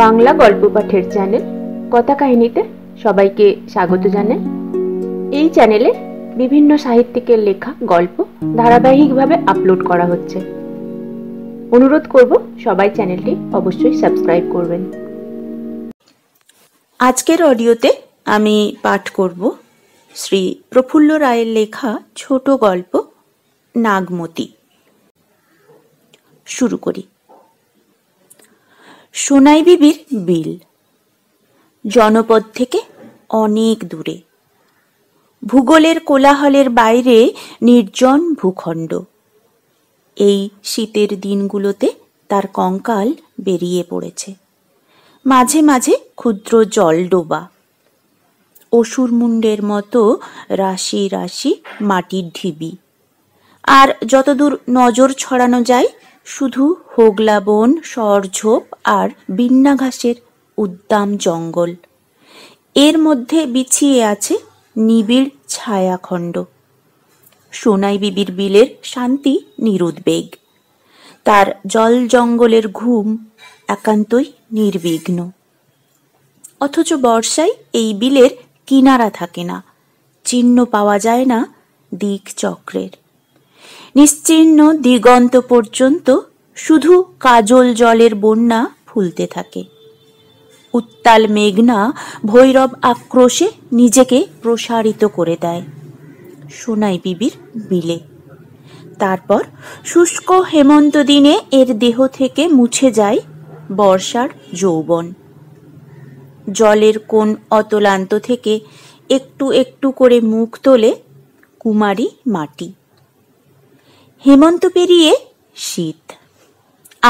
বাংলা গল্প পাঠের চ্যানেল কথা কাহিনীতে সবাইকে স্বাগত জানাই এই চ্যানেলে বিভিন্ন সাহিত্যিকের লেখা গল্প ধারাবাহিকভাবে আপলোড করা হচ্ছে অনুরোধ করব সবাই চ্যানেলটি অবশ্যই সাবস্ক্রাইব করবেন আজকের অডিওতে আমি পাঠ করব শ্রী প্রফুল্ল রায়ের লেখা ছোট গল্প নাগমতি শুরু করি সোনাই বিবির বিল জনপদ থেকে অনেক দূরে ভূগোলের কোলাহলের বাইরে নির্জন ভূখণ্ড এই শীতের দিনগুলোতে তার কঙ্কাল বেরিয়ে পড়েছে মাঝে মাঝে ক্ষুদ্র জল ডোবা অসুরমুণ্ডের মতো রাশি রাশি মাটির ঢিবি আর যতদূর নজর ছড়ানো যায় শুধু হোগলা বন সরঝোপ আর বিন্না ঘাসের উদ্দাম জঙ্গল এর মধ্যে বিছিয়ে আছে নিবিড় ছায়াখণ্ড সোনাই বিবির বিলের শান্তি নিরুদ্বেগ তার জল জঙ্গলের ঘুম একান্তই নির্বিঘ্ন অথচ বর্ষায় এই বিলের কিনারা থাকে না চিহ্ন পাওয়া যায় না দিক চক্রের নিশ্চিন্ন দিগন্ত পর্যন্ত শুধু কাজল জলের বন্যা ফুলতে থাকে উত্তাল মেঘনা ভৈরব আক্রোশে নিজেকে প্রসারিত করে দেয় সোনাই বিবির বিলে তারপর শুষ্ক হেমন্ত দিনে এর দেহ থেকে মুছে যায় বর্ষার যৌবন জলের কোন অতলান্ত থেকে একটু একটু করে মুখ তোলে কুমারী মাটি হেমন্ত পেরিয়ে শীত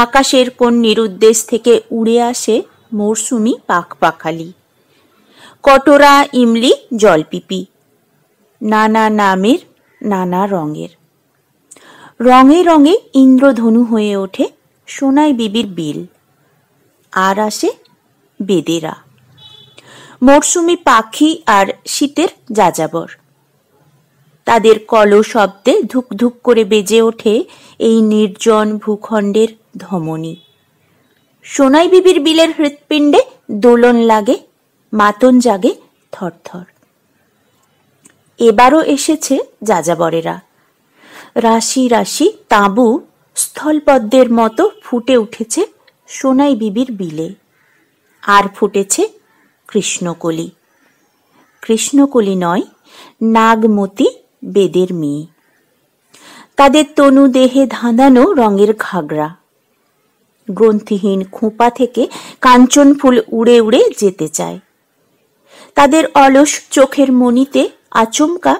আকাশের কোন নিরুদ্দেশ থেকে উড়ে আসে মৌসুমি পাকপাখালি কটোরা ইমলি জলপিপি নানা নামের নানা রঙের রঙে রঙে ইন্দ্রধনু হয়ে ওঠে সোনাই বিবির বিল আর আসে বেদেরা মরশুমি পাখি আর শীতের যাযাবর তাদের কল শব্দে ধুকধুক করে বেজে ওঠে এই নির্জন ভূখণ্ডের ধমনী সোনাই বিবির বিলের হৃৎপিণ্ডে দোলন লাগে মাতন জাগে থরথর এবারও এসেছে যাযাবরেরা রাশি রাশি তাঁবু স্থলপদ্মের মতো ফুটে উঠেছে সোনাই বিবির বিলে আর ফুটেছে কৃষ্ণকলি কৃষ্ণকলি নয় নাগমতি বেদের মেয়ে তাদের তনু দেহে ধাঁধানো রঙের ঘাগরা গ্রন্থিহীন খোঁপা থেকে কাঞ্চন ফুল উড়ে উড়ে যেতে চায় তাদের অলস চোখের মনিতে আচমকা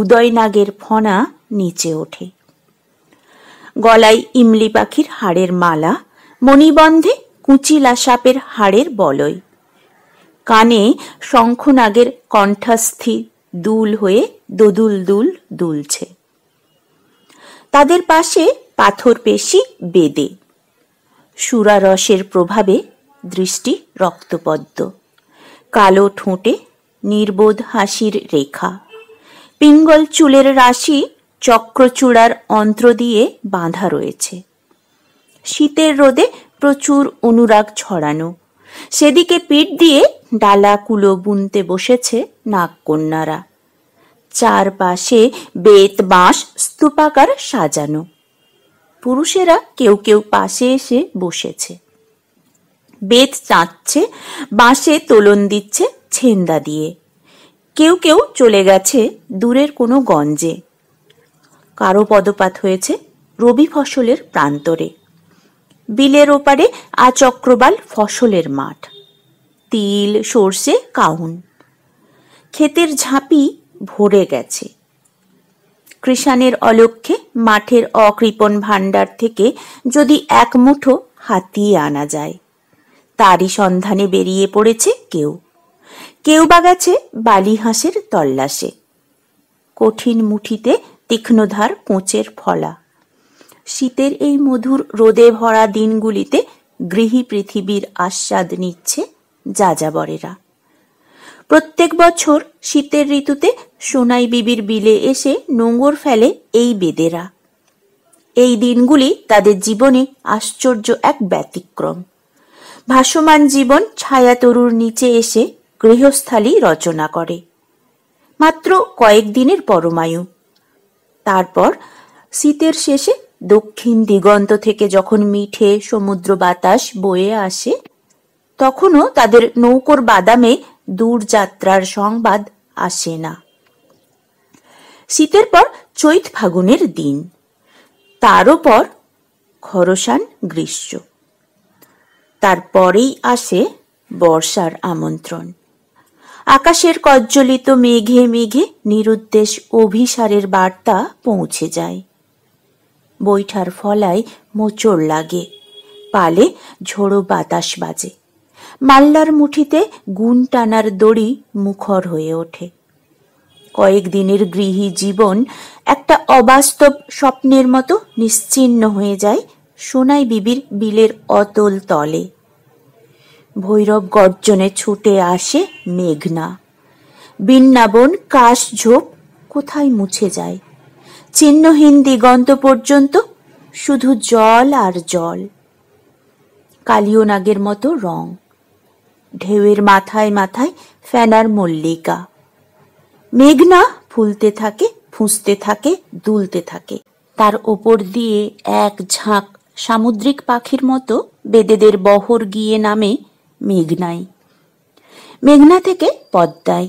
উদয়নাগের ফনা নিচে ওঠে গলায় ইমলি পাখির হাড়ের মালা মণিবন্ধে কুচিলা সাপের হাড়ের বলয় কানে শঙ্খনাগের কণ্ঠাস্থির দুল হয়ে দোদুল দুল দুলছে তাদের পাশে পাথর পেশি বেদে সুরারসের প্রভাবে দৃষ্টি রক্তপদ্ম কালো ঠোঁটে নির্বোধ হাসির রেখা পিঙ্গল চুলের রাশি চক্রচূড়ার অন্ত্র দিয়ে বাঁধা রয়েছে শীতের রোদে প্রচুর অনুরাগ ছড়ানো সেদিকে পিঠ দিয়ে ডালা কুলো বুনতে বসেছে নাগকন্যারা চারপাশে বেত বাঁশ স্তূপাকার সাজানো পুরুষেরা কেউ কেউ পাশে এসে বসেছে বেত চাঁচছে বাঁশে তোলন দিচ্ছে ছেন্দা দিয়ে কেউ কেউ চলে গেছে দূরের কোনো গঞ্জে কারো পদপাত হয়েছে রবি ফসলের প্রান্তরে বিলের ওপারে আচক্রবাল ফসলের মাঠ তিল সর্ষে কাউন ক্ষেতের ঝাঁপি ভরে গেছে কৃষাণের অলক্ষ্যে মাঠের অকৃপণ ভাণ্ডার থেকে যদি এক মুঠো হাতিয়ে আনা যায় তারই সন্ধানে বেরিয়ে পড়েছে কেউ কেউ বা গেছে বালি হাঁসের তল্লাশে কঠিন মুঠিতে তীক্ষ্ণধার কোঁচের ফলা শীতের এই মধুর রোদে ভরা দিনগুলিতে গৃহী পৃথিবীর আস্বাদ নিচ্ছে যাযাবরেরা প্রত্যেক বছর শীতের ঋতুতে সোনাই বিবির বিলে এসে নোঙর ফেলে এই বেদেরা এই দিনগুলি তাদের জীবনে আশ্চর্য এক ব্যতিক্রম ভাসমান জীবন ছায়াতরুর নিচে এসে গৃহস্থালি রচনা করে মাত্র কয়েকদিনের পরমায়ু তারপর শীতের শেষে দক্ষিণ দিগন্ত থেকে যখন মিঠে সমুদ্র বাতাস বয়ে আসে তখনও তাদের নৌকোর বাদামে দূরযাত্রার সংবাদ আসে না শীতের পর চৈত ফাগুনের দিন তারও পর খরসান গ্রীষ্ম তারপরেই আসে বর্ষার আমন্ত্রণ আকাশের কজ্জ্বলিত মেঘে মেঘে নিরুদ্দেশ অভিসারের বার্তা পৌঁছে যায় বৈঠার ফলায় মোচড় লাগে পালে ঝোড়ো বাতাস বাজে মাল্লার মুঠিতে গুণ টানার দড়ি মুখর হয়ে ওঠে কয়েকদিনের গৃহী জীবন একটা অবাস্তব স্বপ্নের মতো নিশ্চিন্ন হয়ে যায় সোনাই বিবির বিলের অতল তলে ভৈরব গর্জনে ছুটে আসে মেঘনা বিন্নাবন কাশ ঝোপ কোথায় মুছে যায় চিহ্নহীন দিগন্ত পর্যন্ত শুধু জল আর জল কালিও নাগের মতো রং ঢেউয়ের মাথায় মাথায় ফেনার মল্লিকা মেঘনা ফুলতে থাকে ফুঁসতে থাকে দুলতে থাকে তার ওপর দিয়ে এক ঝাঁক সামুদ্রিক পাখির মতো বেদেদের বহর গিয়ে নামে মেঘনাই মেঘনা থেকে পদ্মায়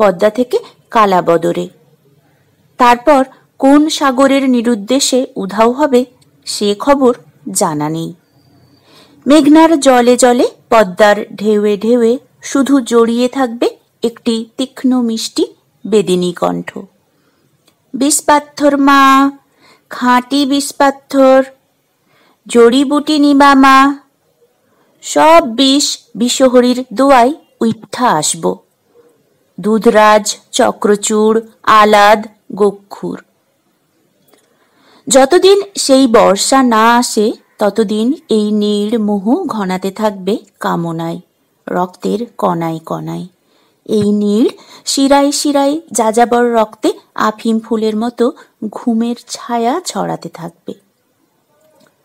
পদ্মা থেকে কালাবদরে তারপর কোন সাগরের নিরুদ্দেশে উধাও হবে সে খবর জানা নেই মেঘনার জলে জলে পদ্মার ঢেউয়ে ঢেউয়ে শুধু জড়িয়ে থাকবে একটি তীক্ষ্ণ মিষ্টি বেদিনী কণ্ঠ বিষপাথর মা খাঁটি বিষপাথর জড়িবুটি নিবা মা সব বিষ বিশহরীর দোয়ায় উইঠা আসব দুধরাজ চক্রচূড় আলাদ গক্ষুর যতদিন সেই বর্ষা না আসে ততদিন এই মুহু ঘনাতে থাকবে কামনায় রক্তের কণায় কণায় এই নীড় শিরায় শিরায় যাযাবর রক্তে আফিম ফুলের মতো ঘুমের ছায়া ছড়াতে থাকবে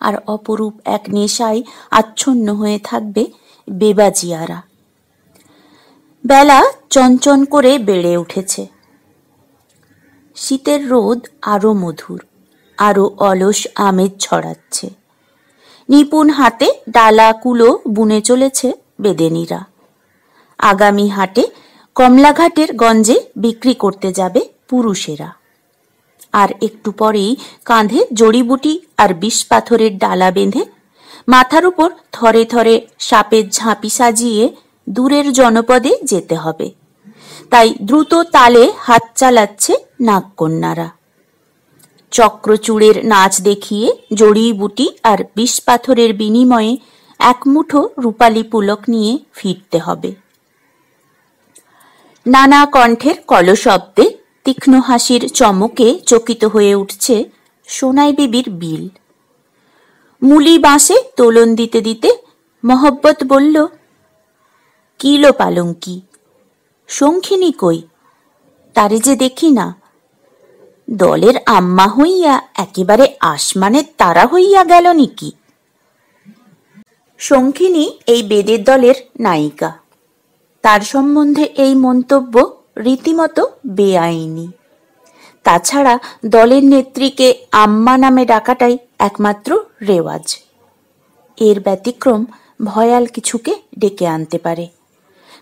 আর অপরূপ এক নেশায় আচ্ছন্ন হয়ে থাকবে বেবাজিয়ারা বেলা চঞ্চন করে বেড়ে উঠেছে শীতের রোদ আরও মধুর আরও অলস আমেজ ছড়াচ্ছে নিপুণ হাতে ডালা কুলো বুনে চলেছে বেদেনীরা আগামী হাটে কমলাঘাটের গঞ্জে বিক্রি করতে যাবে পুরুষেরা আর একটু পরেই কাঁধে জড়িবুটি আর বিষ পাথরের ডালা বেঁধে মাথার উপর থরে থরে সাপের ঝাঁপি সাজিয়ে দূরের জনপদে যেতে হবে তাই দ্রুত তালে হাত চালাচ্ছে নাগকন্যারা চক্রচূড়ের নাচ দেখিয়ে জড়িবুটি আর বিষ পাথরের বিনিময়ে এক মুঠো রূপালী পুলক নিয়ে ফিরতে হবে নানা কণ্ঠের কলশব্দে তীক্ষ্ণ হাসির চমকে চকিত হয়ে উঠছে সোনাই বিবির বিল মুলি বাঁশে তোলন দিতে দিতে মহব্বত বলল কিলো পালঙ্কি শঙ্খিনী কই তারে যে দেখি না দলের আম্মা হইয়া একেবারে আসমানের তারা হইয়া গেল নাকি শঙ্খিনী এই বেদের দলের নায়িকা তার সম্বন্ধে এই মন্তব্য রীতিমতো বেআইনি তাছাড়া দলের নেত্রীকে আম্মা নামে ডাকাটাই একমাত্র রেওয়াজ এর ব্যতিক্রম ভয়াল কিছুকে ডেকে আনতে পারে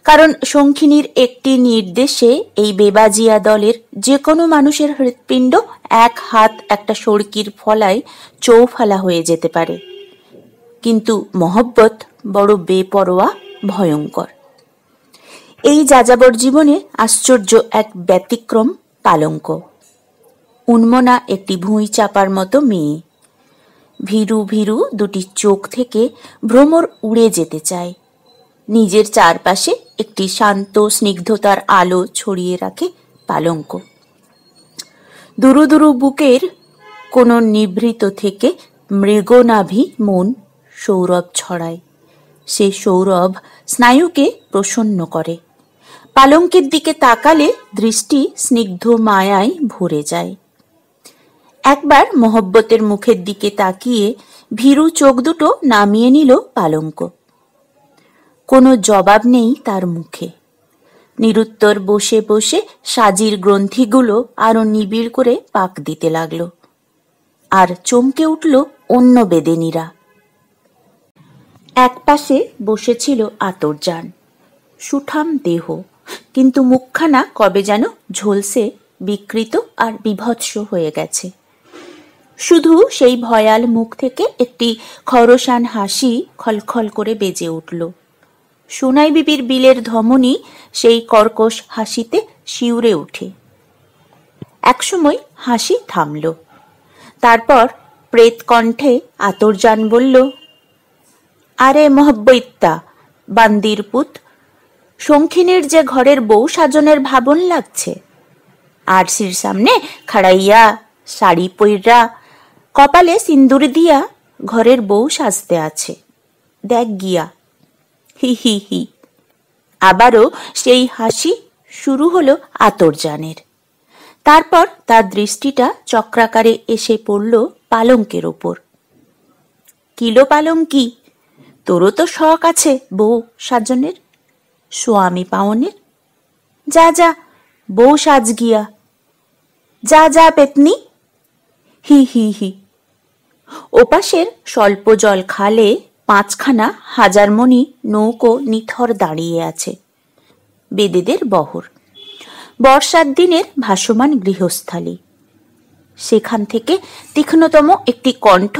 কারণ শঙ্খিনীর একটি নির্দেশে এই বেবাজিয়া দলের যে কোনো মানুষের হৃৎপিণ্ড এক হাত একটা সড়কির ফলায় চৌফালা হয়ে যেতে পারে কিন্তু মহব্বত বড় বেপরোয়া ভয়ঙ্কর এই যাযাবর জীবনে আশ্চর্য এক ব্যতিক্রম পালঙ্ক উন্মনা একটি ভুঁই চাপার মতো মেয়ে ভীরু ভীরু দুটি চোখ থেকে ভ্রমর উড়ে যেতে চায় নিজের চারপাশে একটি শান্ত স্নিগ্ধতার আলো ছড়িয়ে রাখে পালঙ্ক দুরু দুরু বুকের কোনো নিভৃত থেকে মৃগনাভি মন সৌরভ ছড়ায় সে সৌরভ স্নায়ুকে প্রসন্ন করে পালঙ্কের দিকে তাকালে দৃষ্টি স্নিগ্ধ মায়ায় ভরে যায় একবার মহব্বতের মুখের দিকে তাকিয়ে ভীরু চোখ দুটো নামিয়ে নিল পালঙ্ক কোনো জবাব নেই তার মুখে নিরুত্তর বসে বসে সাজির গ্রন্থিগুলো আরো নিবিড় করে পাক দিতে লাগলো আর চমকে উঠল অন্য বেদেনীরা একপাশে বসেছিল আতরজান সুঠাম দেহ কিন্তু মুখখানা কবে যেন ঝলসে বিকৃত আর বিভৎস হয়ে গেছে শুধু সেই ভয়াল মুখ থেকে একটি খরসান হাসি খলখল করে বেজে উঠল সোনাই বিবির বিলের ধমনী সেই কর্কশ হাসিতে শিউরে ওঠে একসময় হাসি থামল তারপর প্রেত কণ্ঠে আতরজান বলল আরে মহব্বৈত্যা বান্দির পুত শঙ্খিনীর যে ঘরের বউ সাজনের ভাবন লাগছে আরসির সামনে খাড়াইয়া শাড়ি পৈরা কপালে সিন্দুর দিয়া ঘরের বউ সাজতে আছে দেখ গিয়া হি হি হি আবারও সেই হাসি শুরু হলো আতর্জানের তারপর তার দৃষ্টিটা চক্রাকারে এসে পড়ল পালঙ্কের ওপর কিলো কি তোরও তো শখ আছে বউ সাজনের সোয়ামী পাওনের যা যা বউ সাজ গিয়া যা যা পেতনি হি হি হি ওপাশের স্বল্প জল খালে পাঁচখানা হাজারমণি নৌকো নিথর দাঁড়িয়ে আছে বেদেদের বহর বর্ষার দিনের ভাসমান গৃহস্থালী সেখান থেকে তীক্ষ্ণতম একটি কণ্ঠ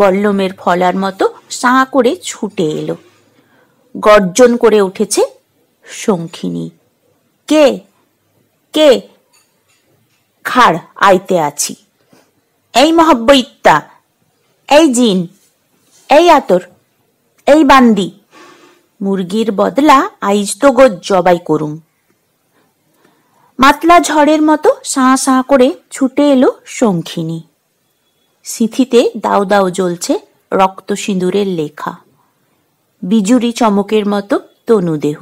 বল্লমের ফলার মতো সাঁ করে ছুটে এলো গর্জন করে উঠেছে শঙ্খিনী কে কে খাড় আইতে আছি এই মহাব্বৈত্যা এই জিন এই আতর এই বান্দি মুরগির বদলা আইজ তো গো জবাই করুম মাতলা ঝড়ের মতো সাঁ সাঁ করে ছুটে এলো শঙ্খিনী সিঁথিতে দাও দাও জ্বলছে রক্ত সিঁদুরের লেখা বিজুরি চমকের মতো তনুদেহ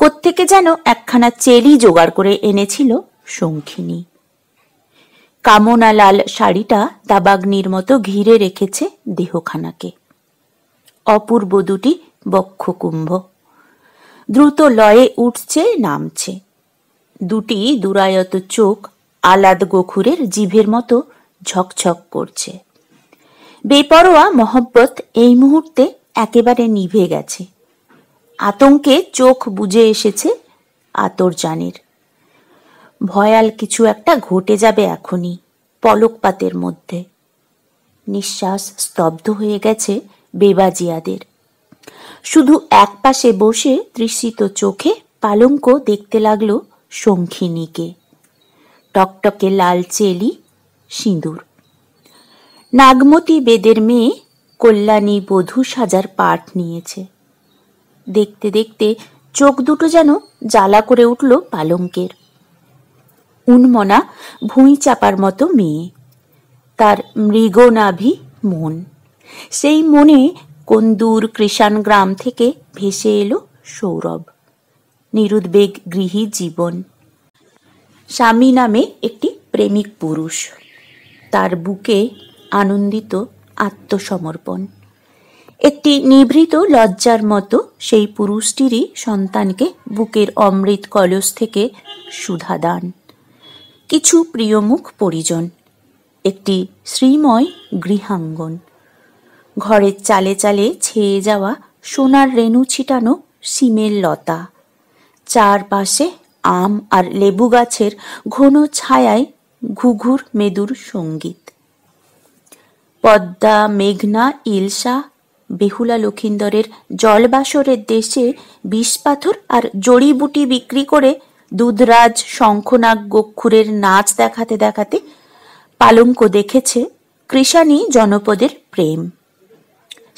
কোত্থেকে যেন একখানা চেরি জোগাড় করে এনেছিল শঙ্খিনী কামনালাল শাড়িটা দাবাগ্নির মতো ঘিরে রেখেছে দেহখানাকে অপূর্ব দুটি বক্ষকুম্ভ দ্রুত লয়ে উঠছে নামছে দুটি দুরায়ত চোখ আলাদ গোখুরের জিভের মতো ঝকঝক করছে বেপরোয়া মহব্বত এই মুহূর্তে একেবারে নিভে গেছে আতঙ্কে চোখ বুঝে এসেছে জানের ভয়াল কিছু একটা ঘটে যাবে এখনই পলকপাতের মধ্যে নিঃশ্বাস স্তব্ধ হয়ে গেছে বেবাজিয়াদের শুধু এক পাশে বসে তৃষিত চোখে পালঙ্ক দেখতে লাগলো শঙ্খিনীকে টকটকে লাল চেলি সিঁদুর নাগমতি বেদের মেয়ে কল্যাণী বধূ সাজার পাঠ নিয়েছে দেখতে দেখতে চোখ দুটো যেন জ্বালা করে উঠল পালঙ্কের উন্মনা ভুঁই চাপার মতো মেয়ে তার মৃগনাভি মন সেই মনে কন্দুর কৃষাণ গ্রাম থেকে ভেসে এলো সৌরভ নিরুদ্বেগ গৃহী জীবন স্বামী নামে একটি প্রেমিক পুরুষ তার বুকে আনন্দিত আত্মসমর্পণ একটি নিভৃত লজ্জার মতো সেই পুরুষটিরই সন্তানকে বুকের অমৃত কলস থেকে সুধা দান কিছু প্রিয়মুখ পরিজন একটি শ্রীময় গৃহাঙ্গন ঘরের চালে চালে ছেয়ে যাওয়া সোনার রেণু ছিটানো সিমের লতা চারপাশে আম আর লেবু গাছের ঘন ছায়ায় ঘুঘুর মেদুর সঙ্গীত পদ্মা মেঘনা ইলসা বেহুলা লক্ষিন্দরের জলবাসরের দেশে বিষপাথর আর জড়িবুটি বিক্রি করে দুধরাজ শঙ্খনাগ গক্ষুরের নাচ দেখাতে দেখাতে পালঙ্ক দেখেছে কৃষাণী জনপদের প্রেম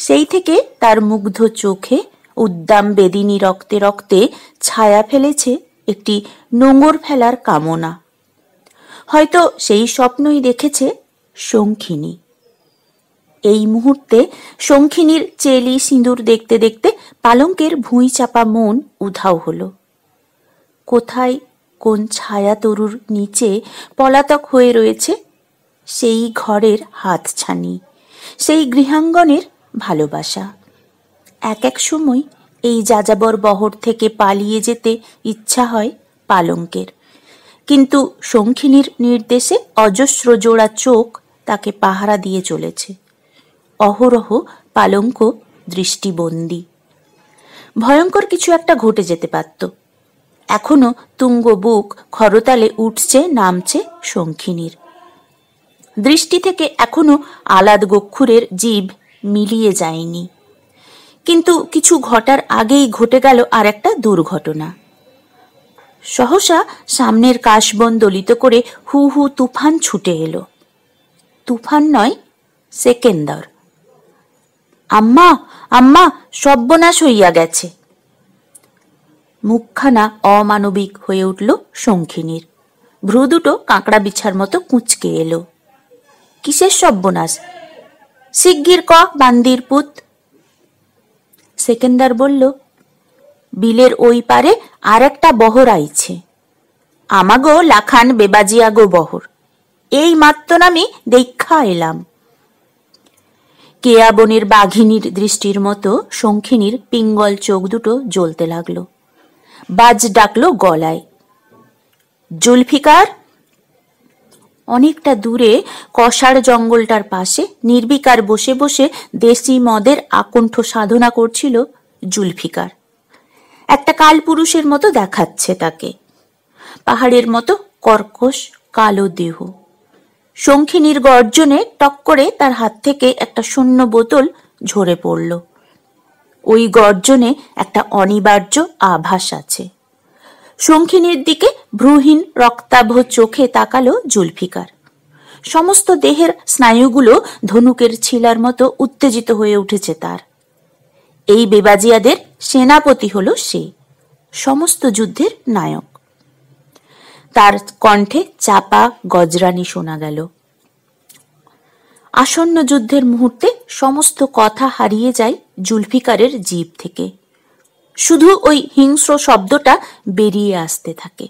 সেই থেকে তার মুগ্ধ চোখে উদ্দাম বেদিনী রক্তে রক্তে ছায়া ফেলেছে একটি নোঙর ফেলার কামনা হয়তো সেই স্বপ্নই দেখেছে শঙ্খিনী এই মুহূর্তে শঙ্খিনীর চেলি সিঁদুর দেখতে দেখতে পালঙ্কের ভুঁই চাপা মন উধাও হলো কোথায় কোন ছায়া তরুর নিচে পলাতক হয়ে রয়েছে সেই ঘরের হাতছানি সেই গৃহাঙ্গনের ভালোবাসা এক এক সময় এই যাযাবর বহর থেকে পালিয়ে যেতে ইচ্ছা হয় পালঙ্কের কিন্তু সঙ্খিনীর নির্দেশে অজস্র জোড়া চোখ তাকে পাহারা দিয়ে চলেছে অহরহ পালঙ্ক দৃষ্টিবন্দী ভয়ঙ্কর কিছু একটা ঘটে যেতে পারত এখনো তুঙ্গ বুক খরতালে উঠছে নামছে শঙ্খিনীর দৃষ্টি থেকে এখনো আলাদ গক্ষুরের জীব মিলিয়ে যায়নি কিন্তু কিছু ঘটার আগেই ঘটে গেল আর একটা দুর্ঘটনা সহসা সামনের কাশবন দলিত করে হু হু তুফান ছুটে এলো তুফান নয় সেকেন্দর আম্মা আম্মা সব্যনাশ হইয়া গেছে মুখখানা অমানবিক হয়ে উঠল শঙ্খিনীর ভ্রু দুটো কাঁকড়া বিছার মতো কুঁচকে এলো কিসের সর্বনাশ শিগগির ক বান্দির পুত সেকেন্দার বলল বিলের ওই পারে আর একটা বহর আইছে আমাগো লাখান বেবাজিয়াগো বহর এই মাত্র নামি দেখা এলাম কেয়াবনের বাঘিনীর দৃষ্টির মতো শঙ্খিনীর পিঙ্গল চোখ দুটো জ্বলতে লাগলো বাজ ডাকলো গলায় জুলফিকার অনেকটা দূরে কষার জঙ্গলটার পাশে নির্বিকার বসে বসে দেশি মদের আকণ্ঠ সাধনা করছিল জুলফিকার একটা কালপুরুষের মতো দেখাচ্ছে তাকে পাহাড়ের মতো কর্কশ কালো দেহ শঙ্খিনীর গর্জনে টক করে তার হাত থেকে একটা শূন্য বোতল ঝরে পড়ল ওই গর্জনে একটা অনিবার্য আভাস আছে শঙ্খিনীর দিকে ভ্রুহীন রক্তাভ চোখে তাকালো জুলফিকার সমস্ত দেহের স্নায়ুগুলো ধনুকের ছিলার মতো উত্তেজিত হয়ে উঠেছে তার এই বেবাজিয়াদের সেনাপতি হল সে সমস্ত যুদ্ধের নায়ক তার কণ্ঠে চাপা গজরানি শোনা গেল আসন্ন যুদ্ধের মুহূর্তে সমস্ত কথা হারিয়ে যায় জুলফিকারের জীব থেকে শুধু ওই হিংস্র শব্দটা বেরিয়ে আসতে থাকে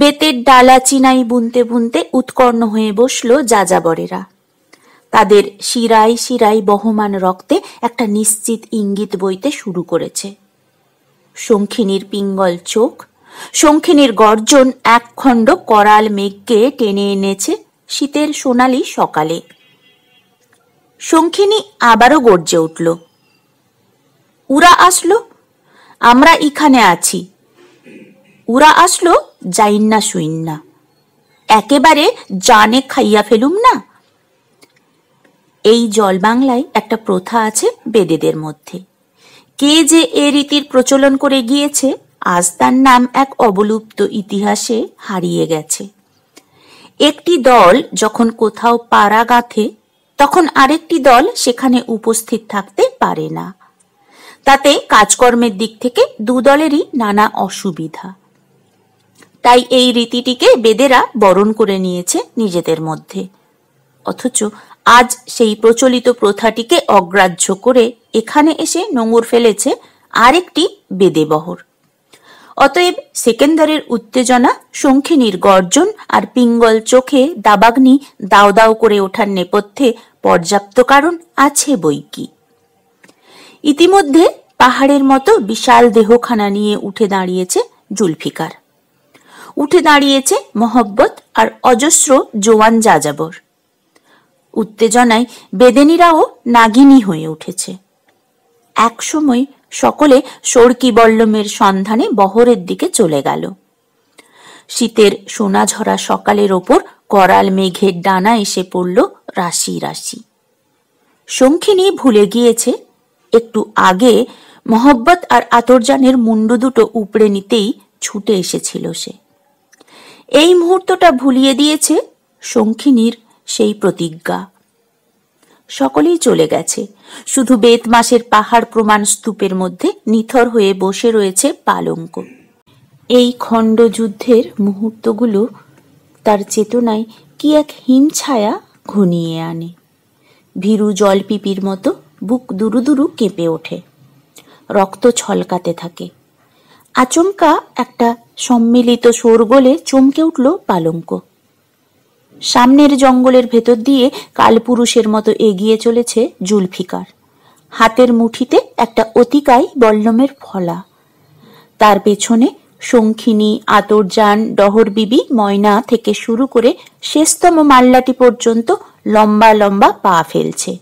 বেতের ডালা চিনাই বুনতে বুনতে উৎকর্ণ হয়ে বসল যাযাবরেরা তাদের শিরাই শিরাই বহমান রক্তে একটা নিশ্চিত ইঙ্গিত বইতে শুরু করেছে শঙ্খিনীর পিঙ্গল চোখ শঙ্খিনীর গর্জন একখণ্ড করাল মেঘকে টেনে এনেছে শীতের সোনালি সকালে শঙ্খিনী আবারও গর্জে উঠল উরা আসলো আমরা এখানে আছি ওরা আসলো যাইন না শুইন না একেবারে জানে খাইয়া ফেলুম না এই জল বাংলায় একটা প্রথা আছে বেদেদের মধ্যে কে যে এ রীতির প্রচলন করে গিয়েছে আজ তার নাম এক অবলুপ্ত ইতিহাসে হারিয়ে গেছে একটি দল যখন কোথাও পাড়া গাঁথে তখন আরেকটি দল সেখানে উপস্থিত থাকতে পারে না তাতে কাজকর্মের দিক থেকে দুদলেরই নানা অসুবিধা তাই এই রীতিটিকে বেদেরা বরণ করে নিয়েছে নিজেদের মধ্যে অথচ আজ সেই প্রচলিত প্রথাটিকে অগ্রাহ্য করে এখানে এসে নোঙর ফেলেছে আরেকটি বেদেবহর অতএব সেকেন্দারের উত্তেজনা শঙ্খিনীর গর্জন আর পিঙ্গল চোখে দাবাগ্নি দাও দাও করে ওঠার নেপথ্যে পর্যাপ্ত কারণ আছে বই কি ইতিমধ্যে পাহাড়ের মতো বিশাল দেহখানা নিয়ে উঠে দাঁড়িয়েছে জুলফিকার উঠে দাঁড়িয়েছে মহব্বত আর অজস্র জোয়ান যাযাবর উত্তেজনায় বেদেনীরাও নাগিনী হয়ে উঠেছে একসময় সকলে সর্কি বল্লমের সন্ধানে বহরের দিকে চলে গেল শীতের সোনাঝরা সকালের ওপর করাল মেঘের ডানা এসে পড়ল রাশি রাশি শঙ্খিনী ভুলে গিয়েছে একটু আগে মহব্বত আর আতর্জানের মুন্ডু দুটো উপড়ে নিতেই ছুটে এসেছিল সে এই মুহূর্তটা ভুলিয়ে দিয়েছে শঙ্খিনীর সেই প্রতিজ্ঞা সকলেই চলে গেছে শুধু বেত মাসের পাহাড় প্রমাণ স্তূপের মধ্যে নিথর হয়ে বসে রয়েছে পালঙ্ক এই খণ্ড যুদ্ধের মুহূর্তগুলো তার চেতনায় কি এক হিমছায়া ঘনিয়ে আনে ভীরু জল পিপির মতো বুক দুরু দুরু কেঁপে ওঠে রক্ত ছলকাতে থাকে আচমকা একটা সম্মিলিত সোরগোলে চমকে উঠল পালঙ্ক সামনের জঙ্গলের ভেতর দিয়ে কালপুরুষের মতো এগিয়ে চলেছে জুলফিকার হাতের মুঠিতে একটা অতিকায় বল্লমের ফলা তার পেছনে শঙ্খিনী আতরজান ডহরবিবি ময়না থেকে শুরু করে শেষতম মাল্লাটি পর্যন্ত লম্বা লম্বা পা ফেলছে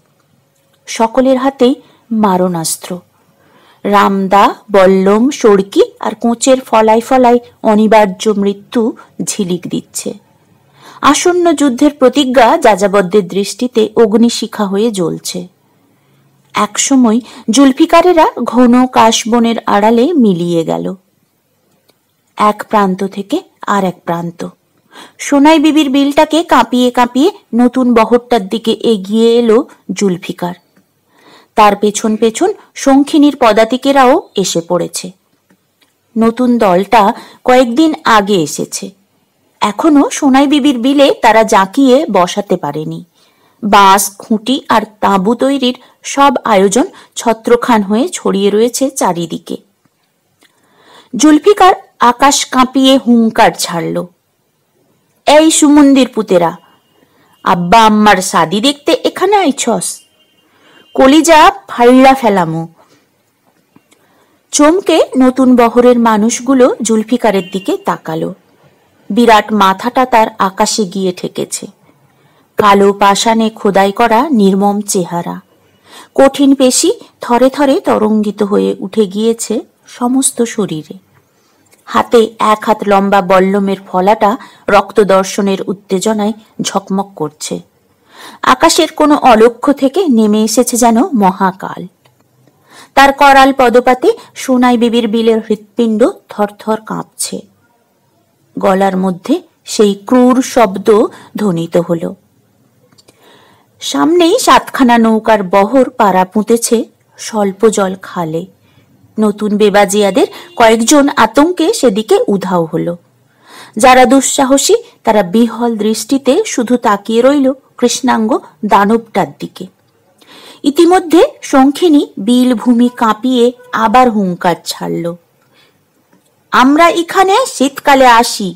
সকলের হাতেই মারণাস্ত্র রামদা বল্লম সড়কি আর কোঁচের ফলাই ফলাই অনিবার্য মৃত্যু ঝিলিক দিচ্ছে আসন্ন যুদ্ধের প্রতিজ্ঞা যাযাবদ্দের দৃষ্টিতে অগ্নিশিখা হয়ে জ্বলছে একসময় জুলফিকারেরা ঘন কাশবনের আড়ালে মিলিয়ে গেল এক প্রান্ত থেকে আর এক প্রান্ত সোনাই বিবির বিলটাকে কাঁপিয়ে কাঁপিয়ে নতুন বহরটার দিকে এগিয়ে এলো জুলফিকার তার পেছন পেছন সংখিনীর পদাতিকেরাও এসে পড়েছে নতুন দলটা কয়েকদিন আগে এসেছে এখনো সোনাই বিবির বিলে তারা জাঁকিয়ে বসাতে পারেনি বাস খুঁটি আর তাঁবু তৈরির সব আয়োজন ছত্রখান হয়ে ছড়িয়ে রয়েছে চারিদিকে জুলফিকার আকাশ কাঁপিয়ে হুঙ্কার ছাড়ল এই সুমন্দির পুতেরা আব্বা আম্মার সাদি দেখতে এখানে আইছস কলিজা ফাইল্লা ফেলামো চমকে নতুন বহরের মানুষগুলো জুলফিকারের দিকে তাকালো বিরাট মাথাটা তার আকাশে গিয়ে ঠেকেছে কালো পাষাণে খোদাই করা নির্মম চেহারা কঠিন পেশি থরে থরে তরঙ্গিত হয়ে উঠে গিয়েছে সমস্ত শরীরে হাতে এক হাত লম্বা বল্লমের ফলাটা রক্তদর্শনের উত্তেজনায় ঝকমক করছে আকাশের কোনো অলক্ষ্য থেকে নেমে এসেছে যেন মহাকাল তার করাল পদপাতে সোনাই বিবির বিলের হৃৎপিণ্ড থরথর কাঁপছে গলার মধ্যে সেই ক্রূর শব্দ ধ্বনিত হল সামনেই সাতখানা নৌকার বহর পাড়া পুঁতেছে স্বল্প জল খালে নতুন বেবাজিয়াদের কয়েকজন আতঙ্কে সেদিকে উধাও হলো যারা দুঃসাহসী তারা বিহল দৃষ্টিতে শুধু তাকিয়ে রইল কৃষ্ণাঙ্গ দানবটার দিকে ইতিমধ্যে শঙ্খিনী বিলভূমি কাঁপিয়ে আবার হুঙ্কার ছাড়ল আমরা এখানে শীতকালে আসি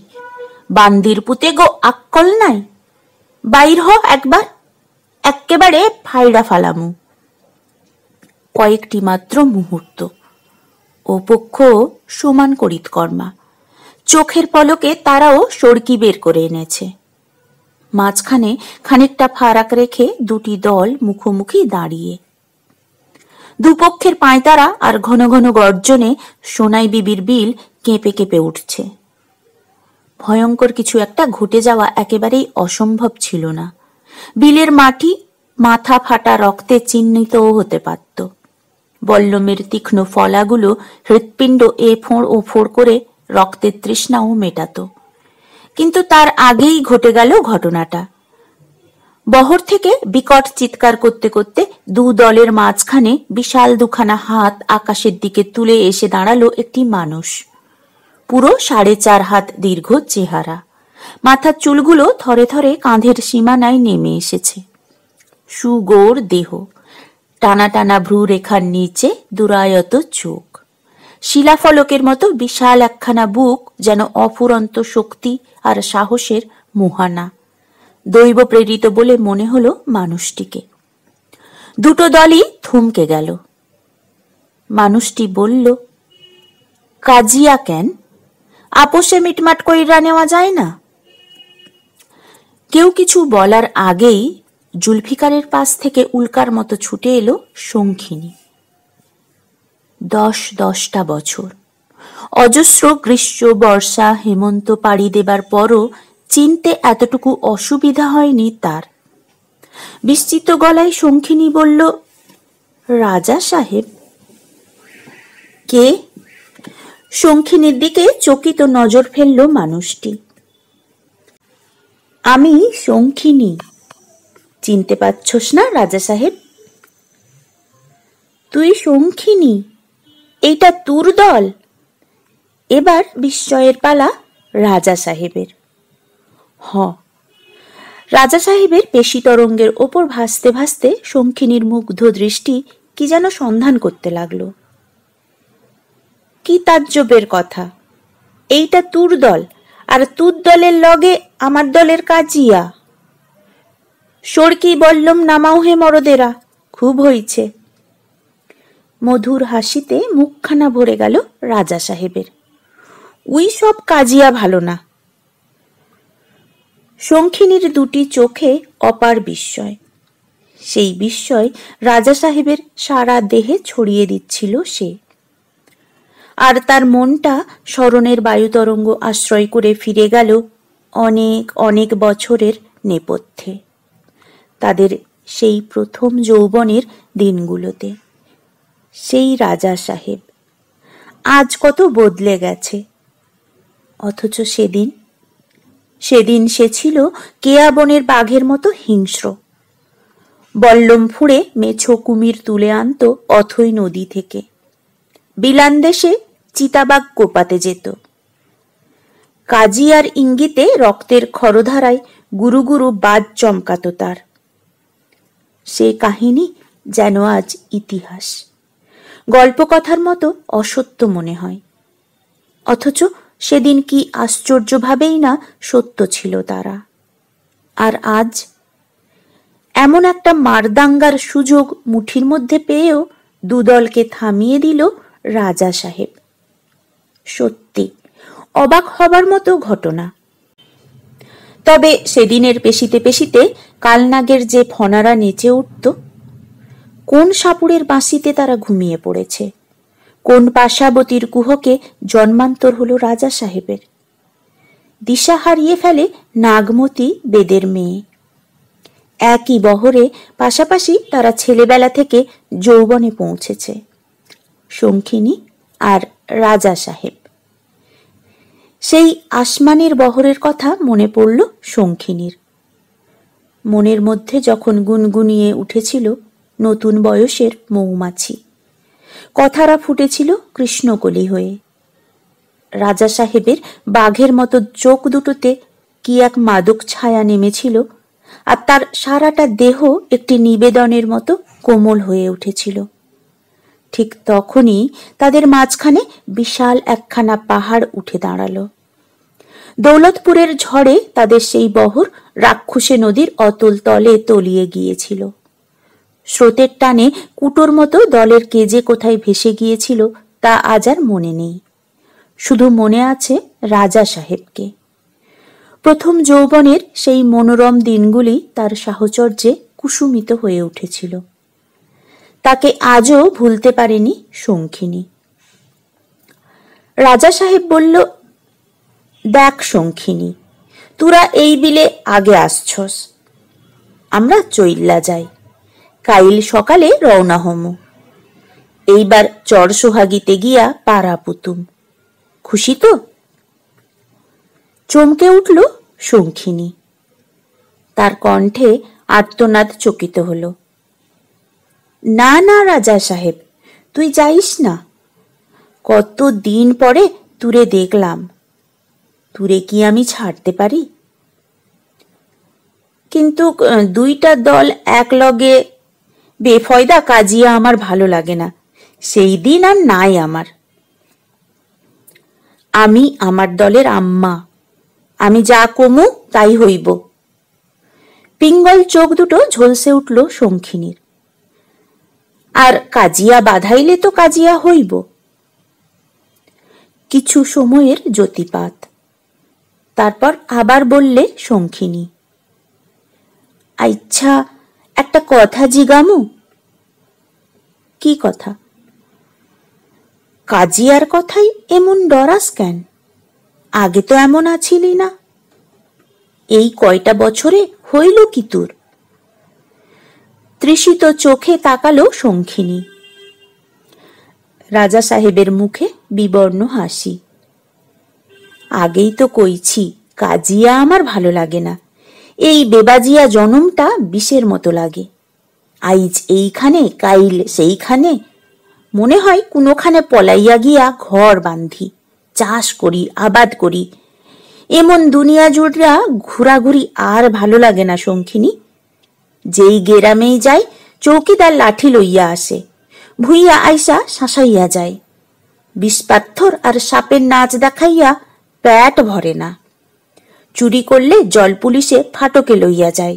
বান্দির পুতে গো আক্কল নাই বাইর হ একবার একেবারে ফাইড়া ফালামু কয়েকটি মাত্র মুহূর্ত ও পক্ষ সমান করিতকর্মা চোখের পলকে তারাও সরকি বের করে এনেছে মাঝখানে খানিকটা ফারাক রেখে দুটি দল মুখোমুখি দাঁড়িয়ে দুপক্ষের পায়তারা আর ঘন ঘন গর্জনে সোনাই বিবির বিল কেঁপে কেঁপে উঠছে ভয়ঙ্কর কিছু একটা ঘটে যাওয়া একেবারেই অসম্ভব ছিল না বিলের মাটি মাথা ফাটা রক্তে চিহ্নিত হতে পারত বল্লমের তীক্ষ্ণ ফলাগুলো হৃৎপিণ্ড এ ফোঁড় ও ফোঁড় করে রক্তের তৃষ্ণাও মেটাতো কিন্তু তার আগেই ঘটে গেল ঘটনাটা বহর থেকে বিকট চিৎকার করতে করতে দু দলের মাঝখানে বিশাল দুখানা হাত আকাশের দিকে তুলে এসে দাঁড়ালো একটি মানুষ পুরো সাড়ে চার হাত দীর্ঘ চেহারা মাথার চুলগুলো থরে থরে কাঁধের সীমানায় নেমে এসেছে সুগোর দেহ টানা টানা ভ্রু রেখার নিচে দুরায়ত চোখ শিলাফলকের মতো বিশাল একখানা বুক যেন অফুরন্ত শক্তি আর সাহসের মোহানা দৈব প্রেরিত বলে মনে হলো মানুষটিকে দুটো দলই থমকে গেল মানুষটি বলল কাজিয়া কেন আপোষে মিটমাট কইরা নেওয়া যায় না কেউ কিছু বলার আগেই জুলফিকারের পাশ থেকে উল্কার মতো ছুটে এলো সংখিনী দশ দশটা বছর অজস্র গ্রীষ্ম বর্ষা হেমন্ত পাড়ি দেবার পরও চিনতে এতটুকু অসুবিধা হয়নি তার বিস্তৃত গলায় শঙ্খিনী বলল রাজা সাহেব কে শঙ্খিনীর দিকে চকিত নজর ফেলল মানুষটি আমি শঙ্খিনী চিনতে পারছস না রাজা সাহেব তুই শঙ্খিনী এইটা তুর দল এবার বিস্ময়ের পালা রাজা সাহেবের হ রাজা সাহেবের পেশি তরঙ্গের ওপর ভাসতে ভাসতে শঙ্খিনীর মুগ্ধ দৃষ্টি কি যেন সন্ধান করতে লাগল কি তাজ্জবের কথা এইটা তুর দল আর তুর দলের লগে আমার দলের কাজিয়া সরকি বললম নামাও হে মরদেরা খুব হইছে মধুর হাসিতে মুখখানা ভরে গেল রাজা সাহেবের উই সব কাজিয়া ভালো না শঙ্খিনীর দুটি চোখে অপার বিস্ময় সেই বিস্ময় রাজা সাহেবের সারা দেহে ছড়িয়ে দিচ্ছিল সে আর তার মনটা স্মরণের বায়ুতরঙ্গ আশ্রয় করে ফিরে গেল অনেক অনেক বছরের নেপথ্যে তাদের সেই প্রথম যৌবনের দিনগুলোতে সেই রাজা সাহেব আজ কত বদলে গেছে অথচ সেদিন সেদিন সে ছিল কেয়া বনের বাঘের মতো হিংস্র বল্লম ফুড়ে মেছো কুমির তুলে আনত অথই নদী থেকে বিলান দেশে চিতাবাগ কোপাতে যেত কাজিয়ার ইঙ্গিতে রক্তের খরধারায় গুরু গুরু বাদ চমকাত তার সে কাহিনী যেন আজ ইতিহাস গল্পকথার মতো অসত্য মনে হয় অথচ সেদিন কি আশ্চর্যভাবেই না সত্য ছিল তারা আর আজ এমন একটা মারদাঙ্গার সুযোগ মুঠির মধ্যে পেয়েও দুদলকে থামিয়ে দিল রাজা সাহেব সত্যি অবাক হবার মতো ঘটনা তবে সেদিনের পেশিতে পেশিতে কালনাগের যে ফনারা নেচে উঠত কোন সাপুরের বাঁশিতে তারা ঘুমিয়ে পড়েছে কোন পাশাবতীর কুহকে জন্মান্তর হলো রাজা সাহেবের দিশা হারিয়ে ফেলে নাগমতি বেদের মেয়ে একই বহরে পাশাপাশি তারা ছেলেবেলা থেকে যৌবনে পৌঁছেছে শঙ্খিনী আর রাজা সাহেব সেই আসমানের বহরের কথা মনে পড়ল শঙ্খিনীর মনের মধ্যে যখন গুনগুনিয়ে উঠেছিল নতুন বয়সের মৌমাছি কথারা ফুটেছিল কৃষ্ণকলি হয়ে রাজা সাহেবের বাঘের মতো চোখ দুটোতে কি এক মাদক ছায়া নেমেছিল আর তার সারাটা দেহ একটি নিবেদনের মতো কোমল হয়ে উঠেছিল ঠিক তখনই তাদের মাঝখানে বিশাল একখানা পাহাড় উঠে দাঁড়াল দৌলতপুরের ঝড়ে তাদের সেই বহর রাক্ষসে নদীর অতল তলে তলিয়ে গিয়েছিল স্রোতের টানে কুটোর মতো দলের কেজে কোথায় ভেসে গিয়েছিল তা আজ আর মনে নেই শুধু মনে আছে রাজা সাহেবকে প্রথম যৌবনের সেই মনোরম দিনগুলি তার সাহচর্যে কুসুমিত হয়ে উঠেছিল তাকে আজও ভুলতে পারেনি শঙ্খিনী রাজা সাহেব বলল দেখ শঙ্খিনী তুরা এই বিলে আগে আসছস আমরা চৈল্লা যাই কাইল সকালে রওনা হম এইবার চর সোহাগিতে গিয়া পাড়া পুতুম খুশি তো চমকে উঠল শঙ্খিনী তার কণ্ঠে আর্তনাদ চকিত হল না না রাজা সাহেব তুই যাইস না কত দিন পরে তুরে দেখলাম তুরে কি আমি ছাড়তে পারি কিন্তু দুইটা দল এক লগে বেফয়দা কাজিয়া আমার ভালো লাগে না সেই দিন আর নাই আমার আমি আমার দলের আম্মা আমি যা কমু তাই হইব পিঙ্গল চোখ দুটো ঝলসে উঠল শঙ্খিনীর আর কাজিয়া বাধাইলে তো কাজিয়া হইব কিছু সময়ের জ্যোতিপাত তারপর আবার বললে শঙ্খিনী আচ্ছা একটা কথা জিগামু কি কথা কাজিয়ার কথাই এমন ডরাস কেন আগে তো এমন আছিলি না এই কয়টা বছরে হইল কি তোর তৃষিত চোখে তাকালো শঙ্খিনী রাজা সাহেবের মুখে বিবর্ণ হাসি আগেই তো কইছি কাজিয়া আমার ভালো লাগে না এই বেবাজিয়া জনমটা বিষের মতো লাগে আইজ এইখানে কাইল সেইখানে মনে হয় কোনোখানে পলাইয়া গিয়া ঘর বান্ধি চাষ করি আবাদ করি এমন দুনিয়া জুড়রা ঘোরাঘুরি আর ভালো লাগে না শঙ্খিনী যেই গেরামেই যায় চৌকিদার লাঠি লইয়া আসে ভুইয়া আইসা শাসাইয়া যায় বিষপাথর আর সাপের নাচ দেখাইয়া প্যাট ভরে না চুরি করলে জল পুলিশে ফাটকে লইয়া যায়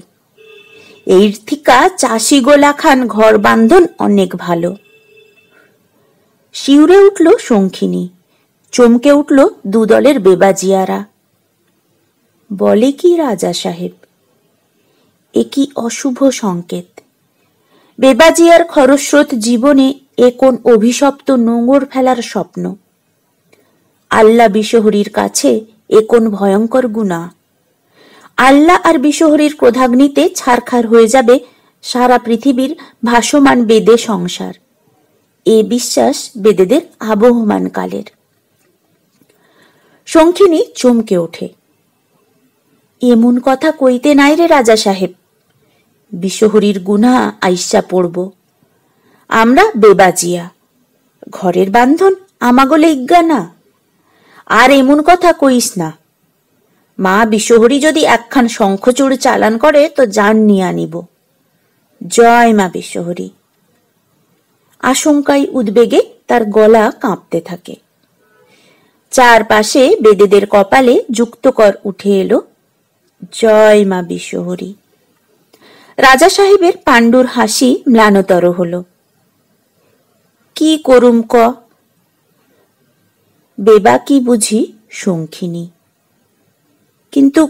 এর থিকা চাষি গোলা খান ঘর বান্ধন অনেক ভালো শিউরে উঠল শঙ্খিনী চমকে উঠল দুদলের বেবাজিয়ারা বলে কি রাজা সাহেব এ কি অশুভ সংকেত বেবাজিয়ার খরস্রোত জীবনে এ কোন অভিশপ্ত নোংর ফেলার স্বপ্ন আল্লা বিশহরীর কাছে এ কোন ভয়ঙ্কর গুণা আল্লাহ আর বিশহরীর ক্রোধাগ্নিতে ছারখার হয়ে যাবে সারা পৃথিবীর ভাসমান বেদে সংসার এ বিশ্বাস বেদেদের আবহমান কালের সংখিনী চমকে ওঠে এমন কথা কইতে নাই রে রাজা সাহেব বিশহরীর গুনা আইসা পড়ব আমরা বেবাজিয়া ঘরের বান্ধন আমাগলে ইজ্ঞানা আর এমন কথা কইস না মা বিশহরী যদি একখান শঙ্খচূড় চালান করে তো যান নিয়ে আনিব জয় মা বিশ্বহরি আশঙ্কায় উদ্বেগে তার গলা কাঁপতে থাকে চারপাশে বেদেদের কপালে যুক্তকর উঠে এলো জয় মা বিশ্বহরি রাজা সাহেবের পাণ্ডুর হাসি ম্লানতর হল কি করুম ক বেবাকি বুঝি শঙ্খিনী কিন্তু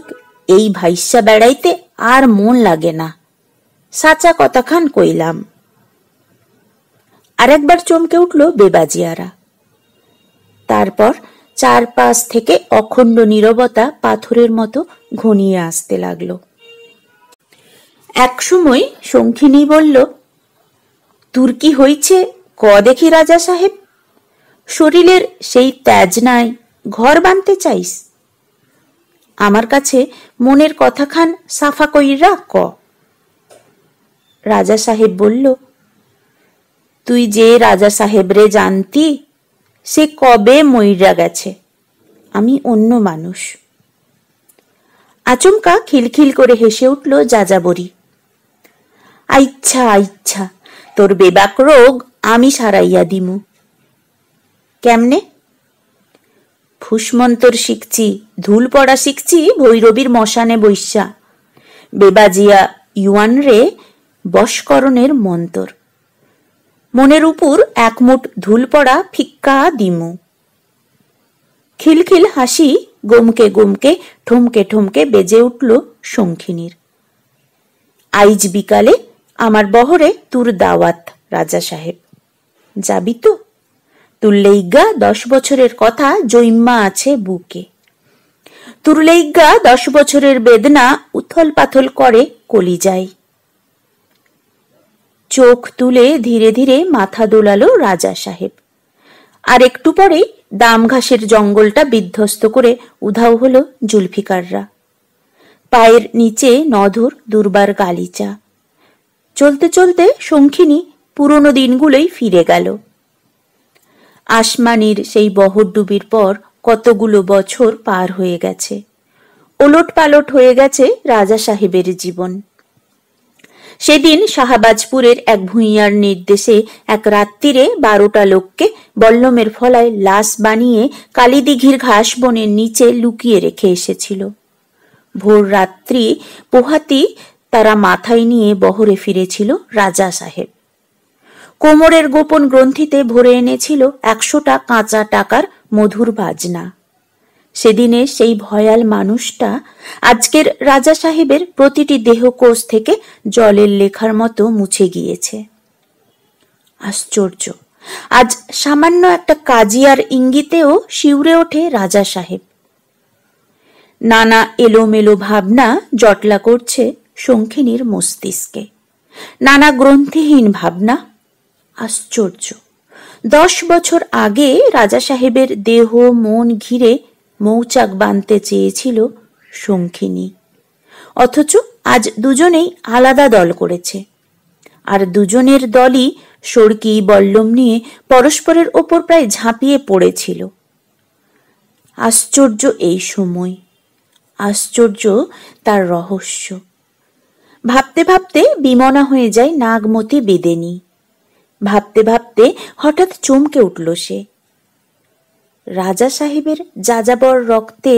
এই ভাইসা বেড়াইতে আর মন লাগে না সাচা কথাখান কইলাম আরেকবার চমকে উঠল বেবাজিয়ারা তারপর চারপাশ থেকে অখণ্ড নীরবতা পাথরের মতো ঘনিয়ে আসতে লাগল একসময় শঙ্খিনী বলল তুর্কি হইছে ক দেখি রাজা সাহেব শরীরের সেই ত্যাজ নাই ঘর বানতে চাইস আমার কাছে মনের কথা খান সাফা কইরা ক রাজা সাহেব বলল তুই যে রাজা সাহেবরে জানতি সে কবে মইরা গেছে আমি অন্য মানুষ আচমকা খিলখিল করে হেসে উঠল যাযাবরি আইচ্ছা আইচ্ছা তোর বেবাক রোগ আমি সারাইয়া দিমু কেমনে ফুসমন্তর শিখছি ধুল পড়া শিখছি ভৈরবীর মশানে বৈশ্যা বেবাজিয়া ইউয়ান রে বশকরণের মন্তর মনের উপর একমুট ধুল পড়া ফিক্কা দিমু খিলখিল হাসি গমকে গমকে ঠমকে ঠমকে বেজে উঠল শঙ্খিনীর আইজ বিকালে আমার বহরে তুর দাওয়াত রাজা সাহেব যাবি তো তুল্লেইগা দশ বছরের কথা জৈম্মা আছে বুকে তুরলেইগা দশ বছরের বেদনা উথল পাথল করে কলি যায় চোখ তুলে ধীরে ধীরে মাথা দোলালো রাজা সাহেব আর একটু পরেই দামঘাসের জঙ্গলটা বিধ্বস্ত করে উধাও হল জুলফিকাররা পায়ের নিচে নধর দুর্বার গালিচা চলতে চলতে শঙ্খিনী পুরনো দিনগুলোই ফিরে গেল আসমানির সেই বহরডুবির পর কতগুলো বছর পার হয়ে গেছে ওলট পালট হয়ে গেছে রাজা সাহেবের জীবন সেদিন শাহাবাজপুরের এক ভূঁইয়ার নির্দেশে এক রাত্রিরে বারোটা লোককে বল্লমের ফলায় লাশ বানিয়ে কালীদিঘির ঘাস বনের নিচে লুকিয়ে রেখে এসেছিল ভোর রাত্রি পোহাতি তারা মাথায় নিয়ে বহরে ফিরেছিল রাজা সাহেব কোমরের গোপন গ্রন্থিতে ভরে এনেছিল একশোটা কাঁচা টাকার মধুর বাজনা সেদিনে সেই ভয়াল মানুষটা আজকের রাজা সাহেবের প্রতিটি দেহকোষ থেকে জলের লেখার মতো মুছে গিয়েছে আশ্চর্য আজ সামান্য একটা কাজিয়ার ইঙ্গিতেও শিউরে ওঠে রাজা সাহেব নানা এলোমেলো ভাবনা জটলা করছে শঙ্খিনীর মস্তিষ্কে নানা গ্রন্থিহীন ভাবনা আশ্চর্য দশ বছর আগে রাজা সাহেবের দেহ মন ঘিরে মৌচাক বাঁধতে চেয়েছিল শঙ্খিনী অথচ আজ দুজনেই আলাদা দল করেছে আর দুজনের দলই সরকি বল্লম নিয়ে পরস্পরের ওপর প্রায় ঝাঁপিয়ে পড়েছিল আশ্চর্য এই সময় আশ্চর্য তার রহস্য ভাবতে ভাবতে বিমনা হয়ে যায় নাগমতি বেদেনী ভাবতে ভাবতে হঠাৎ চমকে উঠল সে রাজা সাহেবের যাযাবর রক্তে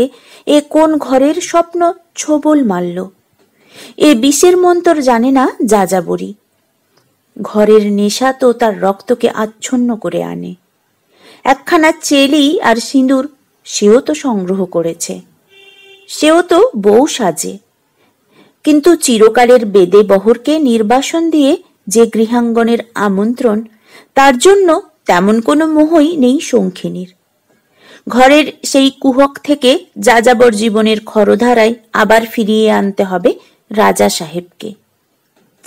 এ কোন ঘরের স্বপ্ন ছবল মারল এ বিষের মন্তর জানে না যাযাবরী ঘরের নেশা তো তার রক্তকে আচ্ছন্ন করে আনে একখানা চেলি আর সিঁদুর সেও তো সংগ্রহ করেছে সেও তো বউ সাজে কিন্তু চিরকালের বেদে বহরকে নির্বাসন দিয়ে যে গৃহাঙ্গনের আমন্ত্রণ তার জন্য তেমন কোনো মোহই নেই শঙ্খিনীর ঘরের সেই কুহক থেকে যাযাবর জীবনের খরধারায় আবার ফিরিয়ে আনতে হবে রাজা সাহেবকে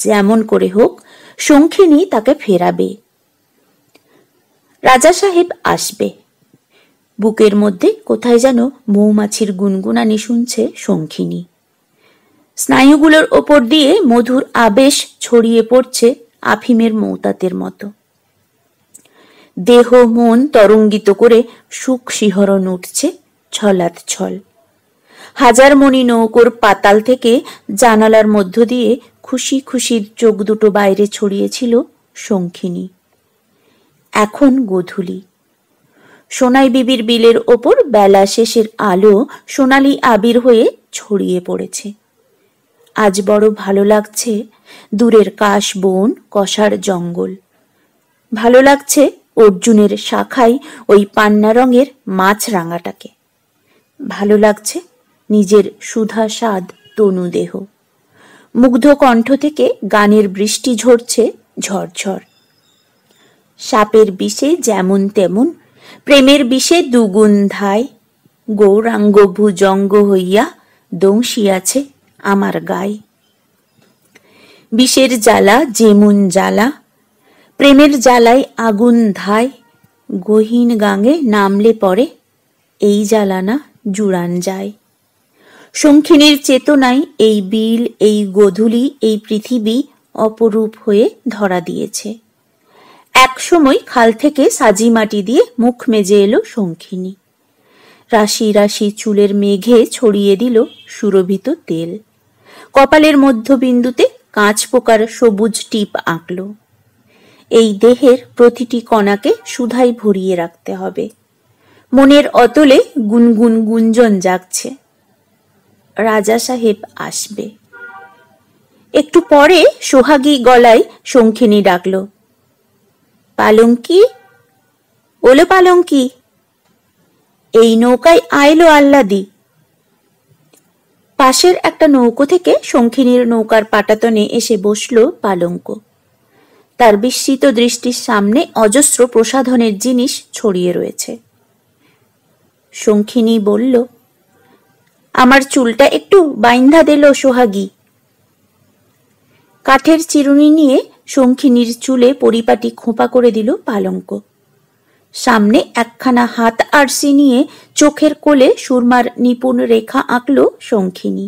যেমন করে হোক শঙ্খিনী তাকে ফেরাবে রাজা সাহেব আসবে বুকের মধ্যে কোথায় যেন মৌমাছির গুনগুনানি শুনছে শঙ্খিনী স্নায়ুগুলোর ওপর দিয়ে মধুর আবেশ ছড়িয়ে পড়ছে আফিমের মৌতাতের মতো দেহ মন তরঙ্গিত করে সুখ শিহরণ উঠছে ছলাত ছল হাজার নৌকোর পাতাল থেকে জানালার মধ্য দিয়ে খুশি খুশির চোখ দুটো বাইরে ছড়িয়েছিল সংখিনী এখন গোধূলি সোনাই বিবির বিলের ওপর বেলা শেষের আলো সোনালি আবির হয়ে ছড়িয়ে পড়েছে আজ বড় ভালো লাগছে দূরের কাশ বন কষার জঙ্গল ভালো লাগছে অর্জুনের শাখায় ওই পান্না রঙের মাছ রাঙাটাকে ভালো লাগছে নিজের সুধা স্বাদ তনু দেহ মুগ্ধ কণ্ঠ থেকে গানের বৃষ্টি ঝরছে ঝরঝর সাপের বিষে যেমন তেমন প্রেমের বিষে দুগুণ ধায় গৌরাঙ্গ ভুজঙ্গ হইয়া দংশিয়াছে আমার গায়ে বিষের জ্বালা যেমন জ্বালা প্রেমের জ্বালায় আগুন ধায় গহীন গাঙে নামলে পরে এই জ্বালানা জুড়ান যায় শঙ্খিনীর চেতনায় এই বিল এই গধুলি এই পৃথিবী অপরূপ হয়ে ধরা দিয়েছে একসময় খাল থেকে সাজি মাটি দিয়ে মুখ মেজে এলো শঙ্খিনী রাশি রাশি চুলের মেঘে ছড়িয়ে দিল সুরভিত তেল কপালের মধ্যবিন্দুতে কাঁচ পোকার সবুজ টিপ আঁকল এই দেহের প্রতিটি কণাকে সুধাই ভরিয়ে রাখতে হবে মনের অতলে গুনগুন গুঞ্জন জাগছে রাজা সাহেব আসবে একটু পরে সোহাগী গলায় শঙ্খিনী ডাকল পালঙ্কি ওলো পালঙ্কি এই নৌকায় আইলো আল্লাদি পাশের একটা নৌকো থেকে শঙ্খিনীর নৌকার পাটাতনে এসে বসল পালঙ্ক তার বিস্মিত দৃষ্টির সামনে অজস্র প্রসাধনের জিনিস ছড়িয়ে রয়েছে শঙ্খিনী বলল আমার চুলটা একটু বাইন্ধা দিল সোহাগী কাঠের চিরুনি নিয়ে শঙ্খিনীর চুলে পরিপাটি খোঁপা করে দিল পালঙ্ক সামনে একখানা হাত আরসি নিয়ে চোখের কোলে সুরমার নিপুণ রেখা আঁকল শঙ্খিনী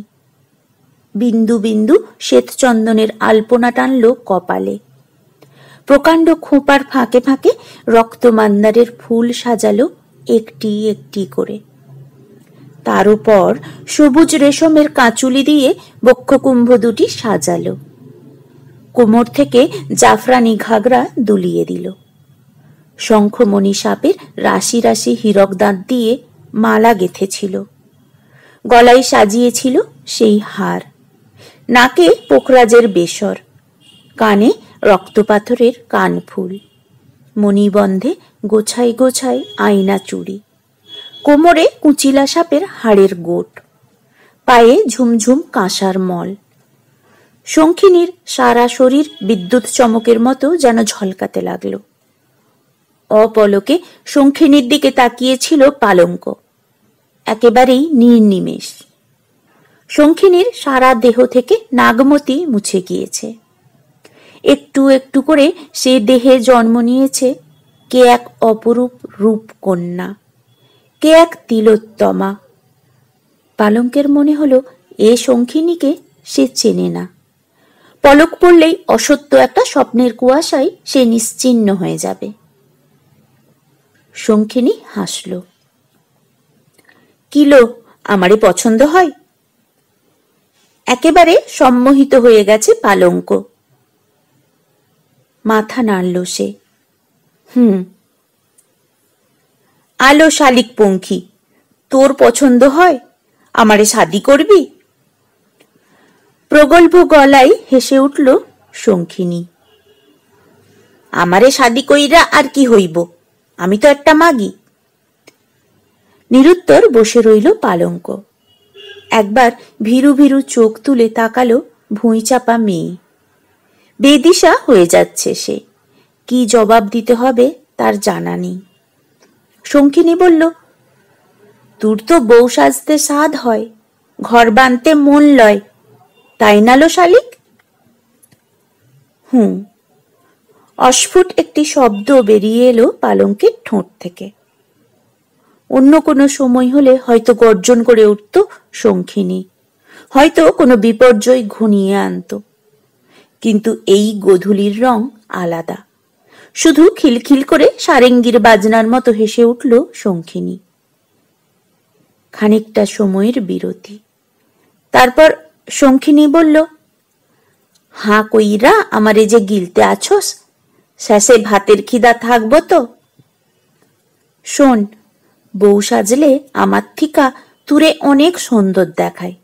বিন্দু বিন্দু শ্বেতচন্দনের আলপনা টানল কপালে প্রকাণ্ড খোঁপার ফাঁকে ফাঁকে রক্তমান্দারের ফুল সাজালো একটি একটি করে তার উপর সবুজ রেশমের কাঁচুলি দিয়ে বক্ষকুম্ভ দুটি সাজালো কোমর থেকে জাফরানি ঘাগরা দুলিয়ে দিল শঙ্খমণি সাপের রাশি রাশি হিরক দাঁত দিয়ে মালা গেঁথেছিল গলায় সাজিয়েছিল সেই হার নাকে পোখরাজের বেসর কানে রক্তপাথরের কানফুল মণিবন্ধে গোছাই গোছাই আয়না চুড়ি কোমরে কুচিলা সাপের হাড়ের গোট পায়ে ঝুমঝুম কাঁসার মল শঙ্খিনীর সারা শরীর বিদ্যুৎ চমকের মতো যেন ঝলকাতে লাগলো অপলকে শঙ্খিনীর দিকে তাকিয়েছিল পালঙ্ক একেবারেই নির্নিমেষ শঙ্খিনীর সারা দেহ থেকে নাগমতি মুছে গিয়েছে একটু একটু করে সে দেহে জন্ম নিয়েছে কে এক অপরূপ রূপ কন্যা কে এক তিলোত্তমা পালঙ্কের মনে হলো এ শঙ্খিনীকে সে চেনে না পলক পড়লেই অসত্য একটা স্বপ্নের কুয়াশায় সে নিশ্চিন্ন হয়ে যাবে শঙ্খিনী হাসল কিলো আমারে পছন্দ হয় একেবারে সম্মোহিত হয়ে গেছে পালঙ্ক মাথা নাড়ল সে হুম আলো শালিক পঙ্খী তোর পছন্দ হয় আমারে শাদি করবি প্রগল্ভ গলায় হেসে উঠল শঙ্খিনী আমারে শাদি কইরা আর কি হইব আমি তো একটা মাগি নিরুত্তর বসে রইল পালঙ্ক একবার ভীরু ভীরু চোখ তুলে তাকালো ভুঁই চাপা মেয়ে বেদিশা হয়ে যাচ্ছে সে কি জবাব দিতে হবে তার জানা নেই শঙ্কিনী বলল তোর তো বউ সাজতে সাধ হয় ঘর বানতে মন লয় তাই নালো শালিক হুম অস্ফুট একটি শব্দ বেরিয়ে এলো পালঙ্কের ঠোঁট থেকে অন্য কোনো সময় হলে হয়তো গর্জন করে উঠত শঙ্খিনী হয়তো কোনো বিপর্যয় ঘনিয়ে আনত কিন্তু এই গোধূলির রং আলাদা শুধু খিলখিল করে সারেঙ্গির বাজনার মতো হেসে উঠল শঙ্খিনী খানিকটা সময়ের বিরতি তারপর শঙ্খিনী বলল হাঁ কইরা আমারে যে গিলতে আছস শেষে ভাতের খিদা থাকবো তো শোন বউ সাজলে আমার থিকা তুরে অনেক সুন্দর দেখায়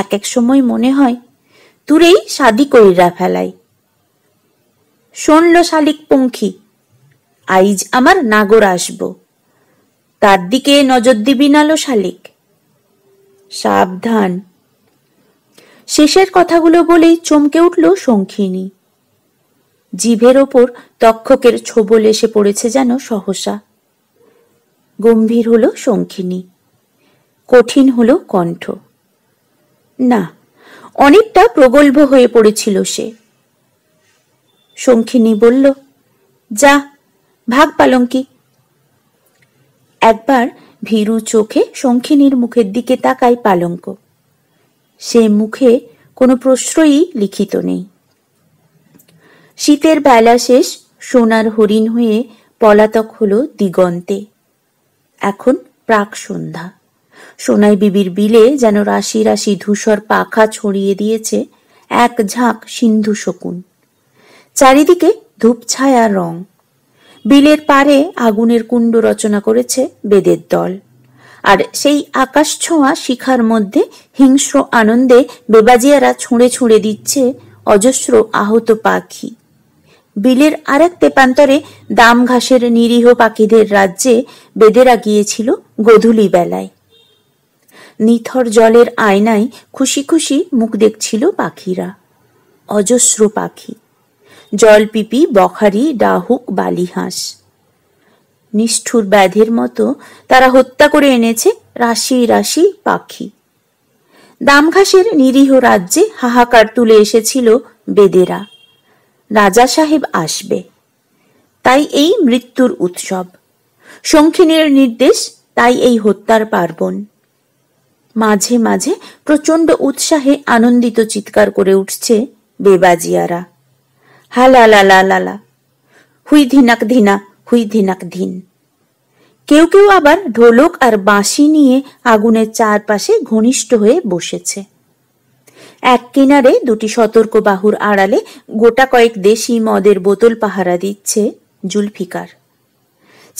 এক এক সময় মনে হয় তুরেই সাদি করিরা ফেলাই শোনল শালিক পঙ্খী আইজ আমার নাগর আসব তার দিকে নজর দিবি নালো শালিক সাবধান শেষের কথাগুলো বলেই চমকে উঠল শঙ্খিনী জিভের ওপর তক্ষকের ছোবল এসে পড়েছে যেন সহসা গম্ভীর হল শঙ্খিনী কঠিন হল কণ্ঠ না অনেকটা প্রগল্ভ হয়ে পড়েছিল সে শঙ্খিনী বলল যা ভাগ পালঙ্কি একবার ভীরু চোখে শঙ্খিনীর মুখের দিকে তাকায় পালঙ্ক সে মুখে কোনো প্রশ্রয়ই লিখিত নেই শীতের বেলা শেষ সোনার হরিণ হয়ে পলাতক হলো দিগন্তে এখন প্রাক সন্ধ্যা সোনাই বিবির বিলে যেন রাশি রাশি ধূসর পাখা ছড়িয়ে দিয়েছে এক ঝাঁক সিন্ধু শকুন চারিদিকে ধূপছায়া রং বিলের পারে আগুনের কুণ্ড রচনা করেছে বেদের দল আর সেই আকাশ ছোঁয়া শিখার মধ্যে হিংস্র আনন্দে বেবাজিয়ারা ছুঁড়ে ছুঁড়ে দিচ্ছে অজস্র আহত পাখি বিলের এক তেপান্তরে দাম ঘাসের নিরীহ পাখিদের রাজ্যে বেদেরা গিয়েছিল গধুলি বেলায় নিথর জলের আয়নায় খুশি খুশি মুখ দেখছিল পাখিরা অজস্র পাখি জলপিপি বখারি ডাহুক বালিহাঁস নিষ্ঠুর ব্যাধের মতো তারা হত্যা করে এনেছে রাশি রাশি পাখি দামঘাসের নিরীহ রাজ্যে হাহাকার তুলে এসেছিল বেদেরা রাজা সাহেব আসবে তাই এই মৃত্যুর উৎসব শঙ্খিনীর নির্দেশ তাই এই হত্যার পার্বণ মাঝে মাঝে প্রচণ্ড উৎসাহে আনন্দিত চিৎকার করে উঠছে বেবাজিয়ারা হালালালালালা হুই ধিনাক ধিনা হুই ধিনাক ধিন কেউ কেউ আবার ঢোলক আর বাঁশি নিয়ে আগুনের চারপাশে ঘনিষ্ঠ হয়ে বসেছে এক কিনারে দুটি সতর্ক বাহুর আড়ালে গোটা কয়েক দেশি মদের বোতল পাহারা দিচ্ছে জুলফিকার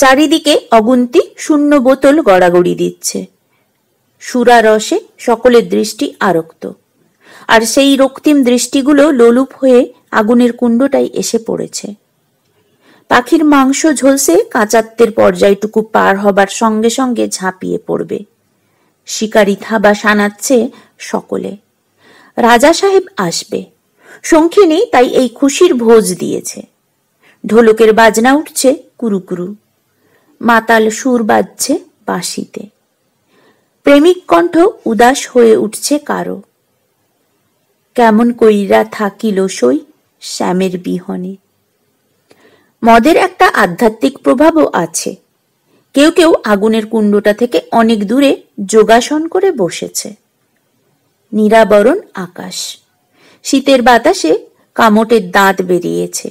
চারিদিকে অগুন্তি শূন্য বোতল গড়াগড়ি দিচ্ছে রসে সকলের দৃষ্টি আরক্ত আর সেই রক্তিম দৃষ্টিগুলো লোলুপ হয়ে আগুনের কুণ্ডটাই এসে পড়েছে পাখির মাংস ঝলসে কাঁচাত্বের পর্যায়টুকু পার হবার সঙ্গে সঙ্গে ঝাঁপিয়ে পড়বে শিকারি থাবা সানাচ্ছে সকলে রাজা সাহেব আসবে সঙ্গে নেই তাই এই খুশির ভোজ দিয়েছে ঢোলকের বাজনা উঠছে কুরুকুরু মাতাল সুর বাজছে বাঁশিতে প্রেমিক কণ্ঠ উদাস হয়ে উঠছে কারো কেমন কইরা থাকিল সই শ্যামের বিহনে মদের একটা আধ্যাত্মিক প্রভাবও আছে কেউ কেউ আগুনের কুণ্ডটা থেকে অনেক দূরে যোগাসন করে বসেছে নিরাবরণ আকাশ শীতের বাতাসে কামটের দাঁত বেরিয়েছে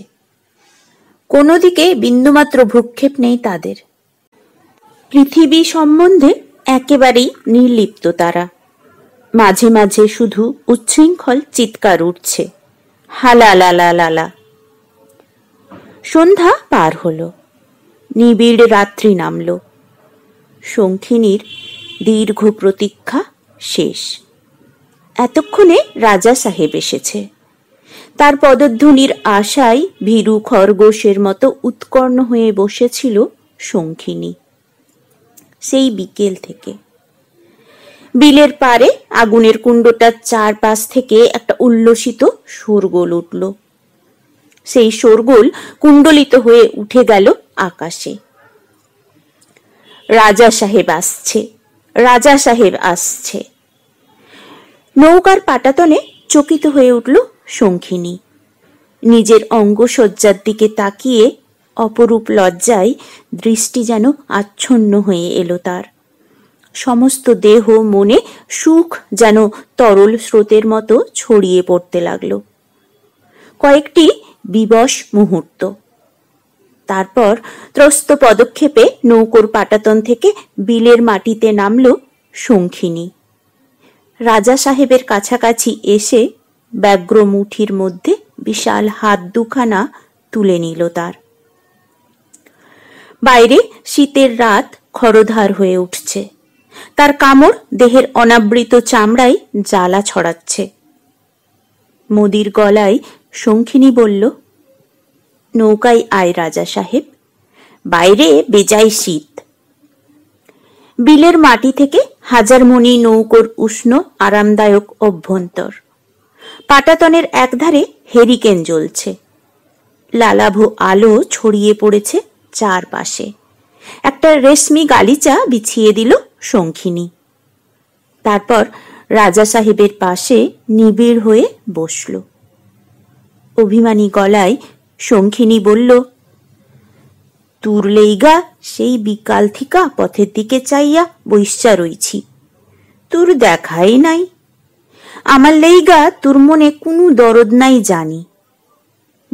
কোনো দিকে বিন্দুমাত্র ভ্রুক্ষেপ নেই তাদের পৃথিবী সম্বন্ধে একেবারেই নির্লিপ্ত তারা মাঝে মাঝে শুধু উচ্ছৃঙ্খল চিৎকার উঠছে হালালালালালা সন্ধ্যা পার হলো নিবিড় রাত্রি নামল শঙ্খিনীর দীর্ঘ প্রতীক্ষা শেষ এতক্ষণে রাজা সাহেব এসেছে তার পদধ্বনির আশায় ভীরু খরগোশের মতো উৎকর্ণ হয়ে বসেছিল সংখিনী সেই বিকেল থেকে বিলের পারে আগুনের কুণ্ডটার চারপাশ থেকে একটা উল্লসিত সোরগোল উঠল সেই সোরগোল কুণ্ডলিত হয়ে উঠে গেল আকাশে রাজা সাহেব আসছে রাজা সাহেব আসছে নৌকার পাটাতনে চকিত হয়ে উঠল শঙ্খিনী নিজের অঙ্গসজ্জার দিকে তাকিয়ে অপরূপ লজ্জায় দৃষ্টি যেন আচ্ছন্ন হয়ে এলো তার সমস্ত দেহ মনে সুখ যেন তরল স্রোতের মতো ছড়িয়ে পড়তে লাগলো কয়েকটি বিবশ মুহূর্ত তারপর ত্রস্ত পদক্ষেপে নৌকোর পাটাতন থেকে বিলের মাটিতে নামল শঙ্খিনী রাজা সাহেবের কাছাকাছি এসে ব্যগ্র মুঠির মধ্যে বিশাল হাত দুখানা তুলে নিল তার বাইরে শীতের রাত খরধার হয়ে উঠছে তার কামড় দেহের অনাবৃত চামড়ায় জ্বালা ছড়াচ্ছে মোদির গলায় শঙ্খিনী বলল নৌকায় আয় রাজা সাহেব বাইরে বেজায় শীত বিলের মাটি থেকে হাজারমণি নৌকোর উষ্ণ আরামদায়ক অভ্যন্তর পাটাতনের একধারে হেরিকেন জ্বলছে লালাভ আলো ছড়িয়ে পড়েছে চারপাশে একটা রেশমি গালিচা বিছিয়ে দিল শঙ্খিনী তারপর রাজা সাহেবের পাশে নিবিড় হয়ে বসল অভিমানী গলায় শঙ্খিনী বলল তুরলেইগা সেই বিকাল থিকা পথের দিকে চাইয়া বৈশ্যা রইছি তোর দেখাই নাই আমার লেইগা তোর মনে কোনো দরদ নাই জানি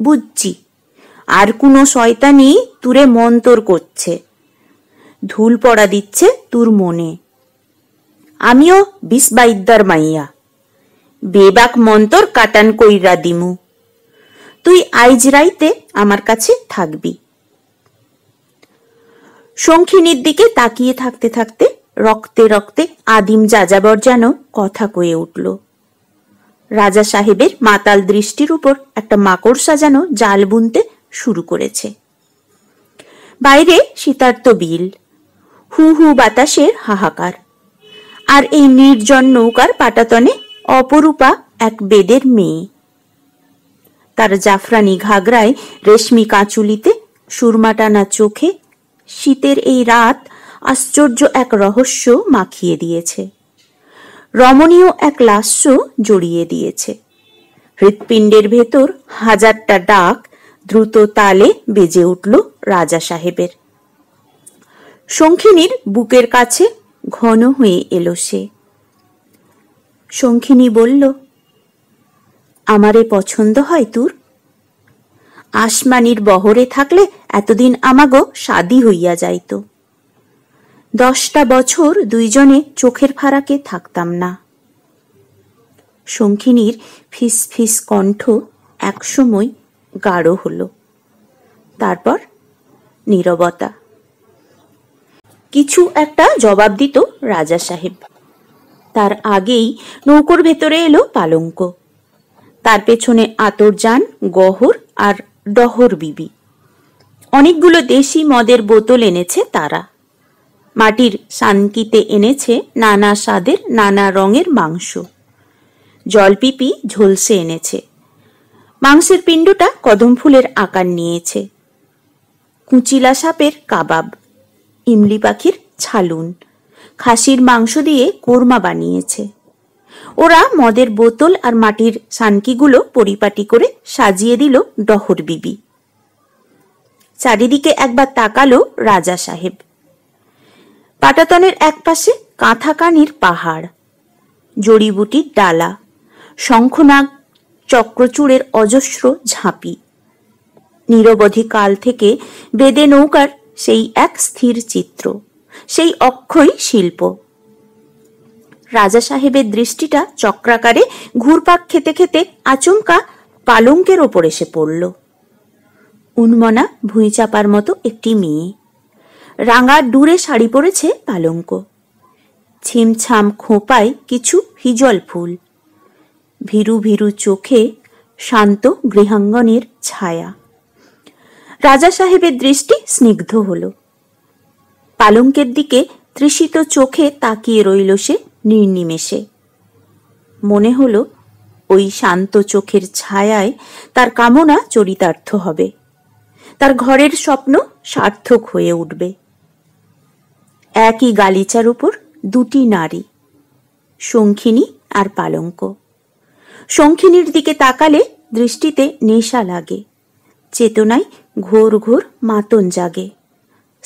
বুঝছি আর কোনো শয়তানি তুরে মন্তর করছে ধুল পড়া দিচ্ছে তোর মনে আমিও বাইদ্যার মাইয়া বেবাক মন্তর কাটান কইরা দিমু তুই আইজ রাইতে আমার কাছে থাকবি শঙ্খিনীর দিকে তাকিয়ে থাকতে থাকতে রক্তে রক্তে আদিম যাযাবর যেন কথা কয়ে উঠল রাজা সাহেবের মাতাল দৃষ্টির উপর একটা মাকড়সা যেন জাল বুনতে শুরু করেছে বাইরে শীতার্ত বিল হু হু বাতাসের হাহাকার আর এই নির্জন নৌকার পাটাতনে অপরূপা এক বেদের মেয়ে তার জাফরানি ঘাগরায় রেশমি কাঁচুলিতে সুরমাটানা চোখে শীতের এই রাত আশ্চর্য এক রহস্য মাখিয়ে দিয়েছে রমণীয় এক লাস্য জড়িয়ে দিয়েছে হৃৎপিণ্ডের ভেতর হাজারটা ডাক দ্রুত তালে বেজে উঠল রাজা সাহেবের শঙ্খিনীর বুকের কাছে ঘন হয়ে এলো সে শঙ্খিনী বলল আমারে পছন্দ হয় তোর আসমানির বহরে থাকলে এতদিন আমাগো সাদি হইয়া যাইত দশটা বছর দুইজনে চোখের ফারাকে থাকতাম না শঙ্খিনীর ফিস ফিস কণ্ঠ একসময় গাঢ় হলো তারপর নীরবতা কিছু একটা জবাব দিত রাজা সাহেব তার আগেই নৌকোর ভেতরে এলো পালঙ্ক তার পেছনে যান গহর আর ডহর বিবি অনেকগুলো দেশি মদের বোতল এনেছে তারা মাটির শানকিতে এনেছে নানা স্বাদের নানা রঙের মাংস জলপিপি ঝলসে এনেছে মাংসের পিণ্ডটা কদম ফুলের আকার নিয়েছে কুচিলা সাপের কাবাব ইমলি পাখির ছালুন খাসির মাংস দিয়ে কোরমা বানিয়েছে ওরা মদের বোতল আর মাটির সানকিগুলো পরিপাটি করে সাজিয়ে দিল ডহর বিবি চারিদিকে একবার তাকালো রাজা সাহেব পাটাতনের এক পাশে কাঁথাকানির পাহাড় জড়িবুটির ডালা শঙ্খনাগ চক্রচূড়ের অজস্র ঝাঁপি নিরবধি কাল থেকে বেদে নৌকার সেই এক স্থির চিত্র সেই অক্ষয় শিল্প রাজা সাহেবের দৃষ্টিটা চক্রাকারে ঘুরপাক খেতে খেতে আচমকা পালঙ্কের ওপর এসে পড়ল উন্মনা ভুঁই চাপার মতো একটি মেয়ে রাঙা ডুরে শাড়ি পরেছে পালঙ্ক ছিমছাম খোঁপায় কিছু হিজল ফুল ভীরু ভীরু চোখে শান্ত গৃহাঙ্গনের ছায়া রাজা সাহেবের দৃষ্টি স্নিগ্ধ হল পালঙ্কের দিকে তৃষিত চোখে তাকিয়ে রইল সে নির্নিমেষে মনে হলো ওই শান্ত চোখের ছায়ায় তার কামনা চরিতার্থ হবে তার ঘরের স্বপ্ন সার্থক হয়ে উঠবে একই গালিচার উপর দুটি নারী শঙ্খিনী আর পালঙ্ক শঙ্খিনীর দিকে তাকালে দৃষ্টিতে নেশা লাগে চেতনায় ঘোর ঘোর মাতন জাগে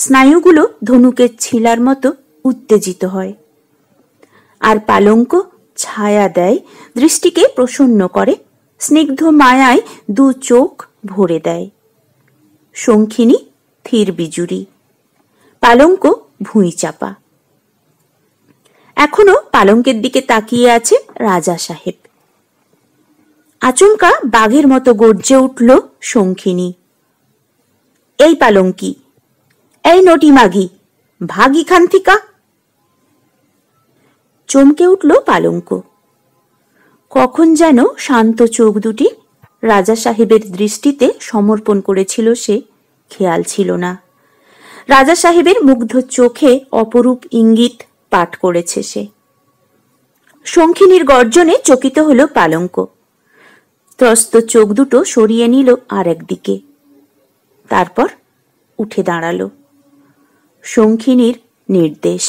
স্নায়ুগুলো ধনুকের ছিলার মতো উত্তেজিত হয় আর পালঙ্ক ছায়া দেয় দৃষ্টিকে প্রসন্ন করে স্নিগ্ধ মায়ায় দু চোখ ভরে দেয় শঙ্খিনী থির বিজুরি পালঙ্ক ভুঁই চাপা এখনো পালঙ্কের দিকে তাকিয়ে আছে রাজা সাহেব আচমকা বাঘের মতো গর্জে উঠল শঙ্খিনী এই পালঙ্কি এই নটি মাগি ভাগি খান্তিকা চমকে উঠল পালঙ্ক কখন যেন শান্ত চোখ দুটি রাজা সাহেবের দৃষ্টিতে সমর্পণ করেছিল সে খেয়াল ছিল না রাজা সাহেবের মুগ্ধ চোখে অপরূপ ইঙ্গিত পাঠ করেছে সে শঙ্খিনীর গর্জনে চকিত হল পালঙ্ক ত্রস্ত চোখ দুটো সরিয়ে নিল আর একদিকে তারপর উঠে দাঁড়াল শঙ্খিনীর নির্দেশ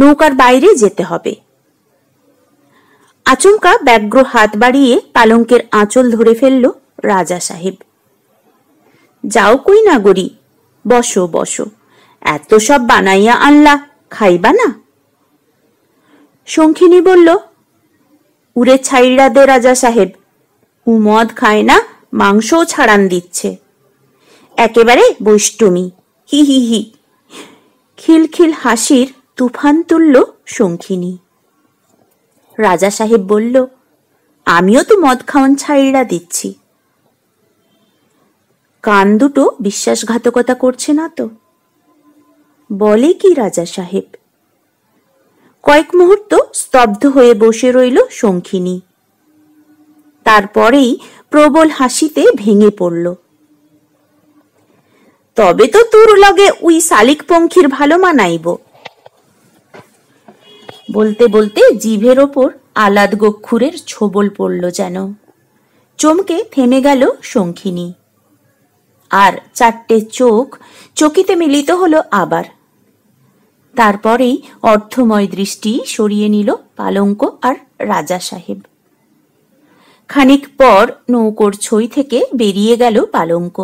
নৌকার বাইরে যেতে হবে আচমকা ব্যগ্র হাত বাড়িয়ে পালঙ্কের আঁচল ধরে ফেলল রাজা সাহেব যাও কই নাগরী বসো বসো এত সব বানাইয়া আনলা খাইবা না শঙ্খিনী বলল উড়ে ছাইড়া দে রাজা সাহেব উমদ খায় না মাংসও ছাড়ান দিচ্ছে একেবারে বৈষ্টমি হি হি হি খিলখিল হাসির তুফান তুলল শঙ্খিনী রাজা সাহেব বলল আমিও তো মদ খাওয়ান ছাইড়া দিচ্ছি কান দুটো বিশ্বাসঘাতকতা করছে না তো বলে কি রাজা সাহেব কয়েক মুহূর্ত স্তব্ধ হয়ে বসে রইল শঙ্খিনী তারপরেই প্রবল হাসিতে ভেঙে পড়ল তবে তো তোর লগে ওই শালিক পঙ্খির ভালো মানাইব বলতে বলতে জিভের ওপর আলাদ গক্ষুরের ছবল পড়ল যেন চমকে থেমে গেল শঙ্খিনী আর চারটে চোখ চকিতে মিলিত হলো আবার তারপরেই অর্থময় দৃষ্টি সরিয়ে নিল পালঙ্ক আর রাজা সাহেব খানিক পর নৌকোর ছই থেকে বেরিয়ে গেল পালঙ্ক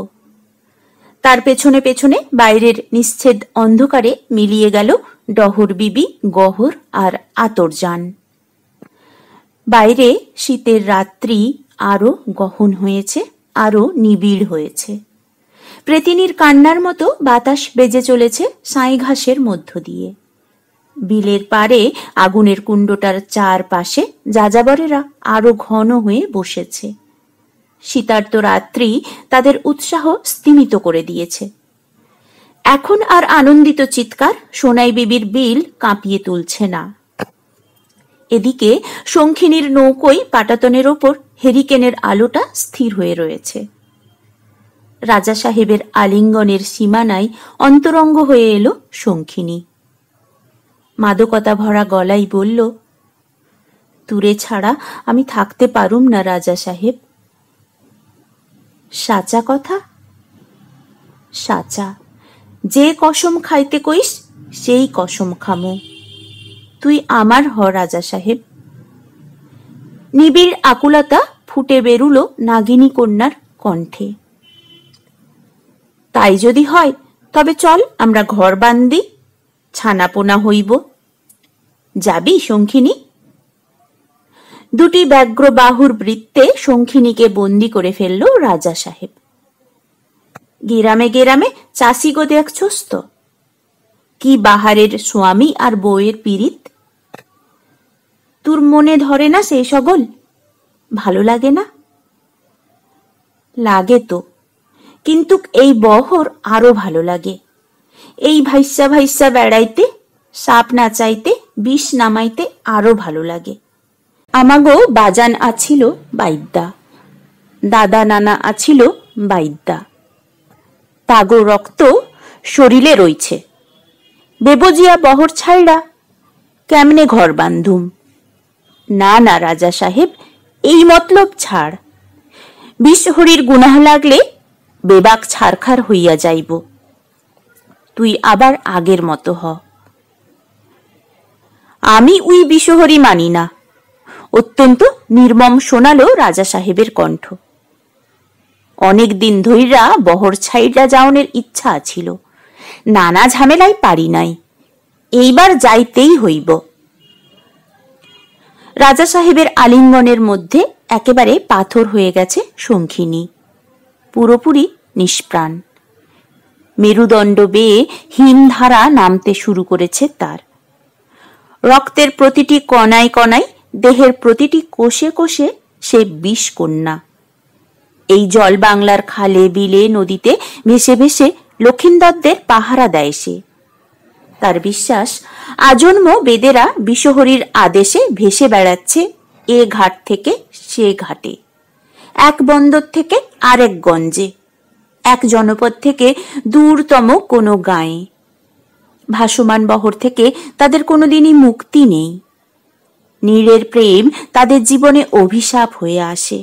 তার পেছনে পেছনে বাইরের নিচ্ছেদ অন্ধকারে মিলিয়ে গেল ডহর বিবি গহর আর আতর যান বাইরে শীতের রাত্রি আরও গহন হয়েছে আরও নিবিড় হয়েছে প্রেতিনীর কান্নার মতো বাতাস বেজে চলেছে সাঁই ঘাসের মধ্য দিয়ে বিলের পারে আগুনের কুণ্ডটার চারপাশে যাযাবরেরা আরো ঘন হয়ে বসেছে শীতার্ত রাত্রি তাদের উৎসাহ স্তিমিত করে দিয়েছে এখন আর আনন্দিত চিৎকার সোনাই বিবির বিল কাঁপিয়ে তুলছে না এদিকে শঙ্খিনীর নৌকই পাটাতনের ওপর হেরিকেনের আলোটা স্থির হয়ে রয়েছে রাজা সাহেবের আলিঙ্গনের সীমানায় অন্তরঙ্গ হয়ে এলো শঙ্খিনী মাদকতা ভরা গলাই বলল তুরে ছাড়া আমি থাকতে পারুম না রাজা সাহেব সাচা কথা সাচা যে কসম খাইতে কইস সেই কসম খামু তুই আমার হ রাজা সাহেব নিবিড় আকুলতা ফুটে বেরুল নাগিনী কন্যার কণ্ঠে তাই যদি হয় তবে চল আমরা ঘর বান্দি ছানাপোনা হইব যাবি শঙ্খিনী দুটি ব্যগ্র বাহুর বৃত্তে শঙ্খিনীকে বন্দি করে ফেলল রাজা সাহেব গেরামে গেরামে চাষিগো দেখছোস্ত কি বাহারের স্বামী আর বউয়ের পীড়িত তোর মনে ধরে না সেই সকল ভালো লাগে না লাগে তো কিন্তু এই বহর আরো ভালো লাগে এই ভাইসা ভাইসা বেড়াইতে সাপ নাচাইতে বিষ নামাইতে আরো ভালো লাগে আমাগো বাজান আছিল বাইদ্যা দাদা নানা আছিল বাইদ্যা তাগো রক্ত শরীরে রইছে বেবজিয়া বহর ছাড়া কেমনে ঘর বান্ধুম না না রাজা সাহেব এই মতলব ছাড় হরির গুনাহ লাগলে বেবাক ছাড়খার হইয়া যাইব তুই আবার আগের মতো হ আমি উই বিশ্বহরি মানি না অত্যন্ত নির্মম শোনালো রাজা সাহেবের কণ্ঠ অনেক দিন ধইরা বহর ছাইরা যাওনের ইচ্ছা ছিল নানা ঝামেলাই পারি নাই এইবার যাইতেই হইব রাজা সাহেবের আলিঙ্গনের মধ্যে একেবারে পাথর হয়ে গেছে শঙ্খিনী পুরোপুরি নিষ্প্রাণ মেরুদণ্ড বেয়ে হিমধারা নামতে শুরু করেছে তার রক্তের প্রতিটি কণায় কণায় দেহের প্রতিটি কোষে কোষে সে বিষ কন্যা এই জল বাংলার খালে বিলে নদীতে ভেসে ভেসে লক্ষিন্দরদের পাহারা দেয় সে তার বিশ্বাস আজন্ম বেদেরা বিশহরীর আদেশে ভেসে বেড়াচ্ছে এ ঘাট থেকে সে ঘাটে এক বন্দর থেকে আরেক গঞ্জে এক জনপদ থেকে দূরতম কোনো গাঁয়ে ভাসমান বহর থেকে তাদের কোনোদিনই মুক্তি নেই নীরের প্রেম তাদের জীবনে অভিশাপ হয়ে আসে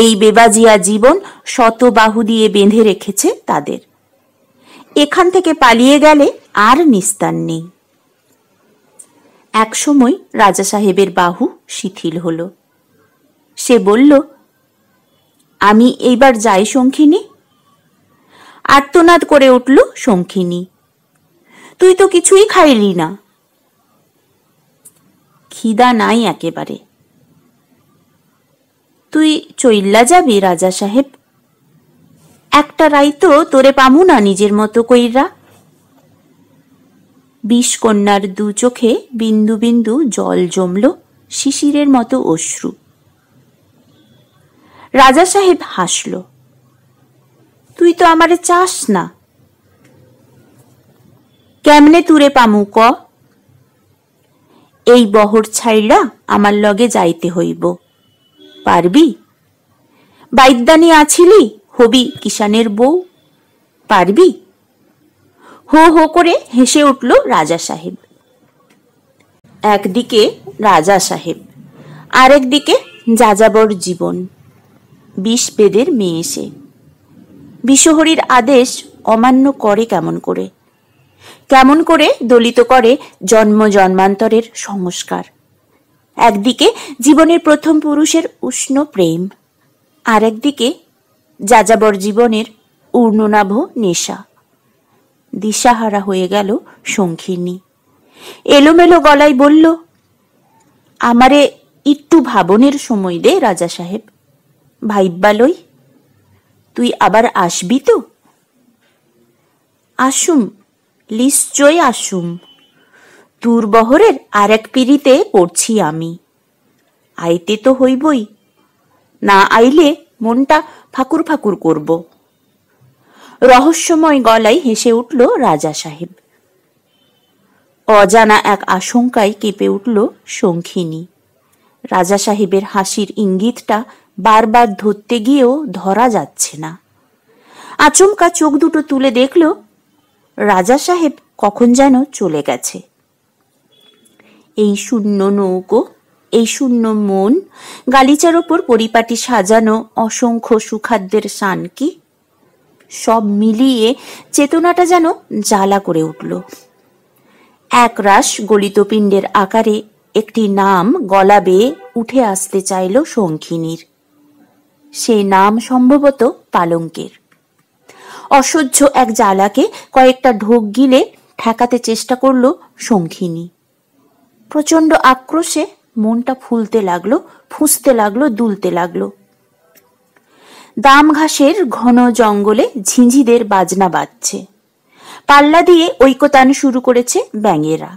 এই বেবাজিয়া জীবন শতবাহু দিয়ে বেঁধে রেখেছে তাদের এখান থেকে পালিয়ে গেলে আর নিস্তার নেই একসময় রাজা সাহেবের বাহু শিথিল হল সে বলল আমি এইবার যাই শঙ্খিনী আর্তনাদ করে উঠল শঙ্খিনী তুই তো কিছুই খাইলি না খিদা নাই একেবারে তুই চইল্লা যাবি রাজা সাহেব একটা তো তোরে পামু না নিজের মতো কইরা বিষ কন্যার দু চোখে বিন্দু বিন্দু জল জমল শিশিরের মতো অশ্রু রাজা সাহেব হাসল তুই তো আমারে চাস না কেমনে তুরে পামু ক এই বহর ছাইড়া আমার লগে যাইতে হইব পারবি বাইদ্যানি আছিলি হবি কিষানের বউ পারবি হো হো করে হেসে উঠল রাজা সাহেব একদিকে রাজা সাহেব আরেকদিকে যাযাবর জীবন বিষ বেদের মেয়ে এসে বিশহরীর আদেশ অমান্য করে কেমন করে কেমন করে দলিত করে জন্ম জন্মান্তরের সংস্কার একদিকে জীবনের প্রথম পুরুষের উষ্ণ প্রেম আর একদিকে যাযাবর জীবনের উর্ণনাভ নেশা দিশাহারা হয়ে গেল শঙ্খিনী এলোমেলো গলায় বলল আমারে একটু ভাবনের সময় দে রাজা সাহেব ভাইব্বালই তুই আবার আসবি তো আসুম নিশ্চয় আসুম দুর্বহরের আর এক পিড়িতে পড়ছি আমি আইতে তো হইবই না আইলে মনটা ফাকুর ফাকুর করব রহস্যময় গলায় হেসে উঠল রাজা সাহেব অজানা এক আশঙ্কায় কেঁপে উঠল শঙ্খিনী রাজা সাহেবের হাসির ইঙ্গিতটা বারবার ধরতে গিয়েও ধরা যাচ্ছে না আচমকা চোখ দুটো তুলে দেখল রাজা সাহেব কখন যেন চলে গেছে এই শূন্য নৌকো এই শূন্য মন গালিচার ওপর পরিপাটি সাজানো অসংখ্য সুখাদ্যের কি সব মিলিয়ে চেতনাটা যেন জ্বালা করে উঠল একরাশ গলিত পিণ্ডের আকারে একটি নাম গলা বেয়ে উঠে আসতে চাইল শঙ্খিনীর সে নাম সম্ভবত পালঙ্কের অসহ্য এক জ্বালাকে কয়েকটা ঢোক গিলে ঠেকাতে চেষ্টা করল শঙ্খিনী প্রচণ্ড আক্রোশে মনটা ফুলতে লাগলো ফুঁসতে লাগলো দুলতে লাগলো দাম ঘাসের ঘন জঙ্গলে ঝিঁঝিদের বাজনা বাজছে পাল্লা দিয়ে ঐকতান শুরু করেছে ব্যাঙেরা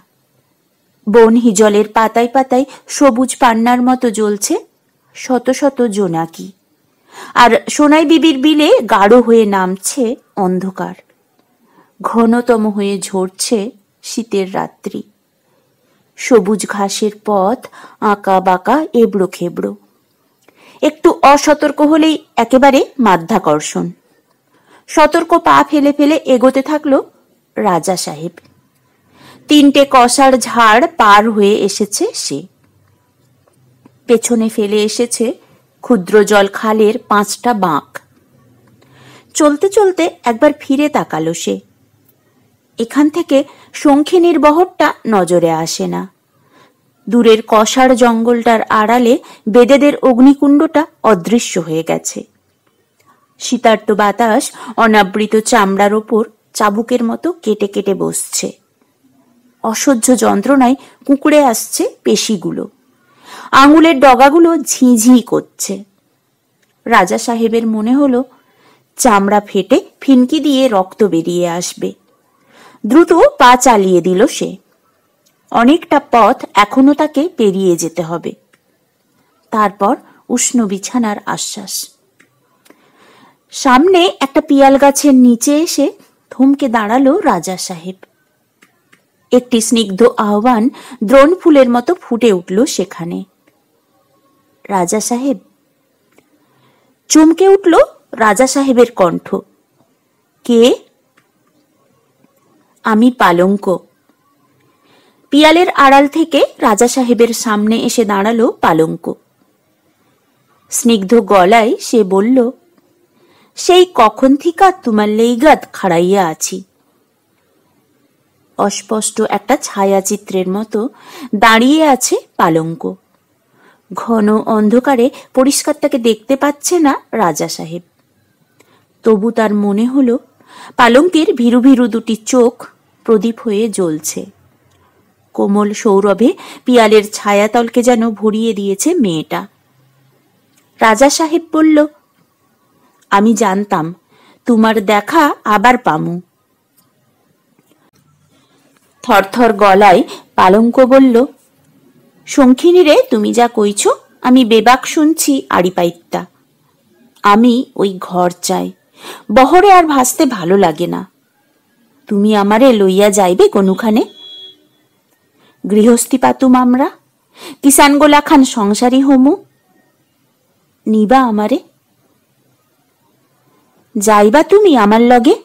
বন হিজলের পাতায় পাতায় সবুজ পান্নার মতো জ্বলছে শত শত জোনাকি আর সোনাই বিবির বিলে গাঢ় হয়ে নামছে অন্ধকার ঘনতম হয়ে ঝরছে শীতের রাত্রি সবুজ ঘাসের পথ আঁকা বাঁকা এবড়ো খেবড়ো একটু অসতর্ক হলেই একেবারে মাধ্যাকর্ষণ সতর্ক পা ফেলে ফেলে এগোতে থাকলো রাজা সাহেব তিনটে কষার ঝাড় পার হয়ে এসেছে সে পেছনে ফেলে এসেছে ক্ষুদ্র জল খালের পাঁচটা বাঁক চলতে চলতে একবার ফিরে তাকালো সে এখান থেকে সংখিনীর নির্বহরটা নজরে আসে না দূরের কষার জঙ্গলটার আড়ালে বেদেদের অগ্নিকুণ্ডটা অদৃশ্য হয়ে গেছে শীতার্ত বাতাস অনাবৃত চামড়ার ওপর চাবুকের মতো কেটে কেটে বসছে অসহ্য যন্ত্রণায় কুঁকড়ে আসছে পেশিগুলো আঙুলের ডগাগুলো ঝিঁঝি করছে রাজা সাহেবের মনে হলো চামড়া ফেটে ফিনকি দিয়ে রক্ত বেরিয়ে আসবে দ্রুত পা চালিয়ে দিল সে অনেকটা পথ এখনো তাকে পেরিয়ে যেতে হবে তারপর উষ্ণ বিছানার আশ্বাস সামনে একটা পিয়াল গাছের নিচে এসে থমকে দাঁড়ালো রাজা সাহেব একটি স্নিগ্ধ আহ্বান দ্রোণ ফুলের মতো ফুটে উঠল সেখানে রাজা সাহেব চমকে উঠল রাজা সাহেবের কণ্ঠ কে আমি পালঙ্ক পিয়ালের আড়াল থেকে রাজা সাহেবের সামনে এসে দাঁড়ালো পালঙ্ক স্নিগ্ধ গলায় সে বলল সেই কখন থিকা তোমার লেইগাত খাড়াইয়া আছি অস্পষ্ট একটা ছায়াচিত্রের মতো দাঁড়িয়ে আছে পালঙ্ক ঘন অন্ধকারে পরিষ্কার তাকে দেখতে পাচ্ছে না রাজা সাহেব তবু তার মনে হলো পালঙ্কের ভিরু ভীরু দুটি চোখ প্রদীপ হয়ে জ্বলছে কোমল সৌরভে পিয়ালের ছায়াতলকে যেন ভরিয়ে দিয়েছে মেয়েটা রাজা সাহেব বলল আমি জানতাম তোমার দেখা আবার পামু থরথর গলায় পালঙ্ক বলল শঙ্খিনী রে তুমি যা কইছ আমি বেবাক শুনছি আড়িপাইত্যা আমি ওই ঘর চাই বহরে আর ভাসতে ভালো লাগে না তুমি আমারে লইয়া যাইবে কোনোখানে গৃহস্থী পাতুম আমরা কিষান গোলা খান সংসারী হমু নিবা আমারে যাইবা তুমি আমার লগে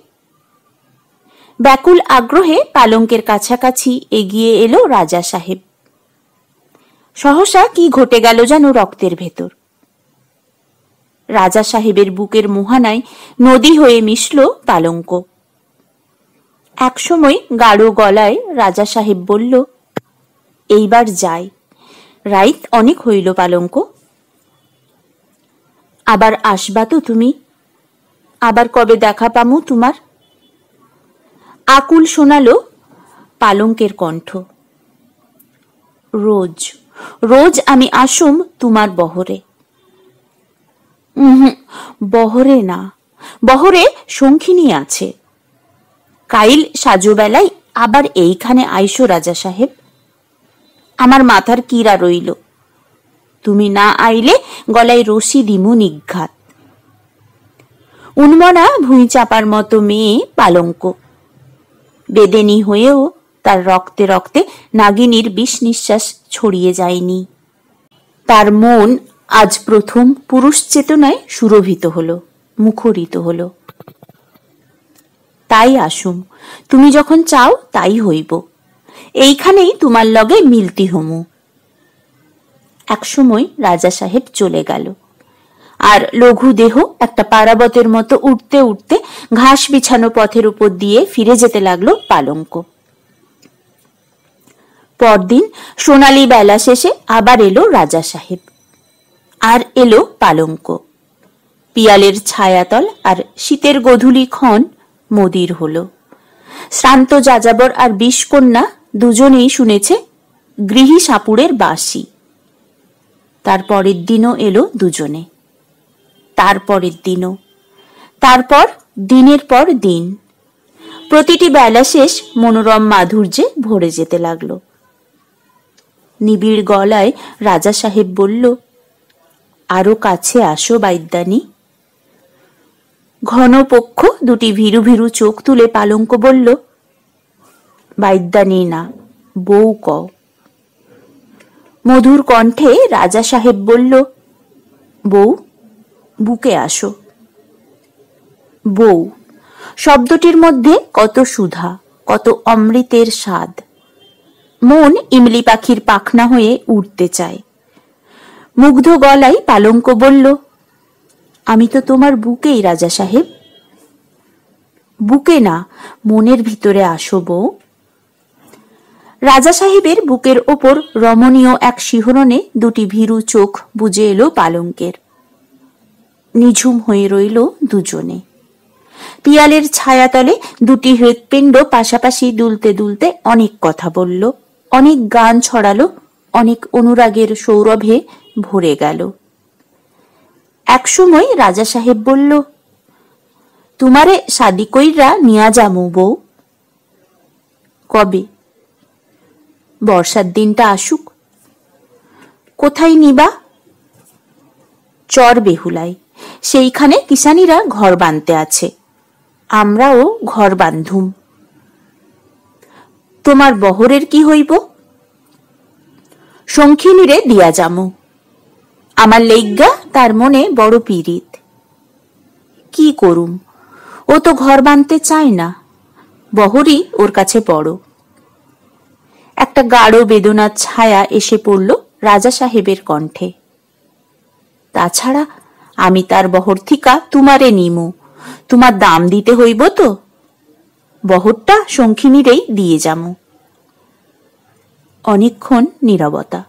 ব্যাকুল আগ্রহে পালঙ্কের কাছাকাছি এগিয়ে এলো রাজা সাহেব সহসা কি ঘটে গেল যেন রক্তের ভেতর রাজা সাহেবের বুকের মোহানায় নদী হয়ে মিশল পালঙ্ক একসময় গাঢ় গলায় রাজা সাহেব বলল এইবার যাই রাইত অনেক হইল পালঙ্ক আবার আসবা তো তুমি আবার কবে দেখা পামু তোমার আকুল শোনালো পালঙ্কের কণ্ঠ রোজ রোজ আমি আসুম তোমার বহরে বহরে না বহরে শঙ্খিনী আছে কাইল সাজুবেলায় আবার এইখানে আইসো রাজা সাহেব আমার মাথার কিরা রইল তুমি না আইলে গলায় রশি দিমু নিঘাত উন্মনা ভুঁই চাপার মতো মেয়ে পালঙ্ক বেদেনি হয়েও তার রক্তে রক্তে নাগিনীর বিষ নিঃশ্বাস ছড়িয়ে যায়নি তার মন আজ প্রথম পুরুষ চেতনায় সুরভিত হলো মুখরিত হল তাই আসুম তুমি যখন চাও তাই হইব এইখানেই তোমার লগে মিলতি হমু একসময় রাজা সাহেব চলে গেল আর লঘু দেহ একটা পারাবতের মতো উঠতে উঠতে ঘাস বিছানো পথের উপর দিয়ে ফিরে যেতে লাগলো পালঙ্ক পরদিন সোনালি বেলা শেষে আবার এলো রাজা সাহেব আর এলো পালঙ্ক পিয়ালের ছায়াতল আর শীতের গধুলি ক্ষণ মদির হল শ্রান্ত যাযাবর আর বিষকন্যা দুজনেই শুনেছে গৃহী সাপুরের বাসি তার পরের দিনও এলো দুজনে তারপরের দিনও তারপর দিনের পর দিন প্রতিটি বেলা শেষ মনোরম মাধুর্যে ভরে যেতে লাগলো নিবিড় গলায় রাজা সাহেব বলল আরও কাছে আসো বাইদ্যানী ঘনপক্ষ দুটি ভীরু ভীরু চোখ তুলে পালঙ্ক বলল বাইদ্যানি না বউ ক মধুর কণ্ঠে রাজা সাহেব বলল বউ বুকে আসো বউ শব্দটির মধ্যে কত সুধা কত অমৃতের স্বাদ মন ইমলি পাখির পাখনা হয়ে উঠতে চায় মুগ্ধ গলায় পালঙ্ক বলল আমি তো তোমার বুকেই রাজা সাহেব বুকে না মনের ভিতরে আসো বউ রাজা সাহেবের বুকের ওপর রমণীয় এক শিহরণে দুটি ভীরু চোখ বুঝে এলো পালঙ্কের নিঝুম হয়ে রইল দুজনে পিয়ালের ছায়াতলে দুটি হৃৎপিণ্ড পাশাপাশি দুলতে দুলতে অনেক কথা বলল অনেক গান ছড়ালো অনেক অনুরাগের সৌরভে ভরে গেল একসময় রাজা সাহেব বলল তোমারে সাদি কইরা নিয়া যামু বউ কবে বর্ষার দিনটা আসুক কোথায় নিবা চর বেহুলায় সেইখানে কিষানিরা ঘর বাঁধতে আছে আমরাও ঘর বান্ধুম তোমার বহরের কি হইব সংখিনীরে দিয়া যামু আমার লেগ্গা তার মনে বড় পীড়িত কি করুম ও তো ঘর বাঁধতে চায় না বহরি ওর কাছে বড় একটা গাঢ় বেদনার ছায়া এসে পড়ল রাজা সাহেবের কণ্ঠে তাছাড়া আমি তার বহর থিকা তোমারে নিমু তোমার দাম দিতে হইব তো বহরটা শঙ্খিনীরেই দিয়ে যাম অনেকক্ষণ নিরবতা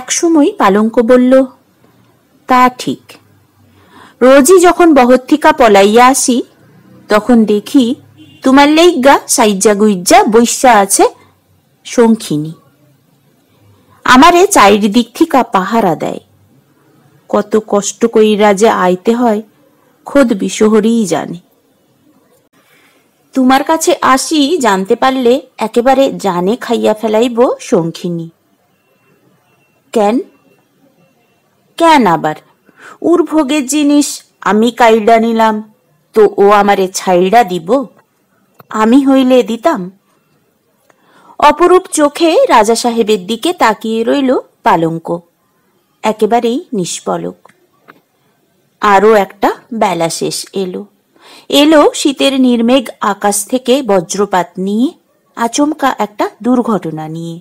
একসময় পালঙ্ক বলল তা ঠিক রোজই যখন বহত্থিকা পলাইয়া আসি তখন দেখি তোমার লেগা সাইজ্জা গুইজ্জা বৈশ্যা আছে শঙ্খিনী আমারে চারিদিক থিকা পাহারা দেয় কত কষ্ট কইরা যে আইতে হয় খোদ বিশহরিই জানে তোমার কাছে আসি জানতে পারলে একেবারে জানে খাইয়া ফেলাইব শঙ্খিনী ক্যান ক্যান আবার উর ভোগের জিনিস আমি কাইডা নিলাম তো ও আমারে ছাইড়া দিব আমি হইলে দিতাম অপরূপ চোখে রাজা সাহেবের দিকে তাকিয়ে রইল পালঙ্ক একেবারেই নিষ্পলক আরও একটা বেলা শেষ এলো এলো শীতের নির্মেঘ আকাশ থেকে বজ্রপাত নিয়ে আচমকা একটা দুর্ঘটনা নিয়ে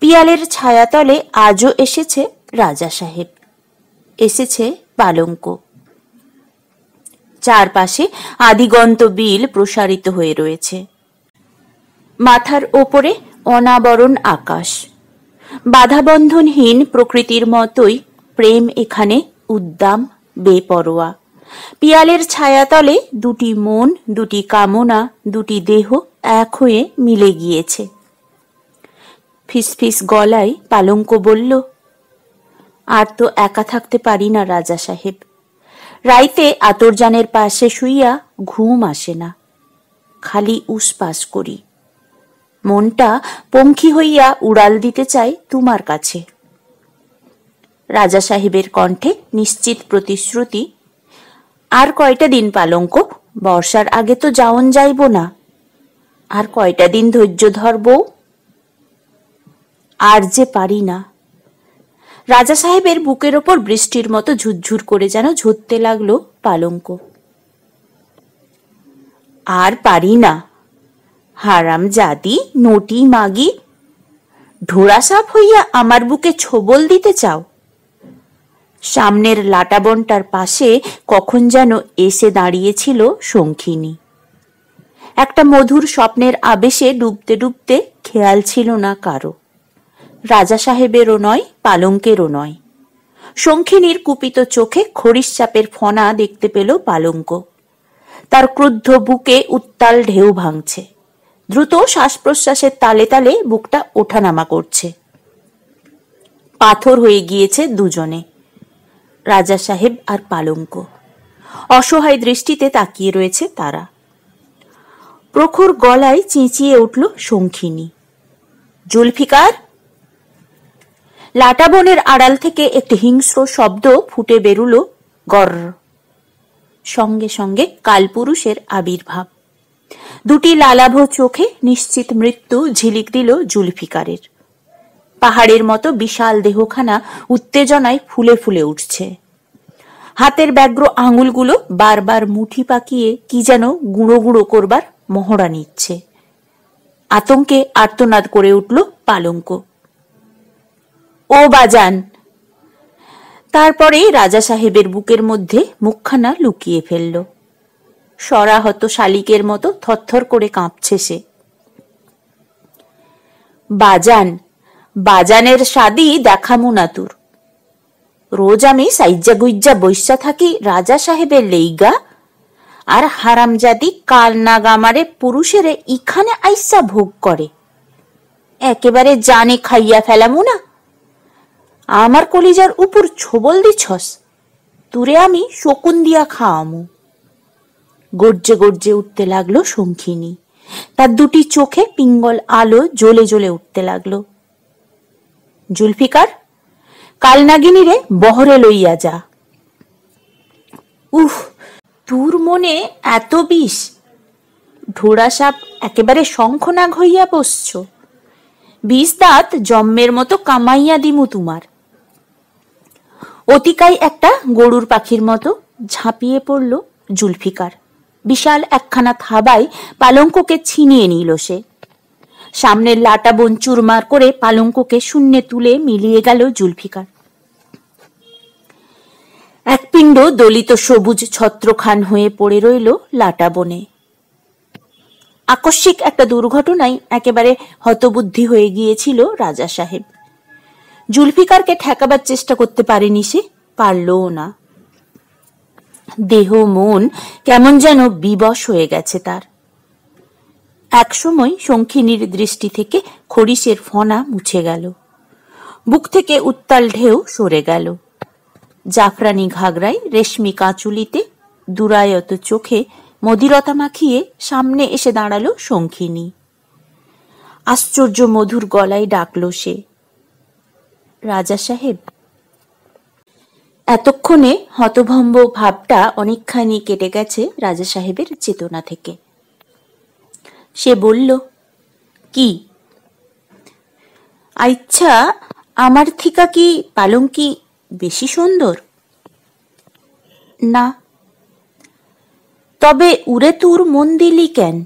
পিয়ালের ছায়াতলে আজও এসেছে রাজা সাহেব এসেছে পালঙ্ক চারপাশে আদিগন্ত বিল প্রসারিত হয়ে রয়েছে মাথার ওপরে অনাবরণ আকাশ বাধাবন্ধনহীন প্রকৃতির মতোই প্রেম এখানে উদ্দাম বেপরোয়া পিয়ালের ছায়াতলে দুটি মন দুটি কামনা দুটি দেহ এক হয়ে মিলে গিয়েছে ফিসফিস গলায় পালঙ্ক বলল আর তো একা থাকতে পারি না রাজা সাহেব রাইতে আতরজানের পাশে শুইয়া ঘুম আসে না খালি উসপাস করি মনটা পঙ্খী হইয়া উড়াল দিতে চাই তোমার কাছে রাজা সাহেবের কণ্ঠে নিশ্চিত প্রতিশ্রুতি আর কয়টা দিন পালঙ্ক বর্ষার আগে তো যাওন যাইব না আর কয়টা দিন ধৈর্য ধরবো আর যে পারি না রাজা সাহেবের বুকের ওপর বৃষ্টির মতো ঝুরঝুর করে যেন ঝরতে লাগলো পালঙ্ক আর পারি না হারাম জাতি নটি মাগি ঢোড়া সাপ হইয়া আমার বুকে ছোবল দিতে চাও সামনের লাটাবনটার পাশে কখন যেন এসে দাঁড়িয়েছিল শঙ্খিনী একটা মধুর স্বপ্নের আবেশে ডুবতে ডুবতে খেয়াল ছিল না কারো রাজা সাহেবেরও নয় পালঙ্কেরও নয় শঙ্খিনীর কুপিত চোখে খরিশ চাপের ফনা দেখতে পেল পালঙ্ক তার ক্রুদ্ধ বুকে উত্তাল ঢেউ ভাঙছে দ্রুত শ্বাস প্রশ্বাসের তালে তালে বুকটা ওঠানামা করছে পাথর হয়ে গিয়েছে দুজনে রাজা সাহেব আর পালঙ্ক অসহায় দৃষ্টিতে তাকিয়ে রয়েছে তারা প্রখর গলায় চেঁচিয়ে উঠল শঙ্খিনী জুলফিকার লাটাবনের আড়াল থেকে একটি হিংস্র শব্দ ফুটে বেরুল গর সঙ্গে সঙ্গে কালপুরুষের আবির্ভাব দুটি লালাভ চোখে নিশ্চিত মৃত্যু ঝিলিক দিল জুলফিকারের পাহাড়ের মতো বিশাল দেহখানা উত্তেজনায় ফুলে ফুলে উঠছে হাতের ব্যগ্র আঙুলগুলো বারবার মুঠি পাকিয়ে কি যেন গুঁড়ো গুঁড়ো করবার মহড়া নিচ্ছে আতঙ্কে আর্তনাদ করে উঠল পালঙ্ক ও বাজান তারপরে রাজা সাহেবের বুকের মধ্যে মুখখানা লুকিয়ে ফেলল সরাহত শালিকের মতো থরথর করে কাঁপছে সে বাজান বাজানের স্বাদই দেখামু না তোর রোজ আমি সাইজা গুজ্জা বৈশা থাকি রাজা সাহেবের লেইগা আর হারামজাদি কাল নাগামারে পুরুষেরে ইখানে আইসা ভোগ করে একেবারে জানে খাইয়া ফেলামু না আমার কলিজার উপর ছোবল দিছস তুরে আমি শকুন দিয়া খাওয়ামু গর্জে গর্জে উঠতে লাগলো শঙ্খিনী তার দুটি চোখে পিঙ্গল আলো জ্বলে জ্বলে উঠতে লাগলো জুলফিকার কালনাগিনী রে বহরে লইয়া যা উফ তোর মনে এত বিষ ঢোড়া সাপ একেবারে শঙ্খনাগ হইয়া বসছ বিষ দাঁত জন্মের মতো কামাইয়া দিমু তোমার অতিকায় একটা গরুর পাখির মতো ঝাঁপিয়ে পড়ল জুলফিকার বিশাল একখানা থাবাই পালঙ্ককে ছিনিয়ে নিল সে সামনের লাটা বোন চুরমার করে পালঙ্ককে শূন্যে তুলে মিলিয়ে গেল জুলফিকার এক পিণ্ড দলিত সবুজ ছত্রখান হয়ে পড়ে রইল লাটা বনে আকস্মিক একটা দুর্ঘটনায় একেবারে হতবুদ্ধি হয়ে গিয়েছিল রাজা সাহেব জুলফিকারকে ঠেকাবার চেষ্টা করতে পারেনি সে পারলও না দেহ মন কেমন যেন বিবশ হয়ে গেছে তার একসময় শঙ্খিনীর দৃষ্টি থেকে খরিশের ফনা মুছে গেল বুক থেকে উত্তাল ঢেউ সরে গেল জাফরানি ঘাগরায় রেশমি কাঁচুলিতে দুরায়ত চোখে মদিরতা মাখিয়ে সামনে এসে দাঁড়ালো শঙ্খিনী আশ্চর্য মধুর গলায় ডাকল সে রাজা সাহেব এতক্ষণে হতভম্ব ভাবটা অনেকখানি কেটে গেছে রাজা সাহেবের চেতনা থেকে সে বলল কি আচ্ছা আমার থিকা কি পালঙ্কি বেশি সুন্দর না তবে উড়ে তোর মন দিলি কেন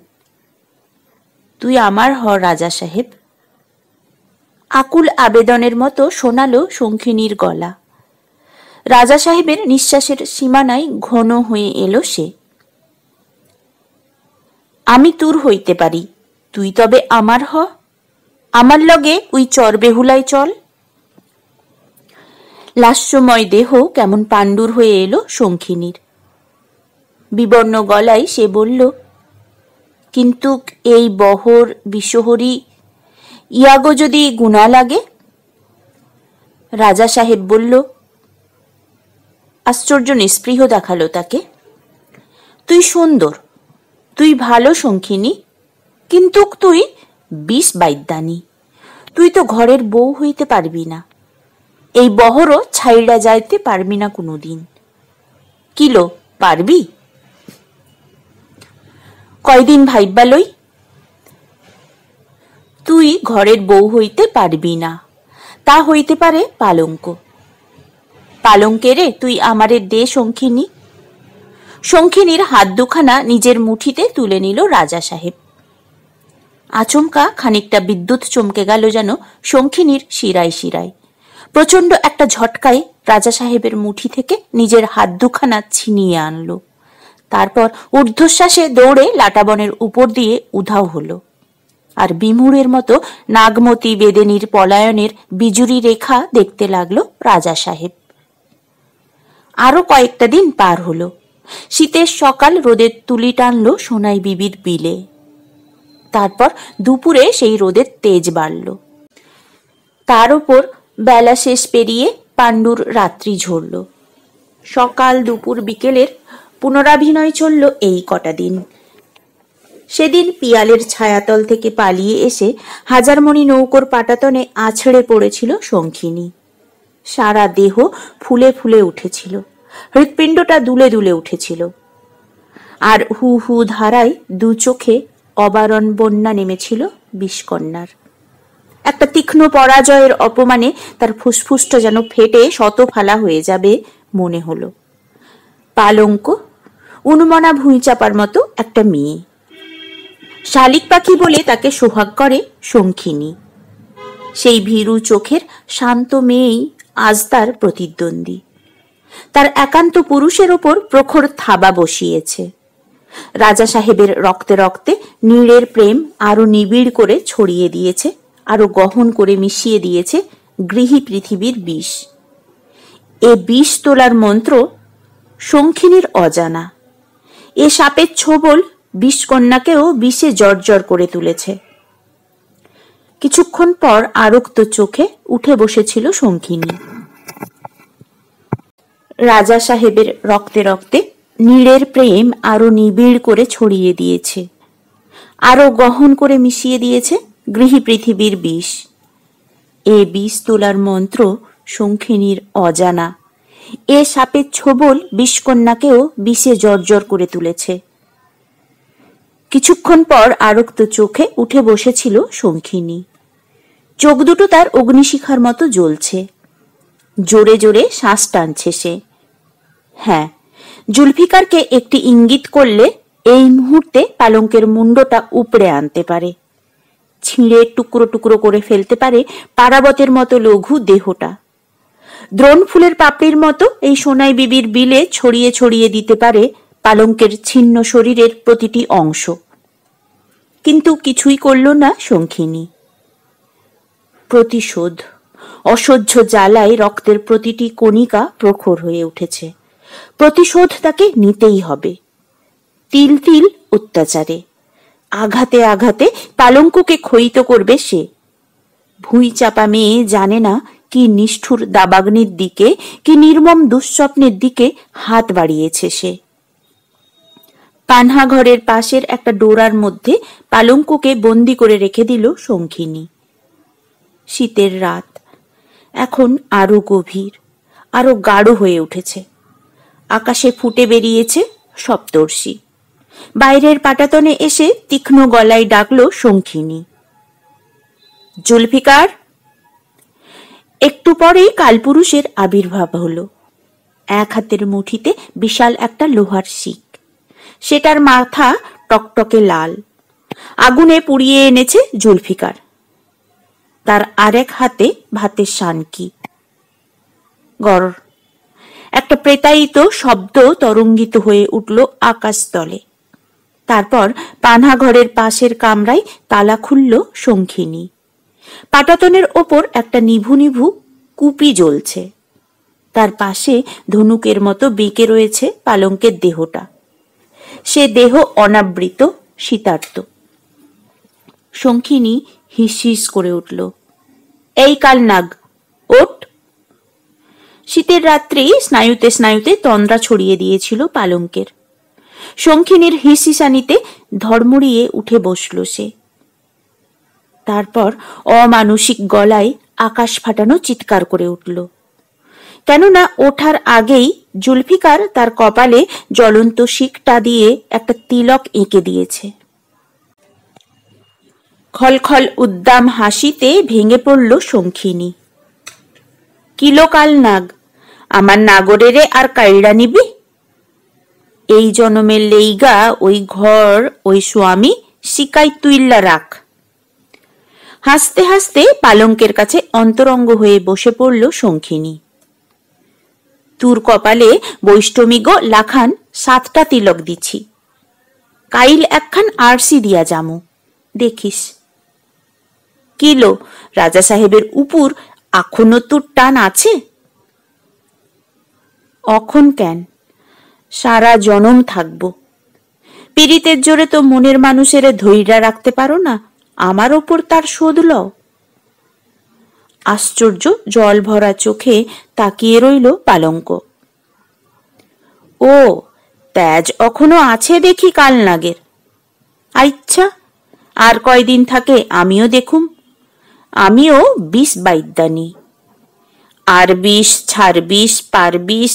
তুই আমার হ রাজা সাহেব আকুল আবেদনের মতো শোনালো শঙ্খিনীর গলা রাজা সাহেবের নিঃশ্বাসের সীমানায় ঘন হয়ে এলো সে আমি তুর হইতে পারি তুই তবে আমার হ আমার লগে ওই চর বেহুলাই চল লাস্যময় দেহ কেমন পাণ্ডুর হয়ে এলো শঙ্খিনীর বিবর্ণ গলায় সে বলল কিন্তু এই বহর বিশহরী ইয়াগো যদি গুণা লাগে রাজা সাহেব বলল আশ্চর্য নিস্পৃহ দেখালো তাকে তুই সুন্দর তুই ভালো সংখিনী কিন্তু তুই বিষ বাইদ্যানি তুই তো ঘরের বউ হইতে পারবি না এই বহরও ছাইড়া যাইতে পারবি না কোনো দিন কিলো পারবি কয়দিন ভাইবালই তুই ঘরের বউ হইতে পারবি না তা হইতে পারে পালঙ্ক পালঙ্কেরে রে তুই আমারে দে শঙ্খিনী শঙ্খিনীর হাত দুখানা নিজের মুঠিতে তুলে নিল রাজা সাহেব আচমকা খানিকটা বিদ্যুৎ চমকে গেল যেন শঙ্খিনীর শিরায় শিরায় প্রচণ্ড একটা ঝটকায় রাজা সাহেবের মুঠি থেকে নিজের হাত দুখানা ছিনিয়ে আনলো তারপর ঊর্ধ্বশ্বাসে দৌড়ে লাটাবনের উপর দিয়ে উধাও হলো আর বিমুরের মতো নাগমতি বেদেনীর পলায়নের বিজুরি রেখা দেখতে লাগল রাজা সাহেব আরও কয়েকটা দিন পার হলো শীতের সকাল রোদের তুলি টানল সোনাই বিবির বিলে তারপর দুপুরে সেই রোদের তেজ বাড়ল তার ওপর বেলা শেষ পেরিয়ে পাণ্ডুর রাত্রি ঝরল সকাল দুপুর বিকেলের পুনরাভিনয় চলল এই কটা দিন সেদিন পিয়ালের ছায়াতল থেকে পালিয়ে এসে হাজারমণি নৌকোর পাটাতনে আছড়ে পড়েছিল শঙ্খিনী সারা দেহ ফুলে ফুলে উঠেছিল হৃৎপিণ্ডটা দুলে দুলে উঠেছিল আর হু হু ধারায় দু চোখে অবারণ বন্যা নেমেছিল বিষকন্যার একটা তীক্ষ্ণ পরাজয়ের অপমানে তার ফুসফুসটা যেন ফেটে শত ফালা হয়ে যাবে মনে হলো পালঙ্ক উন্মনা ভুঁই চাপার মতো একটা মেয়ে শালিক পাখি বলে তাকে সোহাগ করে শঙ্খিনী সেই ভীরু চোখের শান্ত মেয়েই আজ তার প্রতিদ্বন্দ্বী তার একান্ত পুরুষের ওপর প্রখর থাবা বসিয়েছে রাজা সাহেবের রক্তে রক্তে নীড়ের প্রেম আরো নিবিড় করে ছড়িয়ে দিয়েছে আরো গহন করে মিশিয়ে দিয়েছে গৃহী পৃথিবীর বিষ এ বিষ তোলার মন্ত্র শঙ্খিনীর অজানা এ সাপের ছোবল বিষকন্যাকেও বিষে জর্জর করে তুলেছে কিছুক্ষণ পর আরক্ত চোখে উঠে বসেছিল শঙ্কিনী রাজা সাহেবের রক্তে রক্তে নীড়ের প্রেম আরো নিবিড় করে ছড়িয়ে দিয়েছে আরো গহন করে মিশিয়ে দিয়েছে গৃহী পৃথিবীর বিষ এ বিষ তোলার মন্ত্র শঙ্খিনীর অজানা এ সাপের ছোবল বিষকন্যাকেও বিষে জর্জর করে তুলেছে কিছুক্ষণ পর আরক্ত চোখে উঠে বসেছিল শঙ্খিনী চোখ দুটো তার অগ্নিশিখার মতো জ্বলছে জোরে জোরে শ্বাস টানছে সে হ্যাঁ জুলফিকারকে একটি ইঙ্গিত করলে এই মুহূর্তে পালঙ্কের মুন্ডটা উপড়ে আনতে পারে ছিঁড়ে টুকরো টুকরো করে ফেলতে পারে পারাবতের মতো লঘু দেহটা দ্রোণ ফুলের পাপড়ির মতো এই সোনাই বিবির বিলে ছড়িয়ে ছড়িয়ে দিতে পারে পালঙ্কের ছিন্ন শরীরের প্রতিটি অংশ কিন্তু কিছুই করল না শঙ্খিনী প্রতিশোধ অসহ্য জ্বালায় রক্তের প্রতিটি কণিকা প্রখর হয়ে উঠেছে প্রতিশোধ তাকে নিতেই হবে তিল তিল অত্যাচারে আঘাতে আঘাতে পালঙ্ককে ক্ষয়িত করবে সে ভুঁই চাপা মেয়ে জানে না কি নিষ্ঠুর দাবাগ্নির দিকে কি নির্মম দুঃস্বপ্নের দিকে হাত বাড়িয়েছে সে কান্হা ঘরের পাশের একটা ডোরার মধ্যে পালঙ্ককে বন্দি করে রেখে দিল শঙ্খিনী শীতের রাত এখন আরো গভীর আরো গাঢ় হয়ে উঠেছে আকাশে ফুটে বেরিয়েছে সপ্তর্ষি বাইরের পাটাতনে এসে তীক্ষ্ণ গলায় ডাকল শঙ্খিনী জুলফিকার একটু পরেই কালপুরুষের আবির্ভাব হলো এক হাতের মুঠিতে বিশাল একটা লোহার শিক সেটার মাথা টকটকে লাল আগুনে পুড়িয়ে এনেছে জুলফিকার তার আরেক হাতে ভাতের শানকি গড় একটা প্রেতায়িত শব্দ তরঙ্গিত হয়ে উঠল আকাশতলে তারপর পানাঘরের পাশের কামরায় তালা খুলল শঙ্খিনী পাটাতনের ওপর একটা নিভু নিভু কুপি জ্বলছে তার পাশে ধনুকের মতো বেঁকে রয়েছে পালঙ্কের দেহটা সে দেহ অনাবৃত শীতার্ত শঙ্খিনী হিসিস করে উঠল এই কাল নাগ ওট শীতের রাত্রেই স্নায়ুতে স্নায়ুতে তন্দ্রা ছড়িয়ে দিয়েছিল পালঙ্কের শঙ্খিনীর হিসিসানিতে ধর্মড়িয়ে উঠে বসল সে তারপর অমানসিক গলায় আকাশ ফাটানো চিৎকার করে উঠল কেননা ওঠার আগেই জুলফিকার তার কপালে জ্বলন্ত শিকটা দিয়ে একটা তিলক এঁকে দিয়েছে খলখল উদ্দাম হাসিতে ভেঙে পড়ল শঙ্খিনী কিলোকাল নাগ আমার নাগরের আর কাইড়া নিবি এই জনমের লেইগা ওই ঘর ওই স্বামী শিকাই তুইল্লা রাখ হাসতে হাসতে পালঙ্কের কাছে অন্তরঙ্গ হয়ে বসে পড়ল শঙ্খিনী তোর কপালে বৈষ্ণমিগ লাখান সাতটা তিলক দিছি কাইল একখান আরসি দিয়া যামু দেখিস কিলো রাজা সাহেবের উপর আখনো তোর টান আছে অখন কেন সারা জনম থাকবো পীড়িতের জোরে তো মনের মানুষেরে ধৈর্য রাখতে পারো না আমার ওপর তার শোধ লও আশ্চর্য জল ভরা চোখে তাকিয়ে রইল পালঙ্ক ও তেজ অখনো আছে দেখি কাল নাগের আচ্ছা আর কয়দিন থাকে আমিও দেখুম আমিও বিষ বাইদ্যানি আর বিষ ছাড় পার বিষ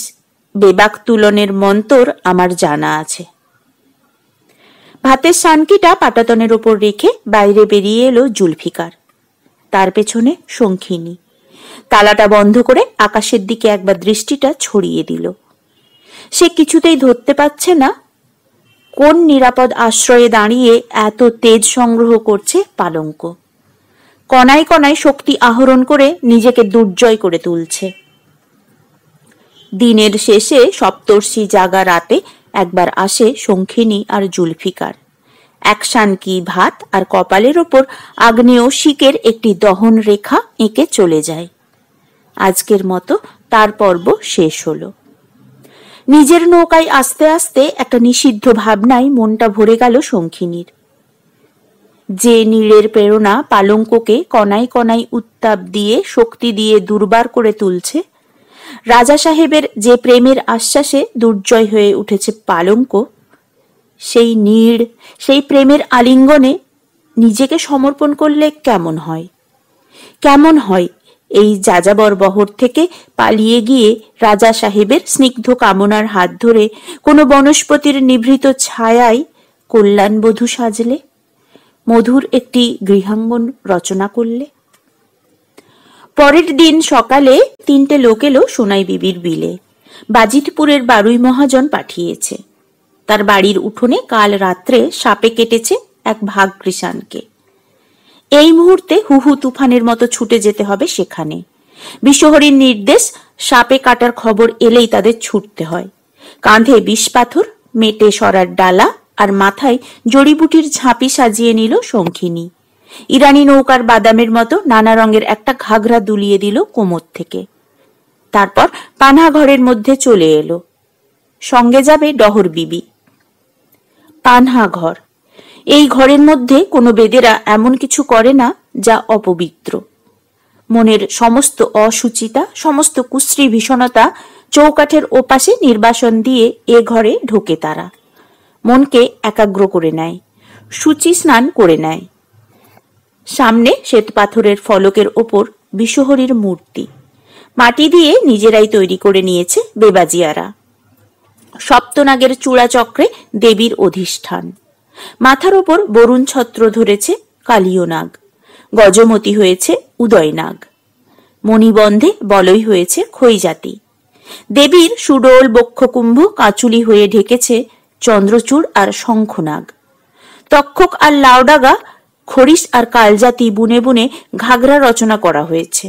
বেবাক তুলনের মন্তর আমার জানা আছে ভাতের সানকিটা পাটাতনের ওপর রেখে বাইরে বেরিয়ে এলো জুলফিকার তার পেছনে শঙ্খিনী তালাটা বন্ধ করে আকাশের দিকে একবার দৃষ্টিটা ছড়িয়ে দিল সে কিছুতেই ধরতে পারছে না কোন নিরাপদ আশ্রয়ে দাঁড়িয়ে এত তেজ সংগ্রহ করছে পালঙ্ক কণায় কণায় শক্তি আহরণ করে নিজেকে দুর্জয় করে তুলছে দিনের শেষে সপ্তর্ষি জাগা রাতে একবার আসে শঙ্খিনী আর জুলফিকার এক শানকি ভাত আর কপালের ওপর আগ্নেয় শিকের একটি দহন রেখা এঁকে চলে যায় আজকের মতো তার পর্ব শেষ হলো নিজের নৌকায় আস্তে আস্তে একটা নিষিদ্ধ ভাবনায় মনটা ভরে গেল শঙ্খিনীর যে নীড়ের প্রেরণা পালঙ্ককে কনাই কনাই উত্তাপ দিয়ে শক্তি দিয়ে দুর্বার করে তুলছে রাজা সাহেবের যে প্রেমের আশ্বাসে দুর্জয় হয়ে উঠেছে পালঙ্ক সেই নীড় সেই প্রেমের আলিঙ্গনে নিজেকে সমর্পণ করলে কেমন হয় কেমন হয় এই যাযাবর বহর থেকে পালিয়ে গিয়ে রাজা সাহেবের স্নিগ্ধ কামনার হাত ধরে কোনো বনস্পতির নিভৃত ছায়ায় কল্যাণবধূ সাজলে মধুর একটি গৃহাঙ্গন রচনা করলে পরের দিন সকালে তিনটে লোক এলো সোনাই বিবির বিলে বাজিতপুরের বারুই মহাজন পাঠিয়েছে তার বাড়ির উঠোনে কাল রাত্রে সাপে কেটেছে এক ভাগ কৃষানকে এই মুহূর্তে হুহু তুফানের মতো ছুটে যেতে হবে সেখানে বিশ্বহরীর নির্দেশ সাপে কাটার খবর এলেই তাদের ছুটতে হয় কাঁধে বিষ পাথর মেটে সরার ডালা আর মাথায় জড়িবুটির ঝাঁপি সাজিয়ে নিল শঙ্খিনী ইরানি নৌকার বাদামের মতো নানা রঙের একটা ঘাগরা দুলিয়ে দিল কোমর থেকে তারপর পানাঘরের মধ্যে চলে এলো সঙ্গে যাবে ডহর বিবি পানহা ঘর এই ঘরের মধ্যে কোনো বেদেরা এমন কিছু করে না যা অপবিত্র মনের সমস্ত অসুচিতা সমস্ত কুশ্রী ভীষণতা চৌকাঠের ওপাশে নির্বাসন দিয়ে এ ঘরে ঢোকে তারা মনকে একাগ্র করে নেয় সূচি স্নান করে নেয় সামনে শ্বেত পাথরের ফলকের ওপর বিশহরীর মূর্তি মাটি দিয়ে নিজেরাই তৈরি করে নিয়েছে বেবাজিয়ারা সপ্তনাগের চূড়াচক্রে দেবীর অধিষ্ঠান মাথার ওপর বরুণ ছত্র ধরেছে কালীয় নাগ গজমতি হয়েছে উদয়নাগ মণিবন্ধে বলই হয়েছে খৈজাতি দেবীর সুডোল বক্ষকুম্ভ কাচুলি হয়ে ঢেকেছে চন্দ্রচূড় আর শঙ্খনাগ তক্ষক আর লাউডাগা খরিশ আর কালজাতি বুনে বুনে ঘাগরা রচনা করা হয়েছে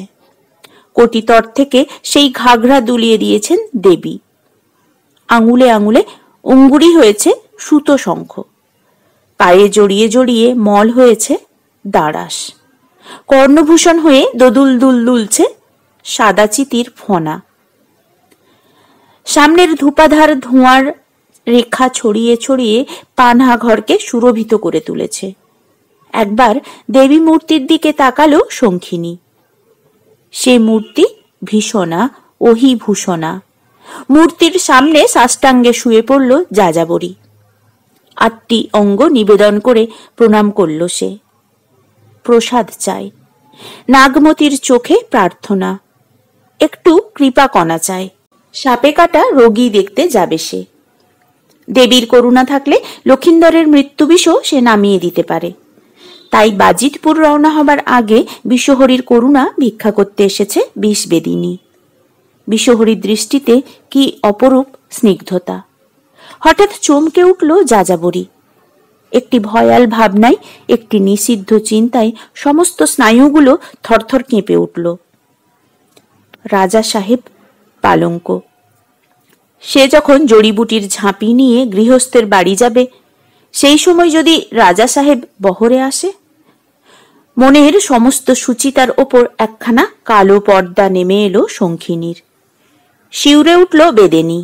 কটিতর থেকে সেই ঘাগরা দুলিয়ে দিয়েছেন দেবী আঙুলে আঙুলে অঙ্গুরি হয়েছে সুতো শঙ্খ পায়ে জড়িয়ে জড়িয়ে মল হয়েছে দাঁড়াস কর্ণভূষণ হয়ে দদুল দুল দুলছে সাদা চিতির ফনা সামনের ধূপাধার ধোঁয়ার রেখা ছড়িয়ে ছড়িয়ে পানহা ঘরকে সুরভিত করে তুলেছে একবার দেবী মূর্তির দিকে তাকালো শঙ্খিনী সে মূর্তি ভীষণা অহিভূষণা মূর্তির সামনে সাষ্টাঙ্গে শুয়ে পড়ল যাযাবরী আটটি অঙ্গ নিবেদন করে প্রণাম করল সে প্রসাদ চাই নাগমতির চোখে প্রার্থনা একটু কৃপা কণা চায় সাপে কাটা রোগী দেখতে যাবে সে দেবীর করুণা থাকলে লক্ষিন্দরের মৃত্যু বিষও সে নামিয়ে দিতে পারে তাই বাজিতপুর রওনা হবার আগে বিশ্বহরির করুণা ভিক্ষা করতে এসেছে বিষ বেদিনী বিশহরীর দৃষ্টিতে কি অপরূপ স্নিগ্ধতা হঠাৎ চমকে উঠল যাযাবরী একটি ভয়াল ভাবনায় একটি নিষিদ্ধ চিন্তায় সমস্ত স্নায়ুগুলো থরথর কেঁপে উঠল রাজা সাহেব পালঙ্ক সে যখন জড়িবুটির ঝাঁপি নিয়ে গৃহস্থের বাড়ি যাবে সেই সময় যদি রাজা সাহেব বহরে আসে মনের সমস্ত সুচিতার ওপর একখানা কালো পর্দা নেমে এলো সঙ্খিনীর শিউরে উঠল বেদেনী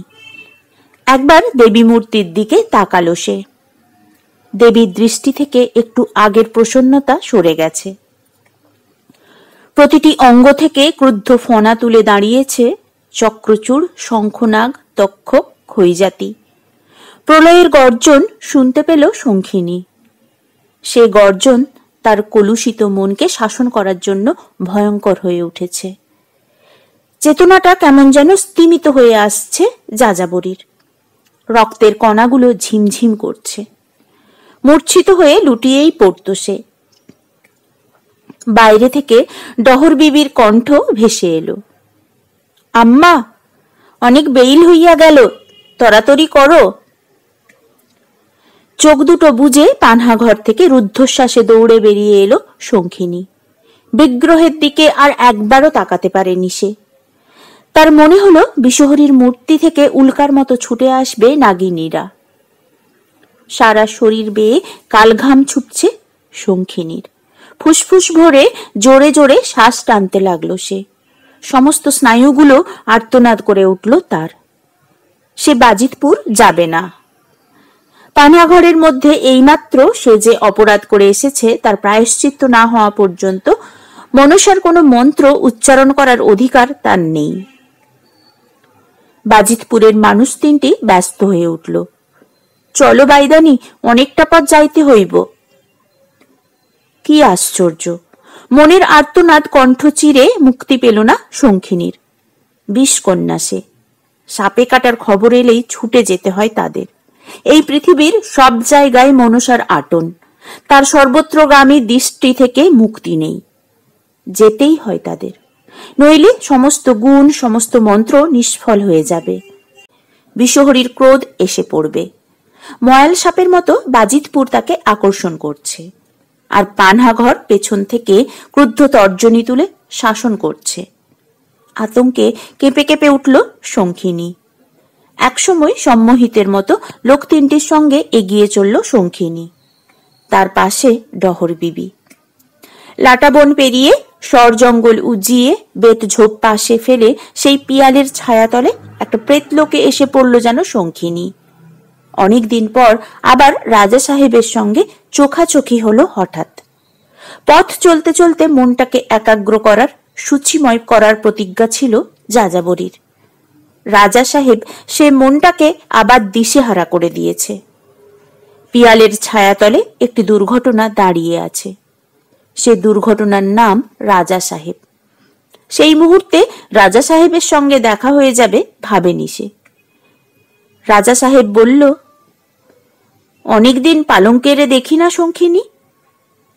একবার দেবী মূর্তির দিকে তাকালো সে দেবীর দৃষ্টি থেকে একটু আগের প্রসন্নতা সরে গেছে প্রতিটি অঙ্গ থেকে ক্রুদ্ধ ফনা তুলে দাঁড়িয়েছে চক্রচূড় শঙ্খনাগ তক্ষ ক্ষয়জাতি প্রলয়ের গর্জন শুনতে পেল শঙ্খিনী সে গর্জন তার কলুষিত মনকে শাসন করার জন্য ভয়ঙ্কর হয়ে উঠেছে চেতনাটা কেমন যেন স্তিমিত হয়ে আসছে যাযাবরীর রক্তের কণাগুলো ঝিমঝিম করছে মূর্ছিত হয়ে লুটিয়েই পড়ত সে বাইরে থেকে ডহর বিবির কণ্ঠ ভেসে এলো আম্মা অনেক বেইল হইয়া গেল তরাতরি করো চোখ দুটো বুঝে পানহা ঘর থেকে রুদ্ধশ্বাসে দৌড়ে বেরিয়ে এলো শঙ্খিনী বিগ্রহের দিকে আর একবারও তাকাতে পারেনি সে তার মনে হলো বিশহরীর মূর্তি থেকে উল্কার মতো ছুটে আসবে নাগিনীরা সারা শরীর বেয়ে কালঘাম ছুটছে শঙ্খিনীর ফুসফুস ভরে জোরে জোরে শ্বাস টানতে লাগলো সে সমস্ত স্নায়ুগুলো আর্তনাদ করে উঠল তার সে বাজিতপুর যাবে না পানাঘরের মধ্যে এইমাত্র সে যে অপরাধ করে এসেছে তার প্রায়শ্চিত্ত না হওয়া পর্যন্ত মনসার কোনো মন্ত্র উচ্চারণ করার অধিকার তার নেই বাজিতপুরের মানুষ তিনটি ব্যস্ত হয়ে উঠল চলো বাইদানি অনেকটা পথ যাইতে হইব কি আশ্চর্য মনের আর্তনাদ কণ্ঠ চিরে মুক্তি পেল না শঙ্খিনীর কন্যা সে সাপে কাটার খবর এলেই ছুটে যেতে হয় তাদের এই পৃথিবীর সব জায়গায় মনসার আটন তার সর্বত্রগামী দৃষ্টি থেকে মুক্তি নেই যেতেই হয় তাদের নইলে সমস্ত গুণ সমস্ত মন্ত্র নিষ্ফল হয়ে যাবে বিশহরীর ক্রোধ এসে পড়বে ময়াল সাপের মতো বাজিতপুর তাকে আকর্ষণ করছে আর পানহাঘর পেছন থেকে ক্রুদ্ধ তর্জনী তুলে শাসন করছে আতঙ্কে কেঁপে কেঁপে উঠল শঙ্খিনী একসময় সম্মোহিতের মতো লোক তিনটির সঙ্গে এগিয়ে চলল শঙ্খিনী তার পাশে ডহর বিবি লাটাবন পেরিয়ে সরজঙ্গল উজিয়ে বেত ঝোপ পাশে ফেলে সেই পিয়ালের ছায়াতলে একটা প্রেতলোকে এসে পড়ল যেন শঙ্খিনী অনেকদিন পর আবার রাজা সাহেবের সঙ্গে চোখাচোখি হলো হঠাৎ পথ চলতে চলতে মনটাকে একাগ্র করার সূচিময় করার প্রতিজ্ঞা ছিল যাযাবরীর রাজা সাহেব সে মনটাকে আবার দিশেহারা করে দিয়েছে পিয়ালের ছায়াতলে একটি দুর্ঘটনা দাঁড়িয়ে আছে সে দুর্ঘটনার নাম রাজা সাহেব সেই মুহূর্তে রাজা সাহেবের সঙ্গে দেখা হয়ে যাবে ভাবেনি সে রাজা সাহেব বলল অনেকদিন পালঙ্কেরে দেখি না সংখিনি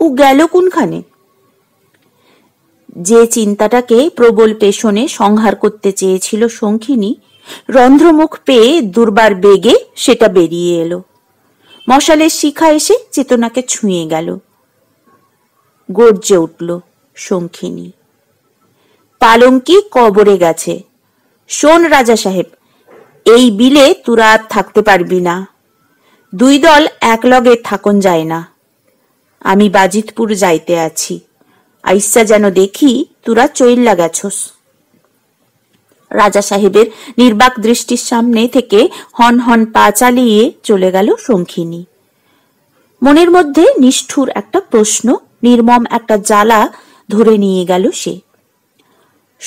ও গেল কোনখানে যে চিন্তাটাকে প্রবল পেশনে সংহার করতে চেয়েছিল সংখিনি রন্ধ্রমুখ পেয়ে দুর্বার বেগে সেটা বেরিয়ে এলো মশালের শিখা এসে চেতনাকে ছুঁয়ে গেল গর্জে উঠল শঙ্খিনী পালঙ্কি কবরে গেছে শোন রাজা সাহেব এই বিলে তোরা আর থাকতে পারবি না দুই দল একলগে থাকন যায় না আমি বাজিতপুর যাইতে আছি আইসা যেন দেখি তোরা চৈল্লা গেছস রাজা সাহেবের নির্বাক দৃষ্টির সামনে থেকে হন হন পা চালিয়ে চলে গেল শঙ্খিনী মনের মধ্যে নিষ্ঠুর একটা প্রশ্ন নির্মম একটা জ্বালা ধরে নিয়ে গেল সে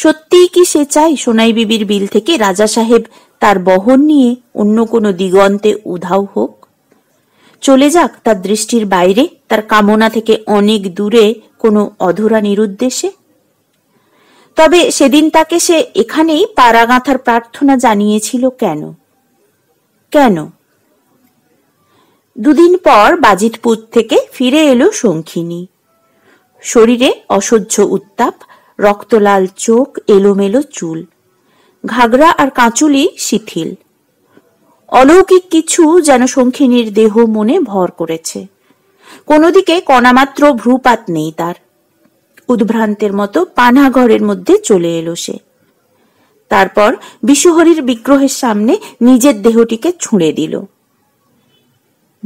সত্যিই কি সে চায় সোনাই বিবির বিল থেকে রাজা সাহেব তার বহন নিয়ে অন্য কোনো দিগন্তে উধাও হোক চলে যাক তার দৃষ্টির বাইরে তার কামনা থেকে অনেক দূরে কোনো অধরা নিরুদ্দেশে তবে সেদিন তাকে সে এখানেই পাড়াগাঁথার প্রার্থনা জানিয়েছিল কেন কেন দুদিন পর বাজিতপুর থেকে ফিরে এলো শঙ্খিনী শরীরে অসহ্য উত্তাপ রক্তলাল চোখ এলোমেলো চুল ঘাগরা আর কাঁচুলি শিথিল অলৌকিক কিছু যেন শঙ্খিনীর দেহ মনে ভর করেছে কোনোদিকে কণামাত্র ভ্রুপাত নেই তার উদ্ভ্রান্তের মতো পানাঘরের মধ্যে চলে এলো সে তারপর বিশ্বহরীর বিগ্রহের সামনে নিজের দেহটিকে ছুঁড়ে দিল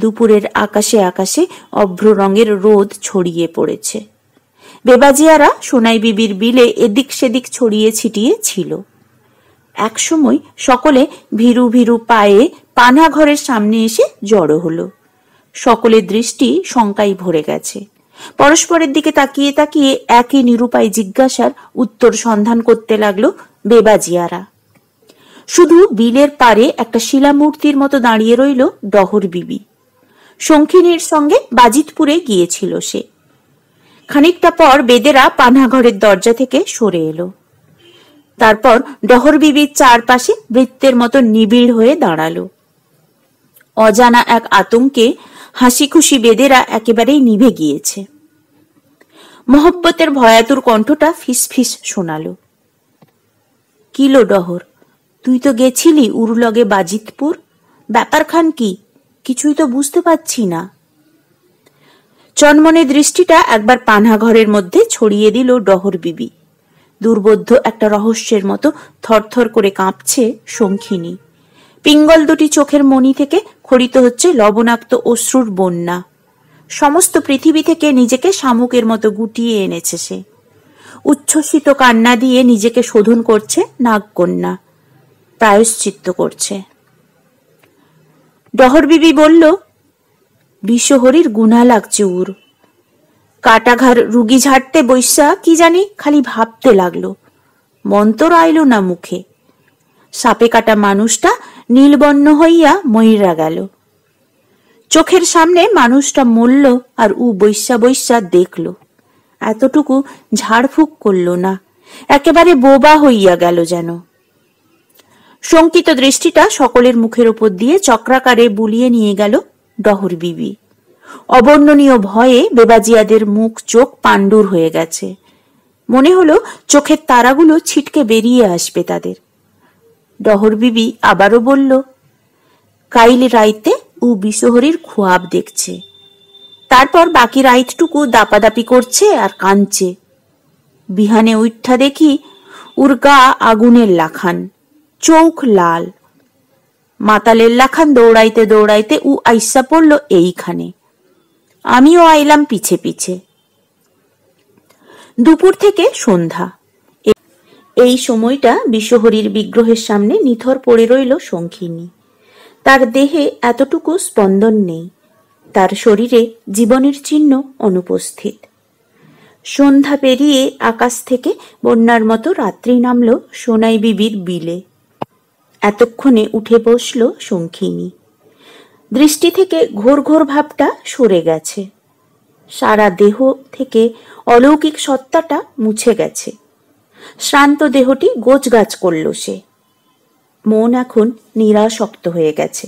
দুপুরের আকাশে আকাশে অভ্র রঙের রোদ ছড়িয়ে পড়েছে বেবাজিয়ারা সোনাই বিবির বিলে এদিক সেদিক ছড়িয়ে ছিটিয়ে ছিল একসময় সকলে ভীরু ভীরু পায়ে পানা ঘরের সামনে এসে জড়ো হলো সকলের দৃষ্টি শঙ্কায় ভরে গেছে পরস্পরের দিকে তাকিয়ে তাকিয়ে একই নিরুপায় জিজ্ঞাসার উত্তর সন্ধান করতে লাগলো বেবাজিয়ারা শুধু বিলের পারে একটা শিলামূর্তির মতো দাঁড়িয়ে রইল ডহর বিবি শঙ্খিনীর সঙ্গে বাজিতপুরে গিয়েছিল সে খানিকটা পর বেদেরা পানাঘরের দরজা থেকে সরে এলো তারপর ডহর বিবির চারপাশে বৃত্তের মতো নিবিড় হয়ে দাঁড়ালো অজানা এক আতঙ্কে হাসি খুশি বেদেরা একেবারেই নিভে গিয়েছে মহব্বতের ভয়াতুর কণ্ঠটা ফিসফিস শোনালো কিলো ডহর তুই তো গেছিলি উরলগে বাজিতপুর ব্যাপারখান কি কিছুই তো বুঝতে পারছি না চনমনে দৃষ্টিটা একবার পানাঘরের মধ্যে ছড়িয়ে দিল ডহর বিবি দুর্বোধ্য একটা রহস্যের মতো থরথর করে কাঁপছে শঙ্খিনী পিঙ্গল দুটি চোখের মণি থেকে খড়িত হচ্ছে লবণাক্ত অশ্রুর বন্যা সমস্ত পৃথিবী থেকে নিজেকে শামুকের মতো গুটিয়ে এনেছে সে উচ্ছ্বসিত কান্না দিয়ে নিজেকে শোধন করছে নাগকন্যা প্রায়শ্চিত্ত করছে ডহরবিবি বলল বিশ্বহরির গুণা লাগচুর কাটাঘার রুগী ঝাড়তে বৈশা কি জানি খালি ভাবতে লাগলো মন্তর আইল না মুখে সাপে কাটা মানুষটা নীলবর্ণ হইয়া ময়রা গেল চোখের সামনে মানুষটা মরল আর উ বৈশা বৈশা দেখল এতটুকু ঝাড়ফুঁক করল না একেবারে বোবা হইয়া গেল যেন শঙ্কিত দৃষ্টিটা সকলের মুখের ওপর দিয়ে চক্রাকারে বুলিয়ে নিয়ে গেল ডহর বিবি অবর্ণনীয় ভয়ে বেবাজিয়াদের মুখ চোখ পাণ্ডুর হয়ে গেছে মনে হলো চোখের তারাগুলো ছিটকে বেরিয়ে আসবে তাদের ডহর বিবি আবারও বলল কাইল রাইতে ও বিশহরীর খোয়াব দেখছে তারপর বাকি রাইতটুকু দাপাদাপি করছে আর কাঁদছে বিহানে উঠা দেখি উর্গা আগুনের লাখান চোখ লাল মাতালেল্লা খান দৌড়াইতে দৌড়াইতে উ আইসা পড়ল এইখানে আমিও আইলাম পিছে পিছে দুপুর থেকে সন্ধ্যা এই সময়টা বিশ্বহরির বিগ্রহের সামনে নিথর পড়ে রইল সংখিনী তার দেহে এতটুকু স্পন্দন নেই তার শরীরে জীবনের চিহ্ন অনুপস্থিত সন্ধ্যা পেরিয়ে আকাশ থেকে বন্যার মতো রাত্রি নামল সোনাই বিবির বিলে এতক্ষণে উঠে বসল শঙ্খিনী দৃষ্টি থেকে ঘোর ঘোর ভাবটা সরে গেছে সারা দেহ থেকে অলৌকিক সত্তাটা মুছে গেছে শ্রান্ত দেহটি গোছগাছ করল সে মন এখন নিরাসক্ত হয়ে গেছে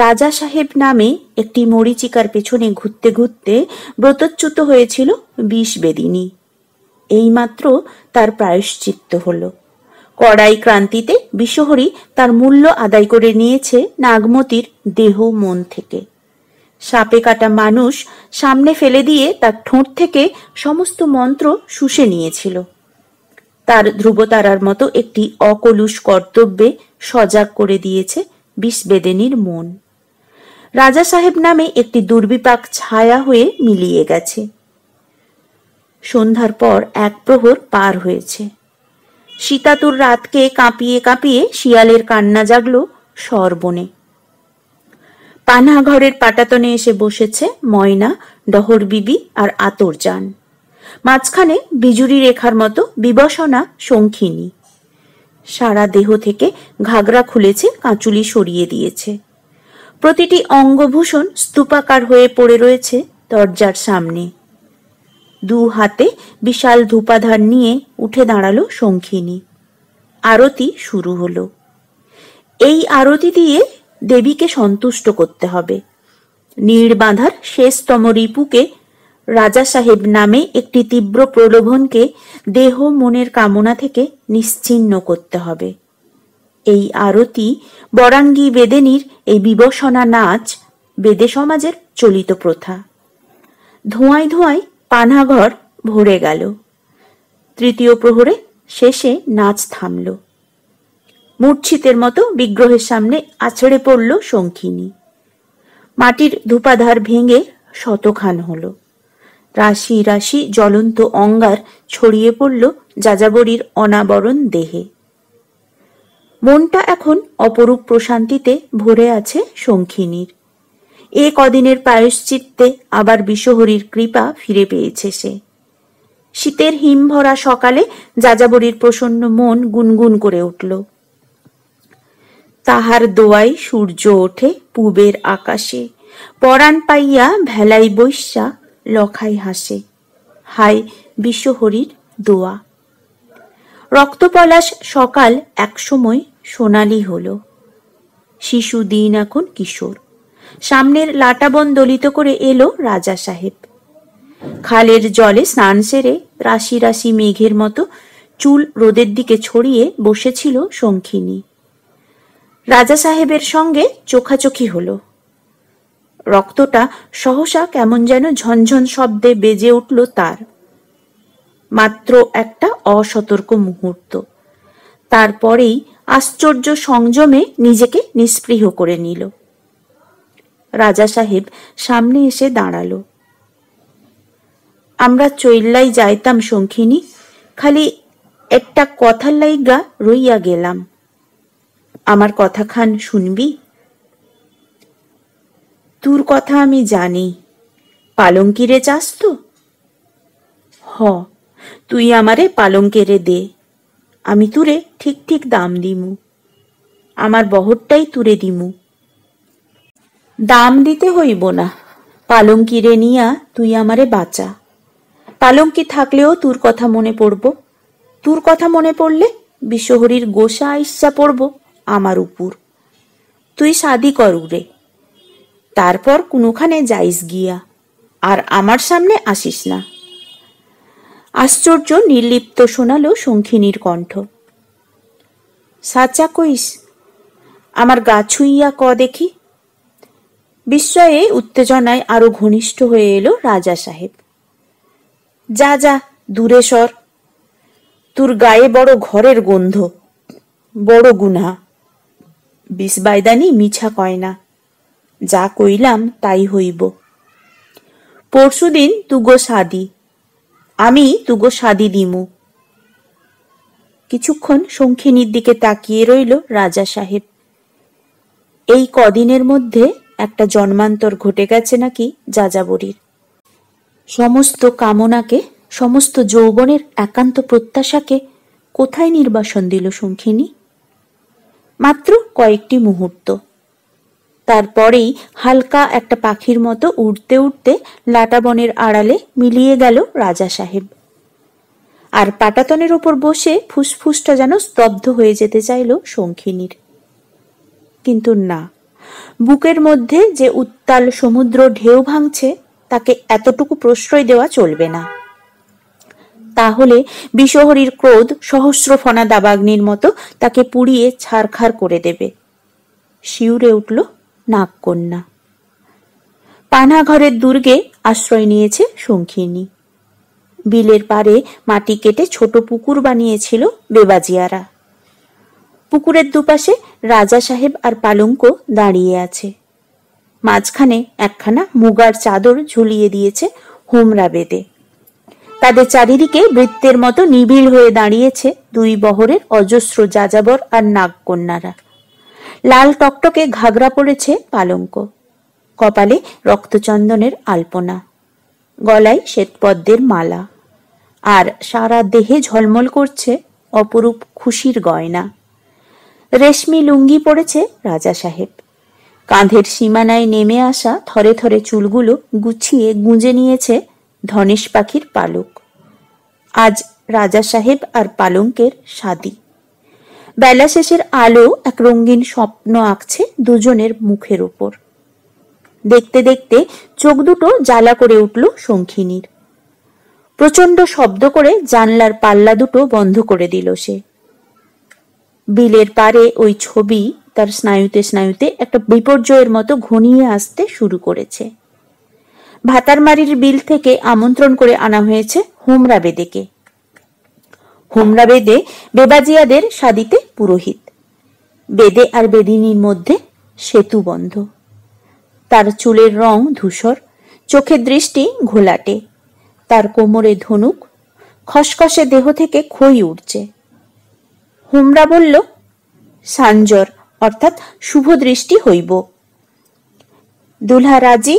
রাজা সাহেব নামে একটি মরিচিকার পেছনে ঘুরতে ঘুরতে ব্রতচ্যুত হয়েছিল বিষ বেদিনী এইমাত্র তার প্রায়শ্চিত্ত হলো কড়াই ক্রান্তিতে বিশ্বহরি তার মূল্য আদায় করে নিয়েছে নাগমতির দেহ মন থেকে সাপে কাটা মানুষ সামনে ফেলে দিয়ে তার ঠোঁট থেকে সমস্ত মন্ত্র শুষে নিয়েছিল তার ধ্রুবতারার মতো একটি অকলুষ কর্তব্যে সজাগ করে দিয়েছে বিষবেদেনীর মন রাজা সাহেব নামে একটি দুর্বিপাক ছায়া হয়ে মিলিয়ে গেছে সন্ধ্যার পর এক প্রহর পার হয়েছে সীতাতুর রাতকে কাঁপিয়ে কাঁপিয়ে শিয়ালের কান্না জাগল সর্বনে পানাঘরের পাটাতনে এসে বসেছে ময়না ডহর বিবি আর আতর যান মাঝখানে বিজুরি রেখার মতো বিবসনা শঙ্খিনী সারা দেহ থেকে ঘাগরা খুলেছে কাঁচুলি সরিয়ে দিয়েছে প্রতিটি অঙ্গভূষণ স্তূপাকার হয়ে পড়ে রয়েছে দরজার সামনে দু হাতে বিশাল ধূপাধার নিয়ে উঠে দাঁড়ালো শঙ্খিনী আরতি শুরু হলো এই আরতি দিয়ে দেবীকে সন্তুষ্ট করতে হবে বাঁধার শেষতম রিপুকে রাজা সাহেব নামে একটি তীব্র প্রলোভনকে দেহ মনের কামনা থেকে নিশ্চিন্ন করতে হবে এই আরতি বরাঙ্গী বেদেনীর এই বিবসনা নাচ বেদে সমাজের চলিত প্রথা ধোঁয়ায় ধোঁয়ায় পানাঘর ভরে গেল তৃতীয় প্রহরে শেষে নাচ থামল মূর্ছিতের মতো বিগ্রহের সামনে আছড়ে পড়ল শঙ্খিনী মাটির ধূপাধার ভেঙে শতখান হল রাশি রাশি জ্বলন্ত অঙ্গার ছড়িয়ে পড়ল যাযাবরীর অনাবরণ দেহে মনটা এখন অপরূপ প্রশান্তিতে ভরে আছে শঙ্খিনীর এ কদিনের প্রায়শ্চিত্তে আবার বিশ্বহরির কৃপা ফিরে পেয়েছে সে শীতের হিমভরা সকালে যাযাবরীর প্রসন্ন মন গুনগুন করে উঠল তাহার দোয়াই সূর্য ওঠে পূবের আকাশে পরাণ পাইয়া ভেলাই বৈশ্যা লখাই হাসে হাই বিশ্বহরির দোয়া রক্তপলাশ সকাল একসময় সোনালি হল শিশু দিন এখন কিশোর সামনের লাটাবন দলিত করে এলো রাজা সাহেব খালের জলে স্নান সেরে রাশি রাশি মেঘের মতো চুল রোদের দিকে ছড়িয়ে বসেছিল শঙ্খিনী রাজা সাহেবের সঙ্গে চোখাচোখি হলো রক্তটা সহসা কেমন যেন ঝনঝন শব্দে বেজে উঠল তার মাত্র একটা অসতর্ক মুহূর্ত তারপরেই আশ্চর্য সংযমে নিজেকে নিস্পৃহ করে নিল রাজা সাহেব সামনে এসে দাঁড়ালো আমরা চৈল্লাই যাইতাম সঙ্খিনী খালি একটা কথার লাইগা রইয়া গেলাম আমার কথা খান শুনবি তোর কথা আমি জানি পালঙ্কিরে চাস তো হ তুই আমারে পালঙ্কেরে দে আমি তুরে ঠিক ঠিক দাম দিমু আমার বহরটাই তুরে দিমু দাম দিতে হইব না পালঙ্কি রে নিয়া তুই আমারে বাঁচা পালঙ্কি থাকলেও তোর কথা মনে পড়ব তোর কথা মনে পড়লে বিশ্বহরির গোসা ইচ্ছা পড়ব আমার উপর তুই সাদি কর উরে তারপর কোনোখানে যাইস গিয়া আর আমার সামনে আসিস না আশ্চর্য নির্লিপ্ত শোনালো শঙ্খিনীর কণ্ঠ সাচা কইস আমার গা ছুইয়া ক দেখি বিস্ময়ে উত্তেজনায় আরো ঘনিষ্ঠ হয়ে এলো রাজা সাহেব যা যা দূরে সর তোর গায়ে বড় ঘরের গন্ধ বড় গুনা বিসবায়দানি মিছা কয় না যা কইলাম তাই হইব পরশুদিন তুগো সাদি আমি তুগো সাদি দিমু কিছুক্ষণ শঙ্খিনীর দিকে তাকিয়ে রইল রাজা সাহেব এই কদিনের মধ্যে একটা জন্মান্তর ঘটে গেছে নাকি যাযাবরীর সমস্ত কামনাকে সমস্ত যৌবনের একান্ত প্রত্যাশাকে কোথায় নির্বাসন দিল শঙ্খিনী মাত্র কয়েকটি মুহূর্ত তারপরেই হালকা একটা পাখির মতো উড়তে উড়তে লাটাবনের আড়ালে মিলিয়ে গেল রাজা সাহেব আর পাটাতনের ওপর বসে ফুসফুসটা যেন স্তব্ধ হয়ে যেতে চাইল শঙ্খিনীর কিন্তু না বুকের মধ্যে যে উত্তাল সমুদ্র ঢেউ ভাঙছে তাকে এতটুকু প্রশ্রয় দেওয়া চলবে না তাহলে বিশহরীর ক্রোধ সহস্র ফনা দাবাগ্নির মতো তাকে পুড়িয়ে ছাড়খাড় করে দেবে শিউরে উঠল নাগকন্যা পানাঘরের দুর্গে আশ্রয় নিয়েছে শঙ্খিনী বিলের পারে মাটি কেটে ছোট পুকুর বানিয়েছিল বেবাজিয়ারা পুকুরের দুপাশে রাজা সাহেব আর পালঙ্ক দাঁড়িয়ে আছে মাঝখানে একখানা মুগার চাদর ঝুলিয়ে দিয়েছে হোমরা বেদে তাদের চারিদিকে বৃত্তের মতো নিবিড় হয়ে দাঁড়িয়েছে দুই বহরের অজস্র যাযাবর আর নাগকন্যারা লাল টকটকে ঘাগরা পড়েছে পালঙ্ক কপালে রক্তচন্দনের আলপনা গলায় শ্বেতপদ্মের মালা আর সারা দেহে ঝলমল করছে অপরূপ খুশির গয়না রেশমি লুঙ্গি পড়েছে রাজা সাহেব কাঁধের সীমানায় নেমে আসা থরে থরে চুলগুলো গুছিয়ে গুঁজে নিয়েছে ধনেশ পাখির পালক আজ রাজা সাহেব আর পালঙ্কের সাদি বেলা শেষের আলো এক রঙিন স্বপ্ন আঁকছে দুজনের মুখের ওপর দেখতে দেখতে চোখ দুটো জ্বালা করে উঠল শঙ্খিনীর প্রচণ্ড শব্দ করে জানলার পাল্লা দুটো বন্ধ করে দিল সে বিলের পারে ওই ছবি তার স্নায়ুতে স্নায়ুতে একটা বিপর্যয়ের মতো ঘনিয়ে আসতে শুরু করেছে ভাতারমারির বিল থেকে আমন্ত্রণ করে আনা হয়েছে হোমরা বেদেকে হোমরা বেদে বেবাজিয়াদের সাদিতে পুরোহিত বেদে আর বেদিনীর মধ্যে সেতু বন্ধ তার চুলের রং ধূসর চোখের দৃষ্টি ঘোলাটে তার কোমরে ধনুক খসখসে দেহ থেকে খই উঠছে হুমরা বলল সাঞ্জর অর্থাৎ শুভ দৃষ্টি হইব দুলহা রাজি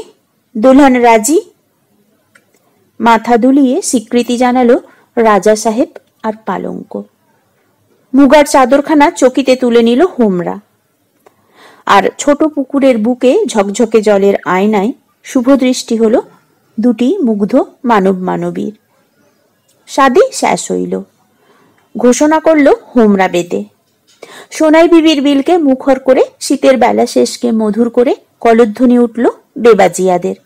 দুলহন রাজি মাথা দুলিয়ে স্বীকৃতি জানালো রাজা সাহেব আর পালঙ্ক মুগার চাদরখানা চকিতে তুলে নিল হোমরা আর ছোট পুকুরের বুকে ঝকঝকে জলের আয়নায় শুভ দৃষ্টি হল দুটি মুগ্ধ মানব মানবীর সাদী শেষ হইল ঘোষণা করল হোমরা বেদে সোনাই বিবির বিলকে মুখর করে শীতের বেলা শেষকে মধুর করে কলধ্বনি উঠল বেবাজিয়াদের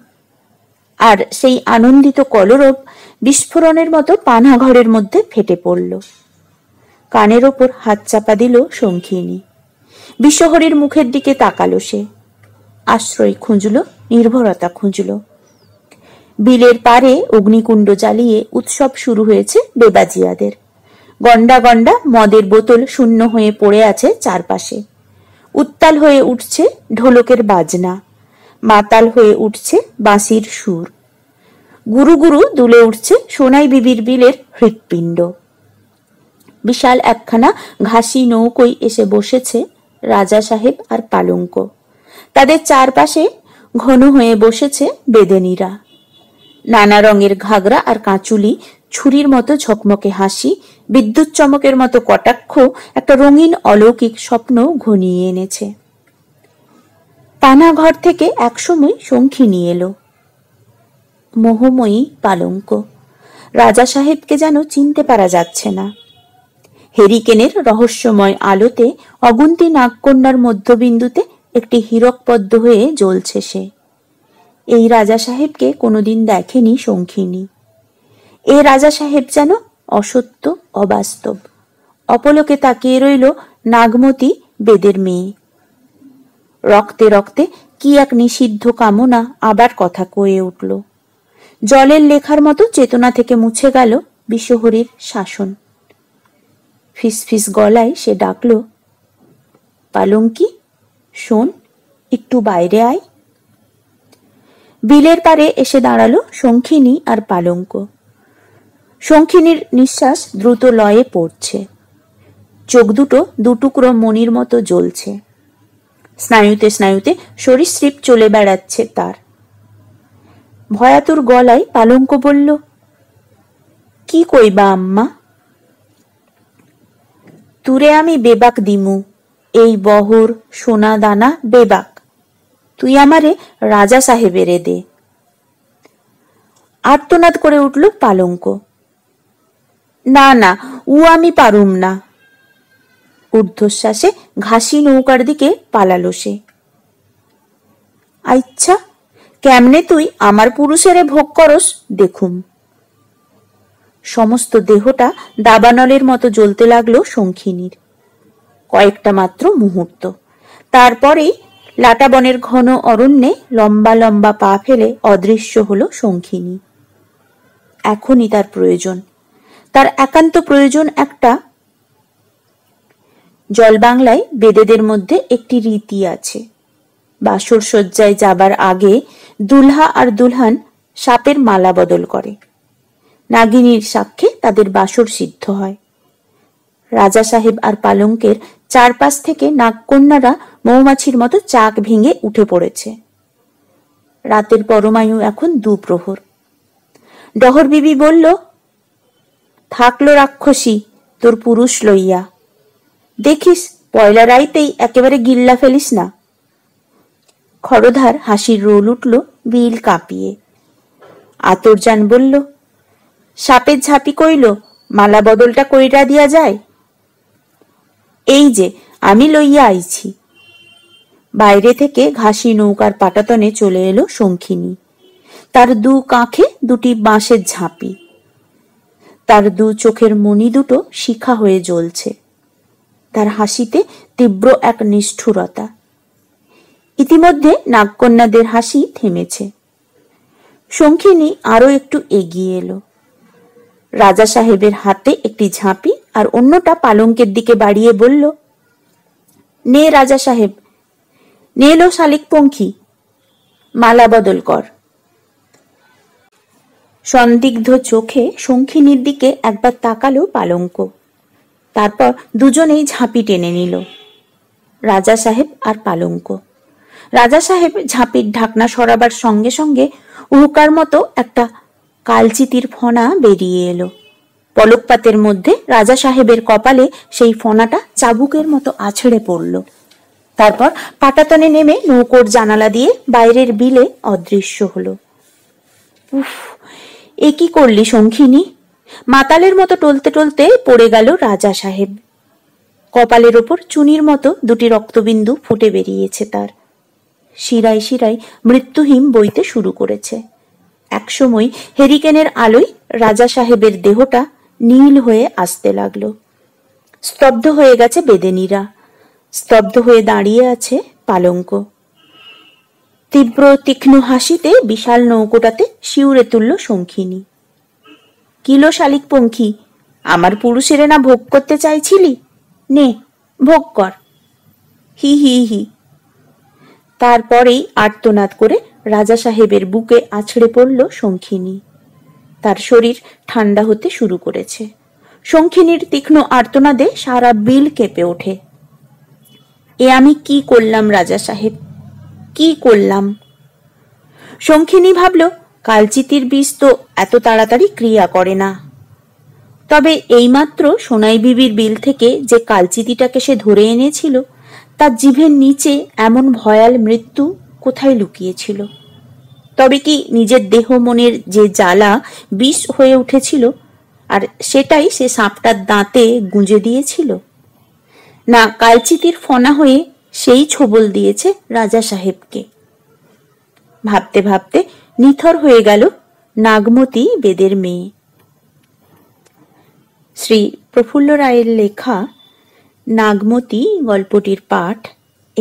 আর সেই আনন্দিত কলরব বিস্ফোরণের মতো পানাঘরের মধ্যে ফেটে পড়ল কানের ওপর হাত চাপা দিল শঙ্খিনী বিশ্বহরির মুখের দিকে তাকালো সে আশ্রয় খুঁজল নির্ভরতা খুঁজল বিলের পারে অগ্নিকুণ্ড জ্বালিয়ে উৎসব শুরু হয়েছে বেবাজিয়াদের গন্ডা গন্ডা মদের বোতল শূন্য হয়ে পড়ে আছে চারপাশে উত্তাল হয়ে উঠছে ঢোলকের বাজনা মাতাল হয়ে উঠছে বাঁশির সুর গুরু গুরু দুলে উঠছে সোনাই বিবির বিলের হৃৎপিণ্ড বিশাল একখানা ঘাসি নৌকই এসে বসেছে রাজা সাহেব আর পালঙ্ক তাদের চারপাশে ঘন হয়ে বসেছে বেদেনীরা নানা রঙের ঘাগরা আর কাঁচুলি ছুরির মতো ঝকমকে হাসি বিদ্যুৎ চমকের মতো কটাক্ষ একটা রঙিন অলৌকিক স্বপ্ন ঘনিয়ে এনেছে পানা ঘর থেকে একসময় সঙ্খী নিয়ে এলো মোহময়ী পালঙ্ক রাজা সাহেবকে যেন চিনতে পারা যাচ্ছে না হেরিকেনের রহস্যময় আলোতে অগুন্তি নাগকন্যার মধ্যবিন্দুতে একটি হীরক পদ্ম হয়ে জ্বলছে সে এই রাজা সাহেবকে কোনোদিন দেখেনি শঙ্খিনী এ রাজা সাহেব যেন অসত্য অবাস্তব অপলোকে তাকিয়ে রইল নাগমতি বেদের মেয়ে রক্তে রক্তে কি এক নিষিদ্ধ কামনা আবার কথা কয়ে উঠল জলের লেখার মতো চেতনা থেকে মুছে গেল বিশ্বহরির শাসন ফিসফিস গলায় সে ডাকল পালঙ্কি শোন একটু বাইরে আয় বিলের পারে এসে দাঁড়ালো শঙ্খিনী আর পালঙ্ক শঙ্খিনীর নিঃশ্বাস দ্রুত লয়ে পড়ছে চোখ দুটো দুটুকরো মনির মতো জ্বলছে স্নায়ুতে স্নায়ুতে সরীসৃপ চলে বেড়াচ্ছে তার ভয়াতুর গলায় পালঙ্ক বলল কি কইবা আম্মা তুরে আমি বেবাক দিমু এই বহর সোনা দানা বেবাক তুই আমারে রাজা সাহেবের দে আর্তনাদ করে উঠল পালঙ্ক না না উ আমি পারুম না ঊর্ধ্বশ্বাসে ঘাসি নৌকার দিকে পালালো সে আচ্ছা কেমনে তুই আমার পুরুষেরে ভোগ করস দেখুম সমস্ত দেহটা দাবানলের মতো জ্বলতে লাগলো শঙ্খিনীর কয়েকটা মাত্র মুহূর্ত তারপরেই লাটাবনের ঘন অরণ্যে লম্বা লম্বা পা ফেলে অদৃশ্য হলো শঙ্খিনী এখনই তার প্রয়োজন তার একান্ত প্রয়োজন একটা জল বাংলায় বেদেদের মধ্যে একটি রীতি আছে বাসর শয্যায় যাবার আগে দুলহা আর দুলহান সাপের মালা বদল করে নাগিনীর সাক্ষে তাদের বাসর সিদ্ধ হয় রাজা সাহেব আর পালঙ্কের চারপাশ থেকে নাগকন্যারা মৌমাছির মতো চাক ভেঙে উঠে পড়েছে রাতের পরমায়ু এখন দুপ্রহর ডহর বিবি বলল থাকলো রাক্ষসী তোর পুরুষ লইয়া দেখিস পয়লা রাইতেই একেবারে গিল্লা ফেলিস না খড়ধার হাসির রোল উঠল বিল কাঁপিয়ে আতরজান বলল সাপের ঝাঁপি কইল মালা বদলটা কইরা দিয়া যায় এই যে আমি লইয়া আইছি বাইরে থেকে ঘাসি নৌকার পাটাতনে চলে এলো শঙ্খিনী তার দু কাঁখে দুটি বাঁশের ঝাঁপি তার দু চোখের মণি দুটো শিখা হয়ে জ্বলছে তার হাসিতে তীব্র এক নিষ্ঠুরতা ইতিমধ্যে নাগকন্যাদের হাসি থেমেছে শঙ্খিনী আরও একটু এগিয়ে এলো রাজা সাহেবের হাতে একটি ঝাঁপি আর অন্যটা পালঙ্কের দিকে বাড়িয়ে বলল নে রাজা সাহেব নে এলো শালিক পঙ্খি মালা বদল কর সন্দিগ্ধ চোখে শঙ্খিনীর দিকে একবার তাকালো পালঙ্ক তারপর দুজনেই ঝাঁপি টেনে নিল রাজা সাহেব আর পালঙ্ক রাজা সাহেব ঝাঁপির ঢাকনা সরাবার সঙ্গে সঙ্গে উহুকার মতো একটা কালচিতির ফনা বেরিয়ে এলো পলকপাতের মধ্যে রাজা সাহেবের কপালে সেই ফনাটা চাবুকের মতো আছড়ে পড়ল তারপর পাটাতনে নেমে নৌকোর জানালা দিয়ে বাইরের বিলে অদৃশ্য হলো উফ এ কি করলি সঙ্খিনী মাতালের মতো টলতে টলতে পড়ে গেল রাজা সাহেব কপালের ওপর চুনির মতো দুটি রক্তবিন্দু ফুটে বেরিয়েছে তার শিরায় শিরায় মৃত্যুহীন বইতে শুরু করেছে একসময় হেরিকেনের আলোয় রাজা সাহেবের দেহটা নীল হয়ে আসতে লাগল স্তব্ধ হয়ে গেছে বেদেনীরা স্তব্ধ হয়ে দাঁড়িয়ে আছে পালঙ্ক তীব্র তীক্ষ্ণ হাসিতে বিশাল নৌকোটাতে শিউরে তুলল শঙ্খিনী কিলো শালিক পঙ্খী আমার পুরুষেরে না ভোগ করতে চাইছিলি নে ভোগ কর হি হি হি তারপরেই আর্তনাদ করে রাজা সাহেবের বুকে আছড়ে পড়ল শঙ্খিনী তার শরীর ঠান্ডা হতে শুরু করেছে শঙ্খিনীর তীক্ষ্ণ আর্তনাদে সারা বিল কেঁপে ওঠে এ আমি কি করলাম রাজা সাহেব কি করলাম শঙ্খিনী ভাবল কালচিতির বীজ তো এত তাড়াতাড়ি ক্রিয়া করে না তবে এইমাত্র সোনাই বিবির বিল থেকে যে কালচিতিটাকে সে ধরে এনেছিল তার জিভের নিচে এমন ভয়াল মৃত্যু কোথায় লুকিয়েছিল তবে কি নিজের দেহ মনের যে জ্বালা বিষ হয়ে উঠেছিল আর সেটাই সে সাপটার দাঁতে গুঁজে দিয়েছিল না কালচিতির ফনা হয়ে সেই ছোবল দিয়েছে রাজা সাহেবকে ভাবতে ভাবতে নিথর হয়ে গেল নাগমতি বেদের মেয়ে শ্রী প্রফুল্ল রায়ের লেখা নাগমতি গল্পটির পাঠ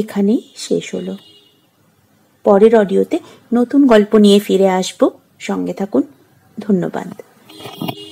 এখানেই শেষ হলো পরের অডিওতে নতুন গল্প নিয়ে ফিরে আসব সঙ্গে থাকুন ধন্যবাদ